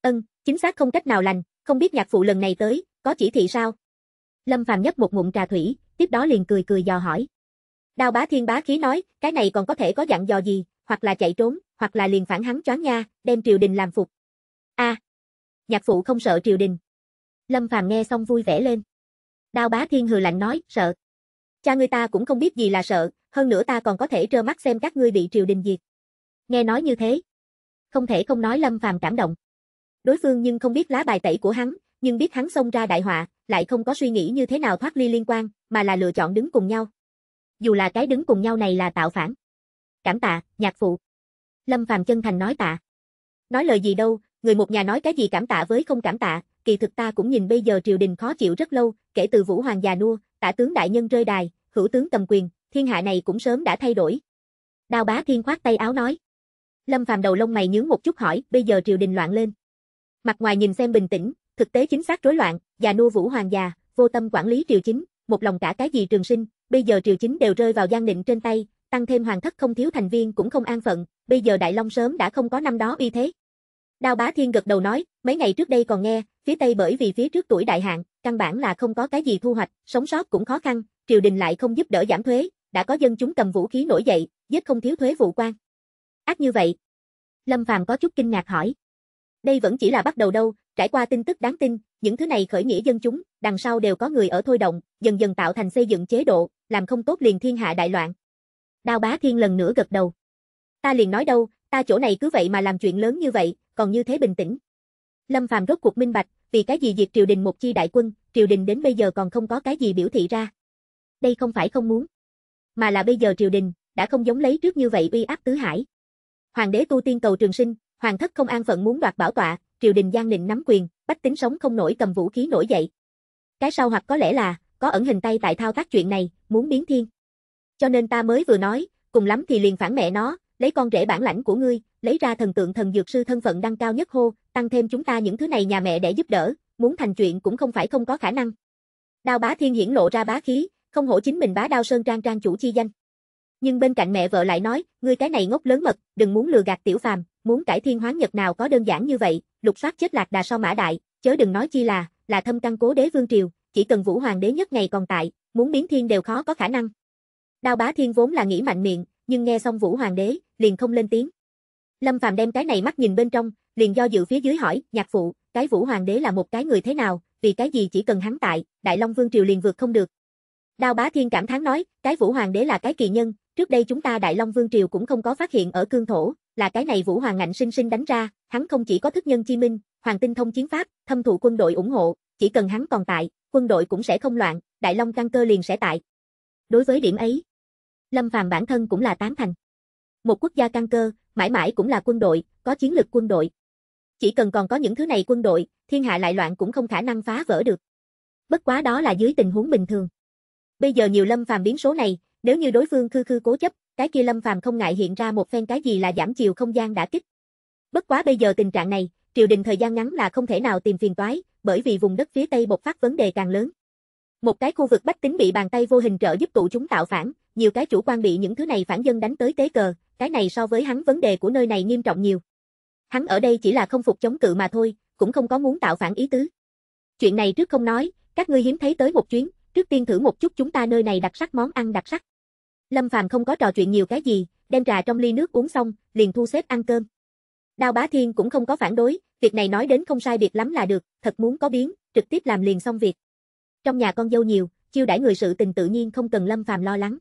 Ân, chính xác không cách nào lành, không biết nhạc phụ lần này tới, có chỉ thị sao? Lâm Phàm nhấp một ngụm trà thủy, tiếp đó liền cười cười dò hỏi. Đao bá thiên bá khí nói, cái này còn có thể có dặn dò gì, hoặc là chạy trốn, hoặc là liền phản hắn choáng nha, đem triều đình làm phục. A, à, nhạc phụ không sợ triều đình. Lâm Phàm nghe xong vui vẻ lên. Đao bá thiên hừ lạnh nói, sợ. Cha ngươi ta cũng không biết gì là sợ, hơn nữa ta còn có thể trơ mắt xem các ngươi bị triều đình diệt. Nghe nói như thế, không thể không nói Lâm Phàm cảm động. Đối phương nhưng không biết lá bài tẩy của hắn, nhưng biết hắn xông ra đại họa, lại không có suy nghĩ như thế nào thoát ly liên quan, mà là lựa chọn đứng cùng nhau. Dù là cái đứng cùng nhau này là tạo phản. Cảm tạ, nhạc phụ. Lâm Phàm chân thành nói tạ. Nói lời gì đâu, người một nhà nói cái gì cảm tạ với không cảm tạ, kỳ thực ta cũng nhìn bây giờ triều đình khó chịu rất lâu, kể từ Vũ Hoàng già nua, tả tướng đại nhân rơi đài, hữu tướng cầm quyền, thiên hạ này cũng sớm đã thay đổi. Đao bá thiên khoát tay áo nói. Lâm phàm đầu lông mày nhướng một chút hỏi, bây giờ triều đình loạn lên. Mặt ngoài nhìn xem bình tĩnh, thực tế chính xác rối loạn, già nua vũ hoàng già, vô tâm quản lý triều chính, một lòng cả cái gì trường sinh, bây giờ triều chính đều rơi vào gian định trên tay, tăng thêm hoàng thất không thiếu thành viên cũng không an phận, bây giờ Đại Long sớm đã không có năm đó uy thế. Đao Bá Thiên gật đầu nói, mấy ngày trước đây còn nghe, phía Tây bởi vì phía trước tuổi đại hạn, căn bản là không có cái gì thu hoạch, sống sót cũng khó khăn, triều đình lại không giúp đỡ giảm thuế, đã có dân chúng cầm vũ khí nổi dậy, giết không thiếu thuế vụ quan. Ác như vậy. Lâm Phàm có chút kinh ngạc hỏi. Đây vẫn chỉ là bắt đầu đâu, trải qua tin tức đáng tin, những thứ này khởi nghĩa dân chúng, đằng sau đều có người ở thôi động, dần dần tạo thành xây dựng chế độ, làm không tốt liền thiên hạ đại loạn. Đao Bá Thiên lần nữa gật đầu. Ta liền nói đâu, ta chỗ này cứ vậy mà làm chuyện lớn như vậy, còn như thế bình tĩnh. Lâm Phàm rốt cuộc minh bạch, vì cái gì diệt triều đình một chi đại quân, triều đình đến bây giờ còn không có cái gì biểu thị ra. Đây không phải không muốn, mà là bây giờ triều đình đã không giống lấy trước như vậy uy áp tứ hải. Hoàng đế tu tiên cầu trường sinh, hoàng thất không an phận muốn đoạt bảo tọa, triều đình gian định nắm quyền, bách tính sống không nổi cầm vũ khí nổi dậy. Cái sau hoặc có lẽ là có ẩn hình tay tại thao tác chuyện này, muốn biến thiên. Cho nên ta mới vừa nói, cùng lắm thì liền phản mẹ nó, lấy con rể bản lãnh của ngươi, lấy ra thần tượng thần dược sư thân phận đăng cao nhất hô, tăng thêm chúng ta những thứ này nhà mẹ để giúp đỡ, muốn thành chuyện cũng không phải không có khả năng. Đao bá thiên hiển lộ ra bá khí, không hổ chính mình bá đao sơn trang trang chủ chi danh. Nhưng bên cạnh mẹ vợ lại nói, ngươi cái này ngốc lớn mật, đừng muốn lừa gạt tiểu phàm, muốn cải thiên hoán nhật nào có đơn giản như vậy, lục soát chết lạc đà so mã đại, chớ đừng nói chi là, là thâm căn cố đế vương triều, chỉ cần vũ hoàng đế nhất ngày còn tại, muốn biến thiên đều khó có khả năng. Đao bá thiên vốn là nghĩ mạnh miệng, nhưng nghe xong vũ hoàng đế, liền không lên tiếng. Lâm Phàm đem cái này mắt nhìn bên trong, liền do dự phía dưới hỏi, nhạc phụ, cái Vũ Hoàng đế là một cái người thế nào, vì cái gì chỉ cần hắn tại, Đại Long Vương Triều liền vượt không được. Đao Bá Thiên cảm thán nói, cái Vũ Hoàng đế là cái kỳ nhân, trước đây chúng ta Đại Long Vương Triều cũng không có phát hiện ở cương thổ, là cái này Vũ Hoàng ngạnh sinh sinh đánh ra, hắn không chỉ có thức nhân chi minh, hoàng tinh thông chiến pháp, thâm thụ quân đội ủng hộ, chỉ cần hắn còn tại, quân đội cũng sẽ không loạn, Đại Long căn cơ liền sẽ tại. Đối với điểm ấy, Lâm Phàm bản thân cũng là tán thành. Một quốc gia căn cơ, mãi mãi cũng là quân đội, có chiến lực quân đội. Chỉ cần còn có những thứ này quân đội, thiên hạ lại loạn cũng không khả năng phá vỡ được. Bất quá đó là dưới tình huống bình thường. Bây giờ nhiều Lâm Phàm biến số này, nếu như đối phương khư khư cố chấp, cái kia Lâm Phàm không ngại hiện ra một phen cái gì là giảm chiều không gian đã kích. Bất quá bây giờ tình trạng này, triều đình thời gian ngắn là không thể nào tìm phiền toái, bởi vì vùng đất phía tây bộc phát vấn đề càng lớn. Một cái khu vực bách tính bị bàn tay vô hình trợ giúp tụ chúng tạo phản, nhiều cái chủ quan bị những thứ này phản dân đánh tới tế cờ, cái này so với hắn vấn đề của nơi này nghiêm trọng nhiều. Hắn ở đây chỉ là không phục chống cự mà thôi, cũng không có muốn tạo phản ý tứ. Chuyện này trước không nói, các ngươi hiếm thấy tới một chuyến, trước tiên thử một chút chúng ta nơi này đặc sắc món ăn đặc sắc. Lâm Phàm không có trò chuyện nhiều cái gì, đem trà trong ly nước uống xong, liền thu xếp ăn cơm. Đao Bá Thiên cũng không có phản đối, việc này nói đến không sai biệt lắm là được, thật muốn có biến, trực tiếp làm liền xong việc. Trong nhà con dâu nhiều, chiêu đãi người sự tình tự nhiên không cần Lâm Phàm lo lắng.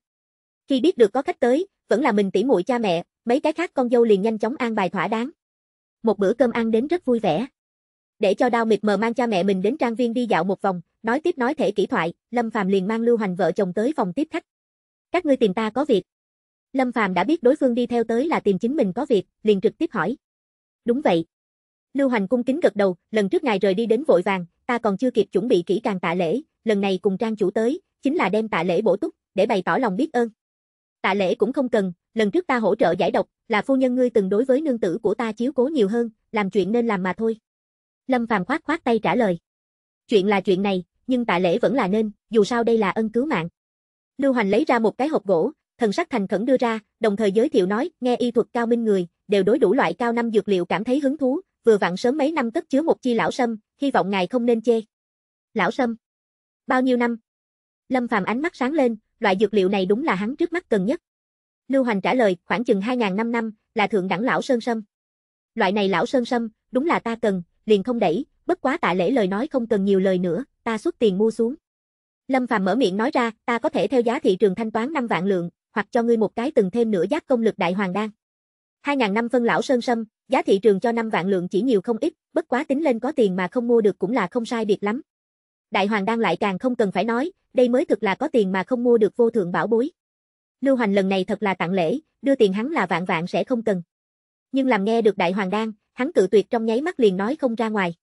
Khi biết được có khách tới, vẫn là mình tỉ muội cha mẹ, mấy cái khác con dâu liền nhanh chóng an bài thỏa đáng. Một bữa cơm ăn đến rất vui vẻ. Để cho Đao Mịch mờ mang cha mẹ mình đến trang viên đi dạo một vòng, nói tiếp nói thể kỹ thoại, Lâm Phàm liền mang Lưu Hoành vợ chồng tới phòng tiếp khách. Các ngươi tìm ta có việc. Lâm Phàm đã biết đối phương đi theo tới là tìm chính mình có việc, liền trực tiếp hỏi. Đúng vậy. Lưu Hoành cung kính gật đầu, lần trước ngài rời đi đến vội vàng, ta còn chưa kịp chuẩn bị kỹ càng tạ lễ, lần này cùng trang chủ tới, chính là đem tạ lễ bổ túc, để bày tỏ lòng biết ơn. Tạ lễ cũng không cần, lần trước ta hỗ trợ giải độc, là phu nhân ngươi từng đối với nương tử của ta chiếu cố nhiều hơn, làm chuyện nên làm mà thôi. Lâm Phàm khoát khoát tay trả lời. Chuyện là chuyện này, nhưng tạ lễ vẫn là nên, dù sao đây là ân cứu mạng. Lưu Hoành lấy ra một cái hộp gỗ, thần sắc thành khẩn đưa ra, đồng thời giới thiệu nói, nghe y thuật cao minh người, đều đối đủ loại cao năm dược liệu cảm thấy hứng thú, vừa vặn sớm mấy năm tất chứa một chi lão sâm, hy vọng ngài không nên chê. Lão sâm? Bao nhiêu năm? Lâm Phàm ánh mắt sáng lên, loại dược liệu này đúng là hắn trước mắt cần nhất. Lưu Hoành trả lời, khoảng chừng 2.500 năm, là thượng đẳng lão sơn sâm. Loại này lão sơn sâm, đúng là ta cần, liền không đẩy, bất quá tạ lễ lời nói không cần nhiều lời nữa, ta xuất tiền mua xuống. Lâm Phàm mở miệng nói ra, ta có thể theo giá thị trường thanh toán 5 vạn lượng, hoặc cho ngươi một cái từng thêm nửa giác công lực đại hoàng đan. 2.000 năm phân lão sơn sâm, giá thị trường cho 5 vạn lượng chỉ nhiều không ít, bất quá tính lên có tiền mà không mua được cũng là không sai biệt lắm, đại hoàng đang lại càng không cần phải nói, đây mới thực là có tiền mà không mua được vô thượng bảo bối. Lưu Hoành lần này thật là tặng lễ, đưa tiền hắn là vạn vạn sẽ không cần. Nhưng làm nghe được đại hoàng đan, hắn cự tuyệt trong nháy mắt liền nói không ra ngoài.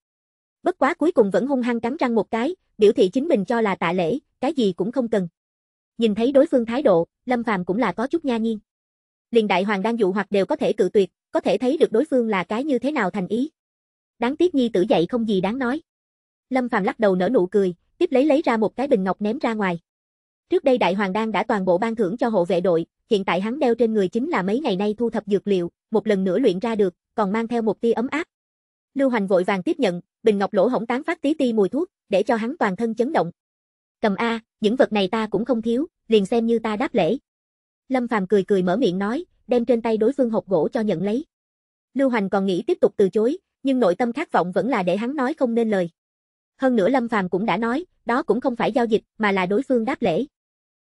Bất quá cuối cùng vẫn hung hăng cắn răng một cái, biểu thị chính mình cho là tạ lễ, cái gì cũng không cần. Nhìn thấy đối phương thái độ, Lâm Phàm cũng là có chút nha nhiên. Liền đại hoàng đang dụ hoặc đều có thể cự tuyệt, có thể thấy được đối phương là cái như thế nào thành ý. Đáng tiếc nhi tử dậy không gì đáng nói. Lâm Phàm lắc đầu nở nụ cười, tiếp lấy lấy ra một cái bình ngọc ném ra ngoài. Trước đây đại hoàng đan đã toàn bộ ban thưởng cho hộ vệ đội, hiện tại hắn đeo trên người chính là mấy ngày nay thu thập dược liệu, một lần nữa luyện ra được, còn mang theo một tia ấm áp. Lưu Hoành vội vàng tiếp nhận, bình ngọc lỗ hổng tán phát tí ti mùi thuốc, để cho hắn toàn thân chấn động. Cầm a, những vật này ta cũng không thiếu, liền xem như ta đáp lễ. Lâm Phàm cười cười mở miệng nói, đem trên tay đối phương hộp gỗ cho nhận lấy. Lưu Hoành còn nghĩ tiếp tục từ chối, nhưng nội tâm khát vọng vẫn là để hắn nói không nên lời. Hơn nữa Lâm Phàm cũng đã nói, đó cũng không phải giao dịch, mà là đối phương đáp lễ.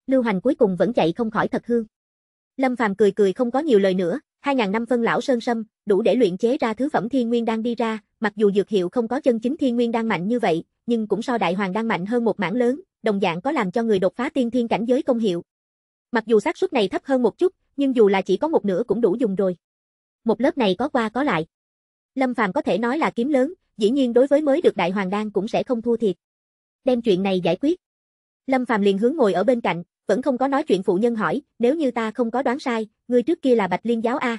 Lưu Hành cuối cùng vẫn chạy không khỏi thật hương. Lâm Phàm cười cười không có nhiều lời nữa, 2000 năm phân lão sơn sâm, đủ để luyện chế ra thứ phẩm thiên nguyên đang đi ra, mặc dù dược hiệu không có chân chính thiên nguyên đang mạnh như vậy, nhưng cũng so đại hoàng đang mạnh hơn một mảng lớn, đồng dạng có làm cho người đột phá tiên thiên cảnh giới công hiệu. Mặc dù xác suất này thấp hơn một chút, nhưng dù là chỉ có một nửa cũng đủ dùng rồi. Một lớp này có qua có lại. Lâm Phàm có thể nói là kiếm lớn, dĩ nhiên đối với mới được đại hoàng đan cũng sẽ không thua thiệt. Đem chuyện này giải quyết. Lâm Phàm liền hướng ngồi ở bên cạnh, vẫn không có nói chuyện phụ nhân hỏi, nếu như ta không có đoán sai, người trước kia là Bạch Liên giáo a.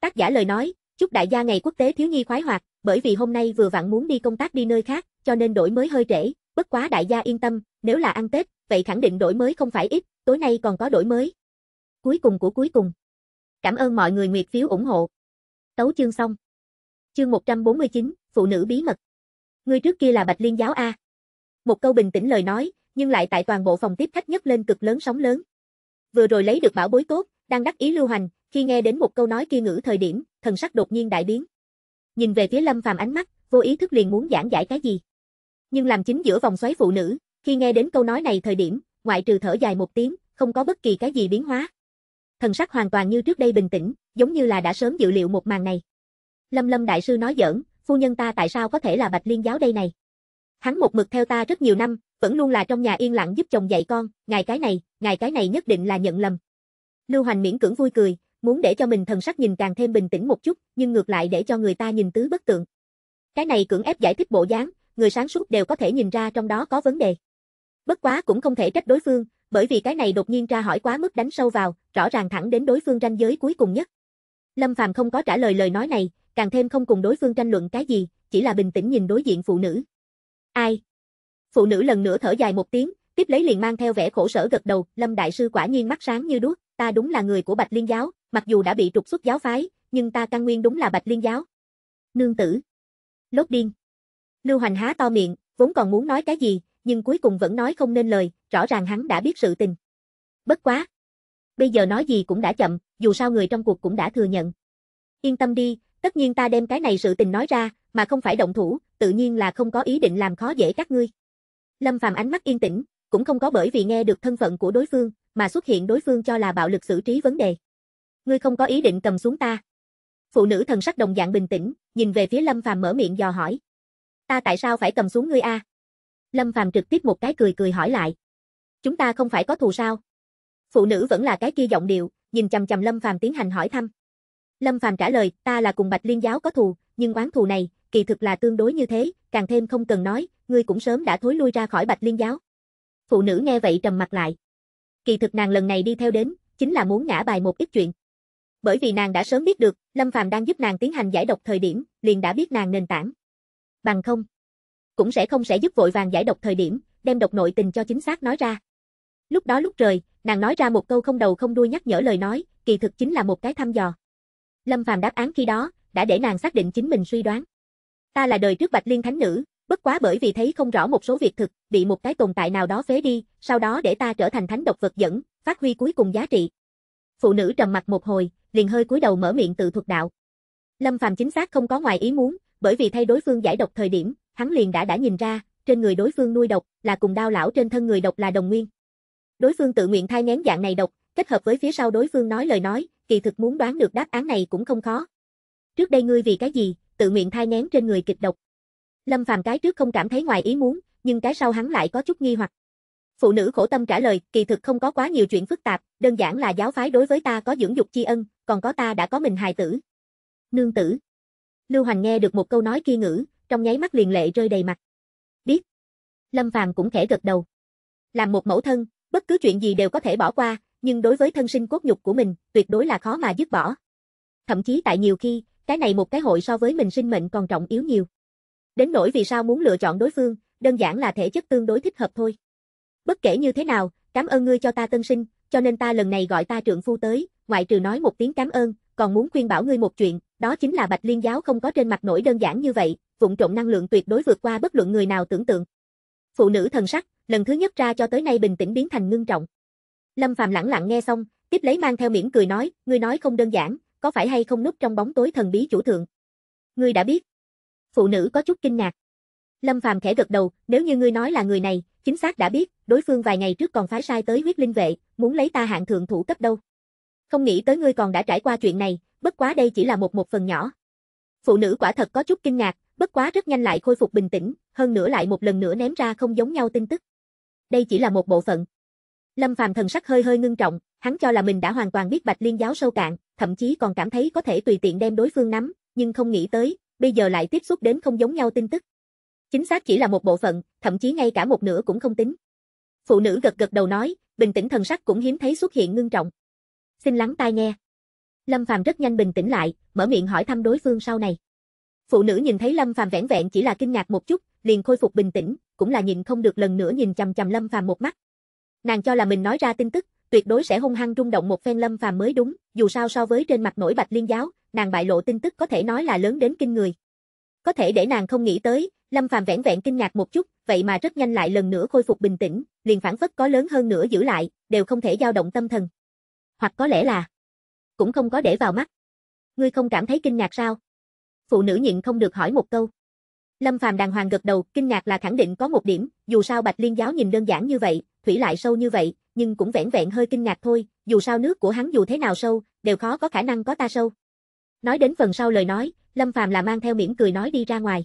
Tác giả lời nói, chúc đại gia ngày quốc tế thiếu nhi khoái hoạt, bởi vì hôm nay vừa vặn muốn đi công tác đi nơi khác, cho nên đổi mới hơi trễ, bất quá đại gia yên tâm, nếu là ăn Tết, vậy khẳng định đổi mới không phải ít, tối nay còn có đổi mới. Cuối cùng của cuối cùng. Cảm ơn mọi người nguyệt phiếu ủng hộ. Tấu chương xong. Chương 149, phụ nữ bí mật. Ngươi trước kia là Bạch Liên giáo A. Một câu bình tĩnh lời nói, nhưng lại tại toàn bộ phòng tiếp khách nhất lên cực lớn sóng lớn. Vừa rồi lấy được bảo bối tốt, đang đắc ý lưu hành, khi nghe đến một câu nói kia ngữ thời điểm, thần sắc đột nhiên đại biến. Nhìn về phía Lâm Phàm ánh mắt, vô ý thức liền muốn giảng giải cái gì. Nhưng làm chính giữa vòng xoáy phụ nữ, khi nghe đến câu nói này thời điểm, ngoại trừ thở dài một tiếng, không có bất kỳ cái gì biến hóa. Thần sắc hoàn toàn như trước đây bình tĩnh, giống như là đã sớm dự liệu một màn này. Lâm Lâm đại sư nói giỡn, phu nhân ta tại sao có thể là bạch liên giáo đây này? Hắn một mực theo ta rất nhiều năm, vẫn luôn là trong nhà yên lặng giúp chồng dạy con, ngài cái này, ngài cái này nhất định là nhận lầm. Lưu Hoành miễn cưỡng vui cười, muốn để cho mình thần sắc nhìn càng thêm bình tĩnh một chút, nhưng ngược lại để cho người ta nhìn tứ bất tượng. Cái này cưỡng ép giải thích bộ dáng, người sáng suốt đều có thể nhìn ra trong đó có vấn đề. Bất quá cũng không thể trách đối phương, bởi vì cái này đột nhiên ra hỏi quá mức đánh sâu vào, rõ ràng thẳng đến đối phương ranh giới cuối cùng nhất. Lâm Phàm không có trả lời lời nói này, càng thêm không cùng đối phương tranh luận cái gì, chỉ là bình tĩnh nhìn đối diện phụ nữ. Ai? Phụ nữ lần nữa thở dài một tiếng, tiếp lấy liền mang theo vẻ khổ sở gật đầu, Lâm đại sư quả nhiên mắt sáng như đuốc, ta đúng là người của Bạch Liên giáo, mặc dù đã bị trục xuất giáo phái, nhưng ta căn nguyên đúng là Bạch Liên giáo. Nương tử. Lốt điên. Lưu Hoành há to miệng, vốn còn muốn nói cái gì, nhưng cuối cùng vẫn nói không nên lời, rõ ràng hắn đã biết sự tình. Bất quá. Bây giờ nói gì cũng đã chậm, dù sao người trong cuộc cũng đã thừa nhận. Yên tâm đi, tất nhiên ta đem cái này sự tình nói ra, mà không phải động thủ, tự nhiên là không có ý định làm khó dễ các ngươi. Lâm Phàm ánh mắt yên tĩnh, cũng không có bởi vì nghe được thân phận của đối phương, mà xuất hiện đối phương cho là bạo lực xử trí vấn đề. Ngươi không có ý định cầm xuống ta. Phụ nữ thần sắc đồng dạng bình tĩnh, nhìn về phía Lâm Phàm mở miệng dò hỏi. Ta tại sao phải cầm xuống ngươi a? Lâm Phàm trực tiếp một cái cười cười hỏi lại. Chúng ta không phải có thù sao? Phụ nữ vẫn là cái kia giọng điệu, nhìn chằm chằm Lâm Phàm tiến hành hỏi thăm. Lâm Phàm trả lời, ta là cùng Bạch Liên giáo có thù, nhưng oán thù này, kỳ thực là tương đối như thế, càng thêm không cần nói, ngươi cũng sớm đã thối lui ra khỏi Bạch Liên giáo. Phụ nữ nghe vậy trầm mặt lại. Kỳ thực nàng lần này đi theo đến, chính là muốn ngã bài một ít chuyện. Bởi vì nàng đã sớm biết được, Lâm Phàm đang giúp nàng tiến hành giải độc thời điểm, liền đã biết nàng nền tảng. Bằng không, cũng sẽ không sẽ giúp vội vàng giải độc thời điểm, đem độc nội tình cho chính xác nói ra. Lúc đó lúc trời, nàng nói ra một câu không đầu không đuôi nhắc nhở lời nói, kỳ thực chính là một cái thăm dò. Lâm Phàm đáp án khi đó, đã để nàng xác định chính mình suy đoán. Ta là đời trước Bạch Liên Thánh Nữ, bất quá bởi vì thấy không rõ một số việc thực, bị một cái tồn tại nào đó phế đi, sau đó để ta trở thành thánh độc vật dẫn, phát huy cuối cùng giá trị. Phụ nữ trầm mặt một hồi, liền hơi cúi đầu mở miệng tự thuật đạo. Lâm Phàm chính xác không có ngoài ý muốn, bởi vì thay đối phương giải độc thời điểm, hắn liền đã đã nhìn ra, trên người đối phương nuôi độc là cùng đao lão trên thân người độc là đồng nguyên. Đối phương tự nguyện thai ngén dạng này độc, kết hợp với phía sau đối phương nói lời nói, kỳ thực muốn đoán được đáp án này cũng không khó. Trước đây ngươi vì cái gì, tự nguyện thai ngén trên người kịch độc. Lâm Phàm cái trước không cảm thấy ngoài ý muốn, nhưng cái sau hắn lại có chút nghi hoặc. Phụ nữ khổ tâm trả lời, kỳ thực không có quá nhiều chuyện phức tạp, đơn giản là giáo phái đối với ta có dưỡng dục chi ân, còn có ta đã có mình hài tử. Nương tử. Lưu Hoành nghe được một câu nói kia ngữ, trong nháy mắt liền lệ rơi đầy mặt. Biết. Lâm Phàm cũng khẽ gật đầu. Làm một mẫu thân, bất cứ chuyện gì đều có thể bỏ qua, nhưng đối với thân sinh cốt nhục của mình, tuyệt đối là khó mà dứt bỏ. Thậm chí tại nhiều khi, cái này một cái hội so với mình sinh mệnh còn trọng yếu nhiều. Đến nỗi vì sao muốn lựa chọn đối phương, đơn giản là thể chất tương đối thích hợp thôi. Bất kể như thế nào, cảm ơn ngươi cho ta tân sinh, cho nên ta lần này gọi ta trượng phu tới, ngoại trừ nói một tiếng cảm ơn, còn muốn khuyên bảo ngươi một chuyện, đó chính là Bạch Liên giáo không có trên mặt nổi đơn giản như vậy, vụng trộm năng lượng tuyệt đối vượt qua bất luận người nào tưởng tượng. Phụ nữ thần sắc, lần thứ nhất ra cho tới nay bình tĩnh biến thành ngưng trọng. Lâm Phàm lặng lặng nghe xong, tiếp lấy mang theo miễn cười nói, ngươi nói không đơn giản, có phải hay không núp trong bóng tối thần bí chủ thượng? Ngươi đã biết. Phụ nữ có chút kinh ngạc. Lâm Phàm khẽ gật đầu, nếu như ngươi nói là người này, chính xác đã biết, đối phương vài ngày trước còn phái sai tới huyết linh vệ, muốn lấy ta hạng thượng thủ cấp đâu. Không nghĩ tới ngươi còn đã trải qua chuyện này, bất quá đây chỉ là một một phần nhỏ. Phụ nữ quả thật có chút kinh ngạc, bất quá rất nhanh lại khôi phục bình tĩnh, hơn nữa lại một lần nữa ném ra không giống nhau tin tức. Đây chỉ là một bộ phận. Lâm Phàm thần sắc hơi hơi ngưng trọng, hắn cho là mình đã hoàn toàn biết Bạch Liên giáo sâu cạn, thậm chí còn cảm thấy có thể tùy tiện đem đối phương nắm, nhưng không nghĩ tới, bây giờ lại tiếp xúc đến không giống nhau tin tức. Chính xác chỉ là một bộ phận, thậm chí ngay cả một nửa cũng không tính. Phụ nữ gật gật đầu nói, bình tĩnh thần sắc cũng hiếm thấy xuất hiện ngưng trọng. Xin lắng tai nghe. Lâm Phàm rất nhanh bình tĩnh lại, mở miệng hỏi thăm đối phương sau này. Phụ nữ nhìn thấy Lâm Phàm vẻn vẹn chỉ là kinh ngạc một chút, liền khôi phục bình tĩnh, cũng là nhìn không được lần nữa nhìn chằm chằm Lâm Phàm một mắt, Nàng cho là mình nói ra tin tức, tuyệt đối sẽ hung hăng rung động một phen Lâm Phàm mới đúng, dù sao so với trên mặt nổi Bạch Liên giáo, nàng bại lộ tin tức có thể nói là lớn đến kinh người. Có thể để nàng không nghĩ tới, Lâm Phàm vẻn vẹn kinh ngạc một chút, vậy mà rất nhanh lại lần nữa khôi phục bình tĩnh, liền phản phất có lớn hơn nữa giữ lại, đều không thể dao động tâm thần. Hoặc có lẽ là cũng không có để vào mắt. Ngươi không cảm thấy kinh ngạc sao? Phụ nữ nhịn không được hỏi một câu. Lâm Phàm đàng hoàng gật đầu, kinh ngạc là khẳng định có một điểm, dù sao Bạch Liên giáo nhìn đơn giản như vậy, thủy lại sâu như vậy, nhưng cũng vẻn vẹn hơi kinh ngạc thôi, dù sao nước của hắn dù thế nào sâu, đều khó có khả năng có ta sâu. Nói đến phần sau lời nói, Lâm Phàm là mang theo mỉm cười nói đi ra ngoài.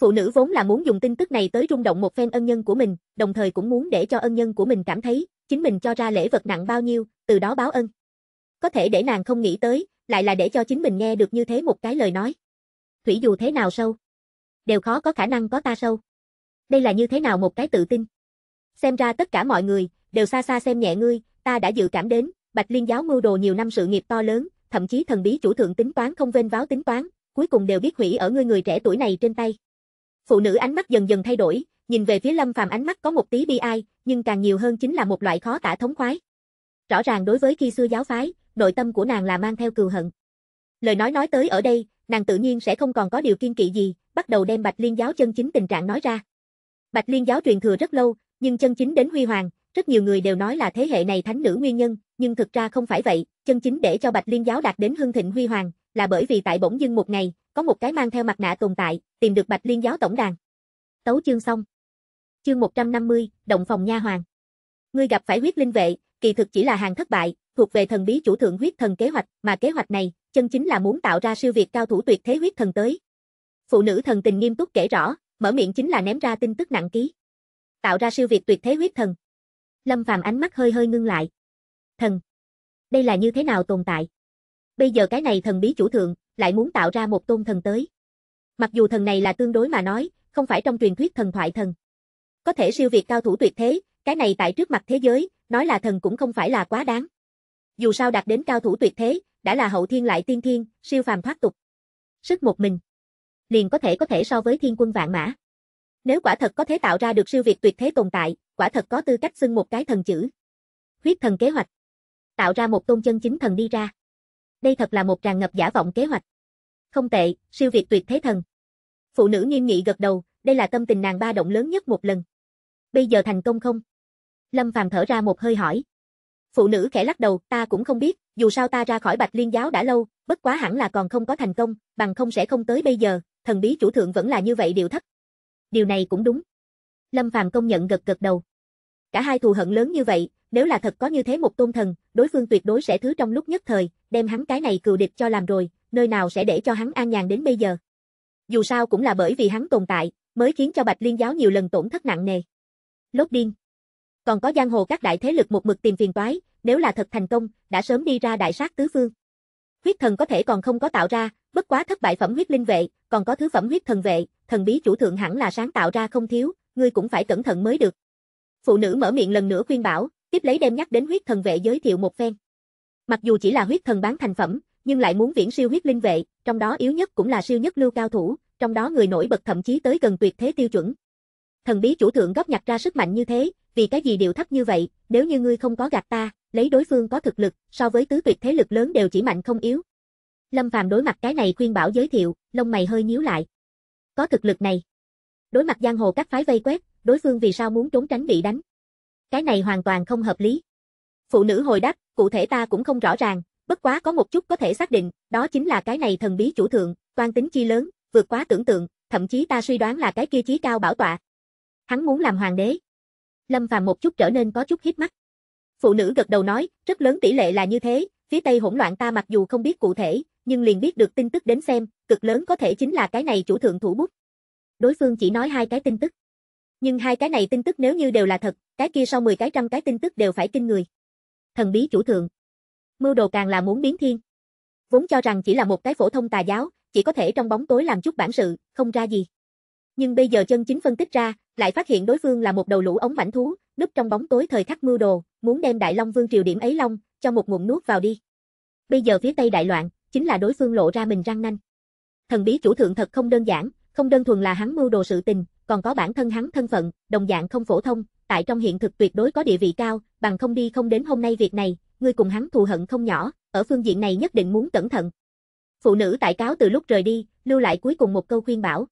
Phụ nữ vốn là muốn dùng tin tức này tới rung động một phen ân nhân của mình, đồng thời cũng muốn để cho ân nhân của mình cảm thấy, chính mình cho ra lễ vật nặng bao nhiêu, từ đó báo ân. Có thể để nàng không nghĩ tới, lại là để cho chính mình nghe được như thế một cái lời nói. Thủy dù thế nào sâu, đều khó có khả năng có ta sâu. Đây là như thế nào một cái tự tin. Xem ra tất cả mọi người, đều xa xa xem nhẹ ngươi, ta đã dự cảm đến, Bạch Liên giáo mưu đồ nhiều năm sự nghiệp to lớn, thậm chí thần bí chủ thượng tính toán không vênh váo tính toán, cuối cùng đều biết hủy ở ngươi người trẻ tuổi này trên tay. Phụ nữ ánh mắt dần dần thay đổi, nhìn về phía Lâm Phàm ánh mắt có một tí bi ai, nhưng càng nhiều hơn chính là một loại khó tả thống khoái. Rõ ràng đối với khi xưa giáo phái, nội tâm của nàng là mang theo cừu hận. Lời nói nói tới ở đây, nàng tự nhiên sẽ không còn có điều kiên kỵ gì, bắt đầu đem Bạch Liên giáo chân chính tình trạng nói ra. Bạch Liên giáo truyền thừa rất lâu, nhưng chân chính đến huy hoàng, rất nhiều người đều nói là thế hệ này thánh nữ nguyên nhân, nhưng thực ra không phải vậy, chân chính để cho Bạch Liên giáo đạt đến hưng thịnh huy hoàng, là bởi vì tại bỗng dưng một ngày, có một cái mang theo mặt nạ tồn tại, tìm được Bạch Liên giáo tổng đàn. Tấu chương xong. Chương 150, động phòng nha hoàng. Ngươi gặp phải huyết linh vệ, kỳ thực chỉ là hàng thất bại, thuộc về thần bí chủ thượng huyết thần kế hoạch, mà kế hoạch này, chân chính là muốn tạo ra siêu việt cao thủ tuyệt thế huyết thần tới. Phụ nữ thần tình nghiêm túc kể rõ, mở miệng chính là ném ra tin tức nặng ký tạo ra siêu việt tuyệt thế huyết thần. Lâm Phàm ánh mắt hơi hơi ngưng lại. Thần, đây là như thế nào tồn tại? Bây giờ cái này thần bí chủ thượng lại muốn tạo ra một tôn thần tới. Mặc dù thần này là tương đối mà nói, không phải trong truyền thuyết thần thoại thần. Có thể siêu việt cao thủ tuyệt thế, cái này tại trước mặt thế giới, nói là thần cũng không phải là quá đáng. Dù sao đạt đến cao thủ tuyệt thế, đã là hậu thiên lại tiên thiên, siêu phàm thoát tục. Sức một mình, liền có thể có thể so với thiên quân vạn mã. Nếu quả thật có thể tạo ra được siêu việt tuyệt thế tồn tại, quả thật có tư cách xưng một cái thần chữ. Huyết thần kế hoạch. Tạo ra một tôn chân chính thần đi ra. Đây thật là một tràn ngập giả vọng kế hoạch. Không tệ, siêu việt tuyệt thế thần. Phụ nữ nghiêm nghị gật đầu, đây là tâm tình nàng ba động lớn nhất một lần. Bây giờ thành công không? Lâm Phàm thở ra một hơi hỏi. Phụ nữ khẽ lắc đầu, ta cũng không biết, dù sao ta ra khỏi Bạch Liên giáo đã lâu, bất quá hẳn là còn không có thành công, bằng không sẽ không tới bây giờ, thần bí chủ thượng vẫn là như vậy điều thất, điều này cũng đúng. Lâm Phàm công nhận gật gật đầu. Cả hai thù hận lớn như vậy, nếu là thật có như thế một tôn thần, đối phương tuyệt đối sẽ thứ trong lúc nhất thời, đem hắn cái này cừu địch cho làm rồi, nơi nào sẽ để cho hắn an nhàn đến bây giờ. Dù sao cũng là bởi vì hắn tồn tại, mới khiến cho Bạch Liên giáo nhiều lần tổn thất nặng nề. Lốt điên. Còn có giang hồ các đại thế lực một mực tìm phiền toái, nếu là thật thành công, đã sớm đi ra đại sát tứ phương. Huyết thần có thể còn không có tạo ra, bất quá thất bại phẩm huyết linh vệ, còn có thứ phẩm huyết thần vệ, thần bí chủ thượng hẳn là sáng tạo ra không thiếu, ngươi cũng phải cẩn thận mới được. Phụ nữ mở miệng lần nữa khuyên bảo, tiếp lấy đem nhắc đến huyết thần vệ giới thiệu một phen. Mặc dù chỉ là huyết thần bán thành phẩm, nhưng lại muốn viễn siêu huyết linh vệ, trong đó yếu nhất cũng là siêu nhất lưu cao thủ, trong đó người nổi bật thậm chí tới gần tuyệt thế tiêu chuẩn. Thần bí chủ thượng góp nhặt ra sức mạnh như thế, vì cái gì điều thấp như vậy, nếu như ngươi không có gạt ta, lấy đối phương có thực lực, so với tứ tuyệt thế lực lớn đều chỉ mạnh không yếu. Lâm Phàm đối mặt cái này khuyên bảo giới thiệu, lông mày hơi nhíu lại. Có thực lực này. Đối mặt giang hồ các phái vây quét, đối phương vì sao muốn trốn tránh bị đánh? Cái này hoàn toàn không hợp lý. Phụ nữ hồi đáp, cụ thể ta cũng không rõ ràng, bất quá có một chút có thể xác định, đó chính là cái này thần bí chủ thượng, toan tính chi lớn, vượt quá tưởng tượng, thậm chí ta suy đoán là cái kia chí cao bảo tọa. Hắn muốn làm hoàng đế. Lâm Phàm một chút trở nên có chút hít mắt. Phụ nữ gật đầu nói, rất lớn tỷ lệ là như thế, phía Tây hỗn loạn ta mặc dù không biết cụ thể, nhưng liền biết được tin tức đến xem, cực lớn có thể chính là cái này chủ thượng thủ bút. Đối phương chỉ nói hai cái tin tức. Nhưng hai cái này tin tức nếu như đều là thật, cái kia sau 10 cái trăm cái tin tức đều phải kinh người. Thần bí chủ thượng. Mưu đồ càng là muốn biến thiên. Vốn cho rằng chỉ là một cái phổ thông tà giáo, chỉ có thể trong bóng tối làm chút bản sự, không ra gì. Nhưng bây giờ chân chính phân tích ra, lại phát hiện đối phương là một đầu lũ ống mảnh thú, núp trong bóng tối thời khắc mưu đồ, muốn đem Đại Long Vương triều điểm ấy long, cho một ngụm nuốt vào đi. Bây giờ phía Tây đại loạn, chính là đối phương lộ ra mình răng nanh. Thần bí chủ thượng thật không đơn giản, không đơn thuần là hắn mưu đồ sự tình, còn có bản thân hắn thân phận, đồng dạng không phổ thông, tại trong hiện thực tuyệt đối có địa vị cao, bằng không đi không đến hôm nay việc này, ngươi cùng hắn thù hận không nhỏ, ở phương diện này nhất định muốn cẩn thận. Phụ nữ tại cáo từ lúc rời đi, lưu lại cuối cùng một câu khuyên bảo.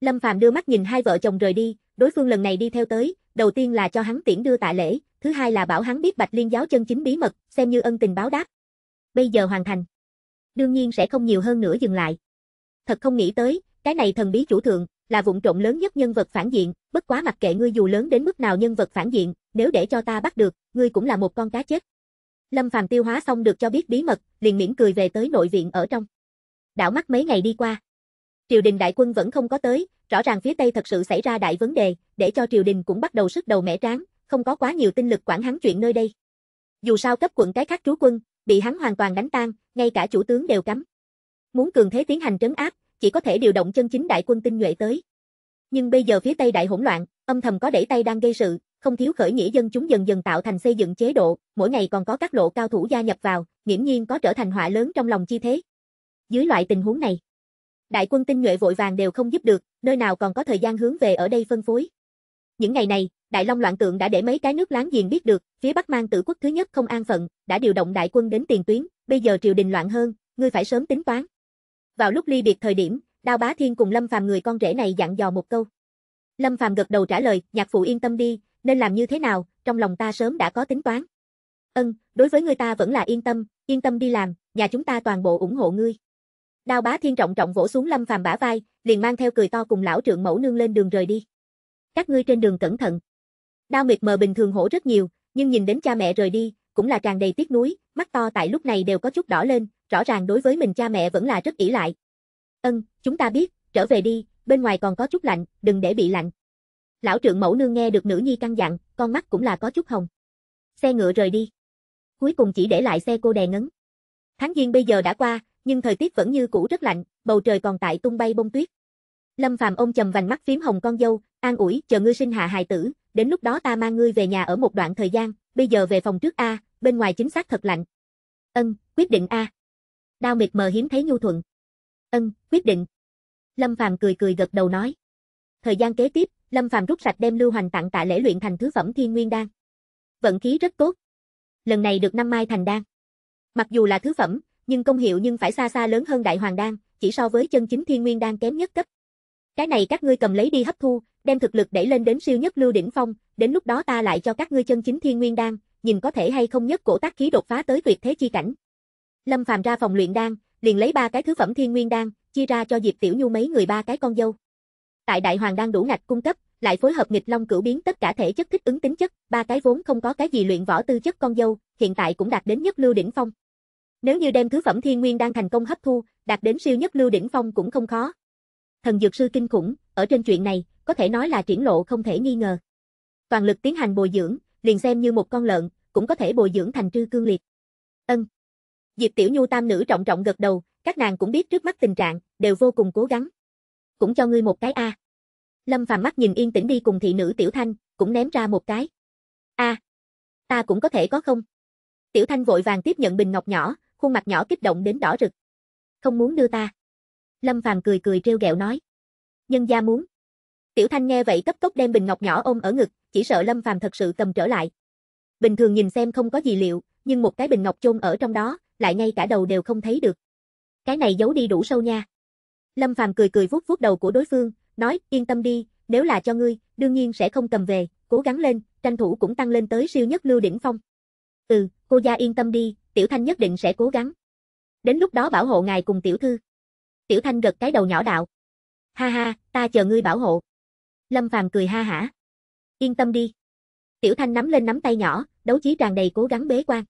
Lâm Phàm đưa mắt nhìn hai vợ chồng rời đi, đối phương lần này đi theo tới, đầu tiên là cho hắn tiễn đưa tạ lễ, thứ hai là bảo hắn biết Bạch Liên giáo chân chính bí mật, xem như ân tình báo đáp. Bây giờ hoàn thành đương nhiên sẽ không nhiều hơn nữa dừng lại. Thật không nghĩ tới, cái này thần bí chủ thượng, là vụn trộm lớn nhất nhân vật phản diện, bất quá mặc kệ ngươi dù lớn đến mức nào nhân vật phản diện, nếu để cho ta bắt được, ngươi cũng là một con cá chết. Lâm Phàm tiêu hóa xong được cho biết bí mật, liền miễn cười về tới nội viện ở trong. Đảo mắt mấy ngày đi qua. Triều đình đại quân vẫn không có tới, rõ ràng phía Tây thật sự xảy ra đại vấn đề, để cho triều đình cũng bắt đầu sức đầu mẻ tráng, không có quá nhiều tinh lực quản hắn chuyện nơi đây. Dù sao cấp quận cái khác trú quân, bị hắn hoàn toàn đánh tan, ngay cả chủ tướng đều cấm. Muốn cường thế tiến hành trấn áp, chỉ có thể điều động chân chính đại quân tinh nhuệ tới. Nhưng bây giờ phía Tây đại hỗn loạn, âm thầm có đẩy tay đang gây sự, không thiếu khởi nghĩa dân chúng dần dần tạo thành xây dựng chế độ, mỗi ngày còn có các lộ cao thủ gia nhập vào, nghiễm nhiên có trở thành họa lớn trong lòng chi thế. Dưới loại tình huống này, đại quân tinh nhuệ vội vàng đều không giúp được, nơi nào còn có thời gian hướng về ở đây phân phối. Những ngày này, Đại Long loạn tượng đã để mấy cái nước láng giềng biết được, phía Bắc Mang Tử quốc thứ nhất không an phận, đã điều động đại quân đến tiền tuyến, bây giờ triều đình loạn hơn, ngươi phải sớm tính toán. Vào lúc ly biệt thời điểm, Đao Bá Thiên cùng Lâm Phàm người con rể này dặn dò một câu. Lâm Phàm gật đầu trả lời, nhạc phụ yên tâm đi, nên làm như thế nào, trong lòng ta sớm đã có tính toán. Ân, đối với người ta vẫn là yên tâm, yên tâm đi làm, nhà chúng ta toàn bộ ủng hộ ngươi. Đao Bá Thiên trọng trọng vỗ xuống Lâm Phàm bả vai, liền mang theo cười to cùng lão trượng mẫu nương lên đường rời đi. Các ngươi trên đường cẩn thận, Đao Nguyệt mờ bình thường hổ rất nhiều, nhưng nhìn đến cha mẹ rời đi, cũng là tràn đầy tiếc nuối, mắt to tại lúc này đều có chút đỏ lên, rõ ràng đối với mình cha mẹ vẫn là rất ỷ lại. "Ân, chúng ta biết, trở về đi, bên ngoài còn có chút lạnh, đừng để bị lạnh." Lão trượng mẫu nương nghe được nữ nhi căn dặn, con mắt cũng là có chút hồng. Xe ngựa rời đi. Cuối cùng chỉ để lại xe cô đè ngấn. Tháng giêng bây giờ đã qua, nhưng thời tiết vẫn như cũ rất lạnh, bầu trời còn tại tung bay bông tuyết. Lâm Phàm ôm chầm vành mắt phím hồng con dâu, an ủi, chờ ngươi sinh hạ hài tử, đến lúc đó ta mang ngươi về nhà ở một đoạn thời gian, bây giờ về phòng trước a, bên ngoài chính xác thật lạnh. Ân, quyết định a. Đao mịt mờ hiếm thấy nhu thuận. Ân, quyết định. Lâm Phàm cười cười gật đầu nói. Thời gian kế tiếp, Lâm Phàm rút sạch đem Lưu Hoành tặng tạ lễ luyện thành thứ phẩm Thiên Nguyên đan. Vận khí rất tốt. Lần này được năm mai thành đan. Mặc dù là thứ phẩm, nhưng công hiệu nhưng phải xa xa lớn hơn Đại Hoàng đan, chỉ so với chân chính Thiên Nguyên đan kém nhất cấp. Cái này các ngươi cầm lấy đi hấp thu, đem thực lực đẩy lên đến siêu nhất lưu đỉnh phong, đến lúc đó ta lại cho các ngươi chân chính thiên nguyên đan, nhìn có thể hay không nhất cổ tác khí đột phá tới tuyệt thế chi cảnh. Lâm Phàm ra phòng luyện đan, liền lấy ba cái thứ phẩm thiên nguyên đan, chia ra cho Diệp Tiểu Nhu mấy người ba cái con dâu. Tại đại hoàng đan đủ ngạch cung cấp, lại phối hợp nghịch long cửu biến tất cả thể chất thích ứng tính chất, ba cái vốn không có cái gì luyện võ tư chất con dâu, hiện tại cũng đạt đến nhất lưu đỉnh phong. Nếu như đem thứ phẩm thiên nguyên đan thành công hấp thu, đạt đến siêu nhất lưu đỉnh phong cũng không khó, thần dược sư kinh khủng, ở trên chuyện này, có thể nói là triển lộ không thể nghi ngờ. Toàn lực tiến hành bồi dưỡng, liền xem như một con lợn, cũng có thể bồi dưỡng thành trư cương liệt. Ân. Diệp Tiểu Nhu tam nữ trọng trọng gật đầu, các nàng cũng biết trước mắt tình trạng, đều vô cùng cố gắng. Cũng cho ngươi một cái a. Lâm Phàm mắt nhìn yên tĩnh đi cùng thị nữ Tiểu Thanh, cũng ném ra một cái. A, ta cũng có thể có không? Tiểu Thanh vội vàng tiếp nhận bình ngọc nhỏ, khuôn mặt nhỏ kích động đến đỏ rực. Không muốn đưa ta. Lâm Phàm cười cười trêu ghẹo nói. Nhân gia muốn. Tiểu Thanh nghe vậy cấp tốc đem bình ngọc nhỏ ôm ở ngực, chỉ sợ Lâm Phàm thật sự cầm trở lại. Bình thường nhìn xem không có gì liệu, nhưng một cái bình ngọc chôn ở trong đó, lại ngay cả đầu đều không thấy được. Cái này giấu đi đủ sâu nha. Lâm Phàm cười cười vuốt vuốt đầu của đối phương, nói, yên tâm đi, nếu là cho ngươi, đương nhiên sẽ không cầm về, cố gắng lên, tranh thủ cũng tăng lên tới siêu nhất lưu đỉnh phong. Ừ, cô gia yên tâm đi, tiểu thanh nhất định sẽ cố gắng. Đến lúc đó bảo hộ ngài cùng tiểu thư. Tiểu Thanh gật cái đầu nhỏ đạo. Ha ha, ta chờ ngươi bảo hộ. Lâm Phàm cười ha hả. Yên tâm đi. Tiểu Thanh nắm lên nắm tay nhỏ, đấu chí tràn đầy cố gắng bế quan.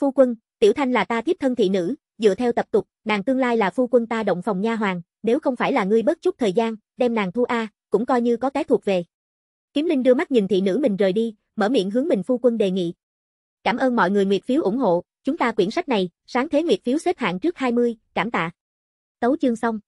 Phu quân, Tiểu Thanh là ta tiếp thân thị nữ, dựa theo tập tục, nàng tương lai là phu quân ta động phòng nha hoàng, nếu không phải là ngươi bớt chút thời gian, đem nàng thu a, cũng coi như có cái thuộc về. Kiếm Linh đưa mắt nhìn thị nữ mình rời đi, mở miệng hướng mình phu quân đề nghị. Cảm ơn mọi người nguyệt phiếu ủng hộ, chúng ta quyển sách này, sáng thế nguyệt phiếu xếp hạng trước 20, cảm tạ. Tấu chương xong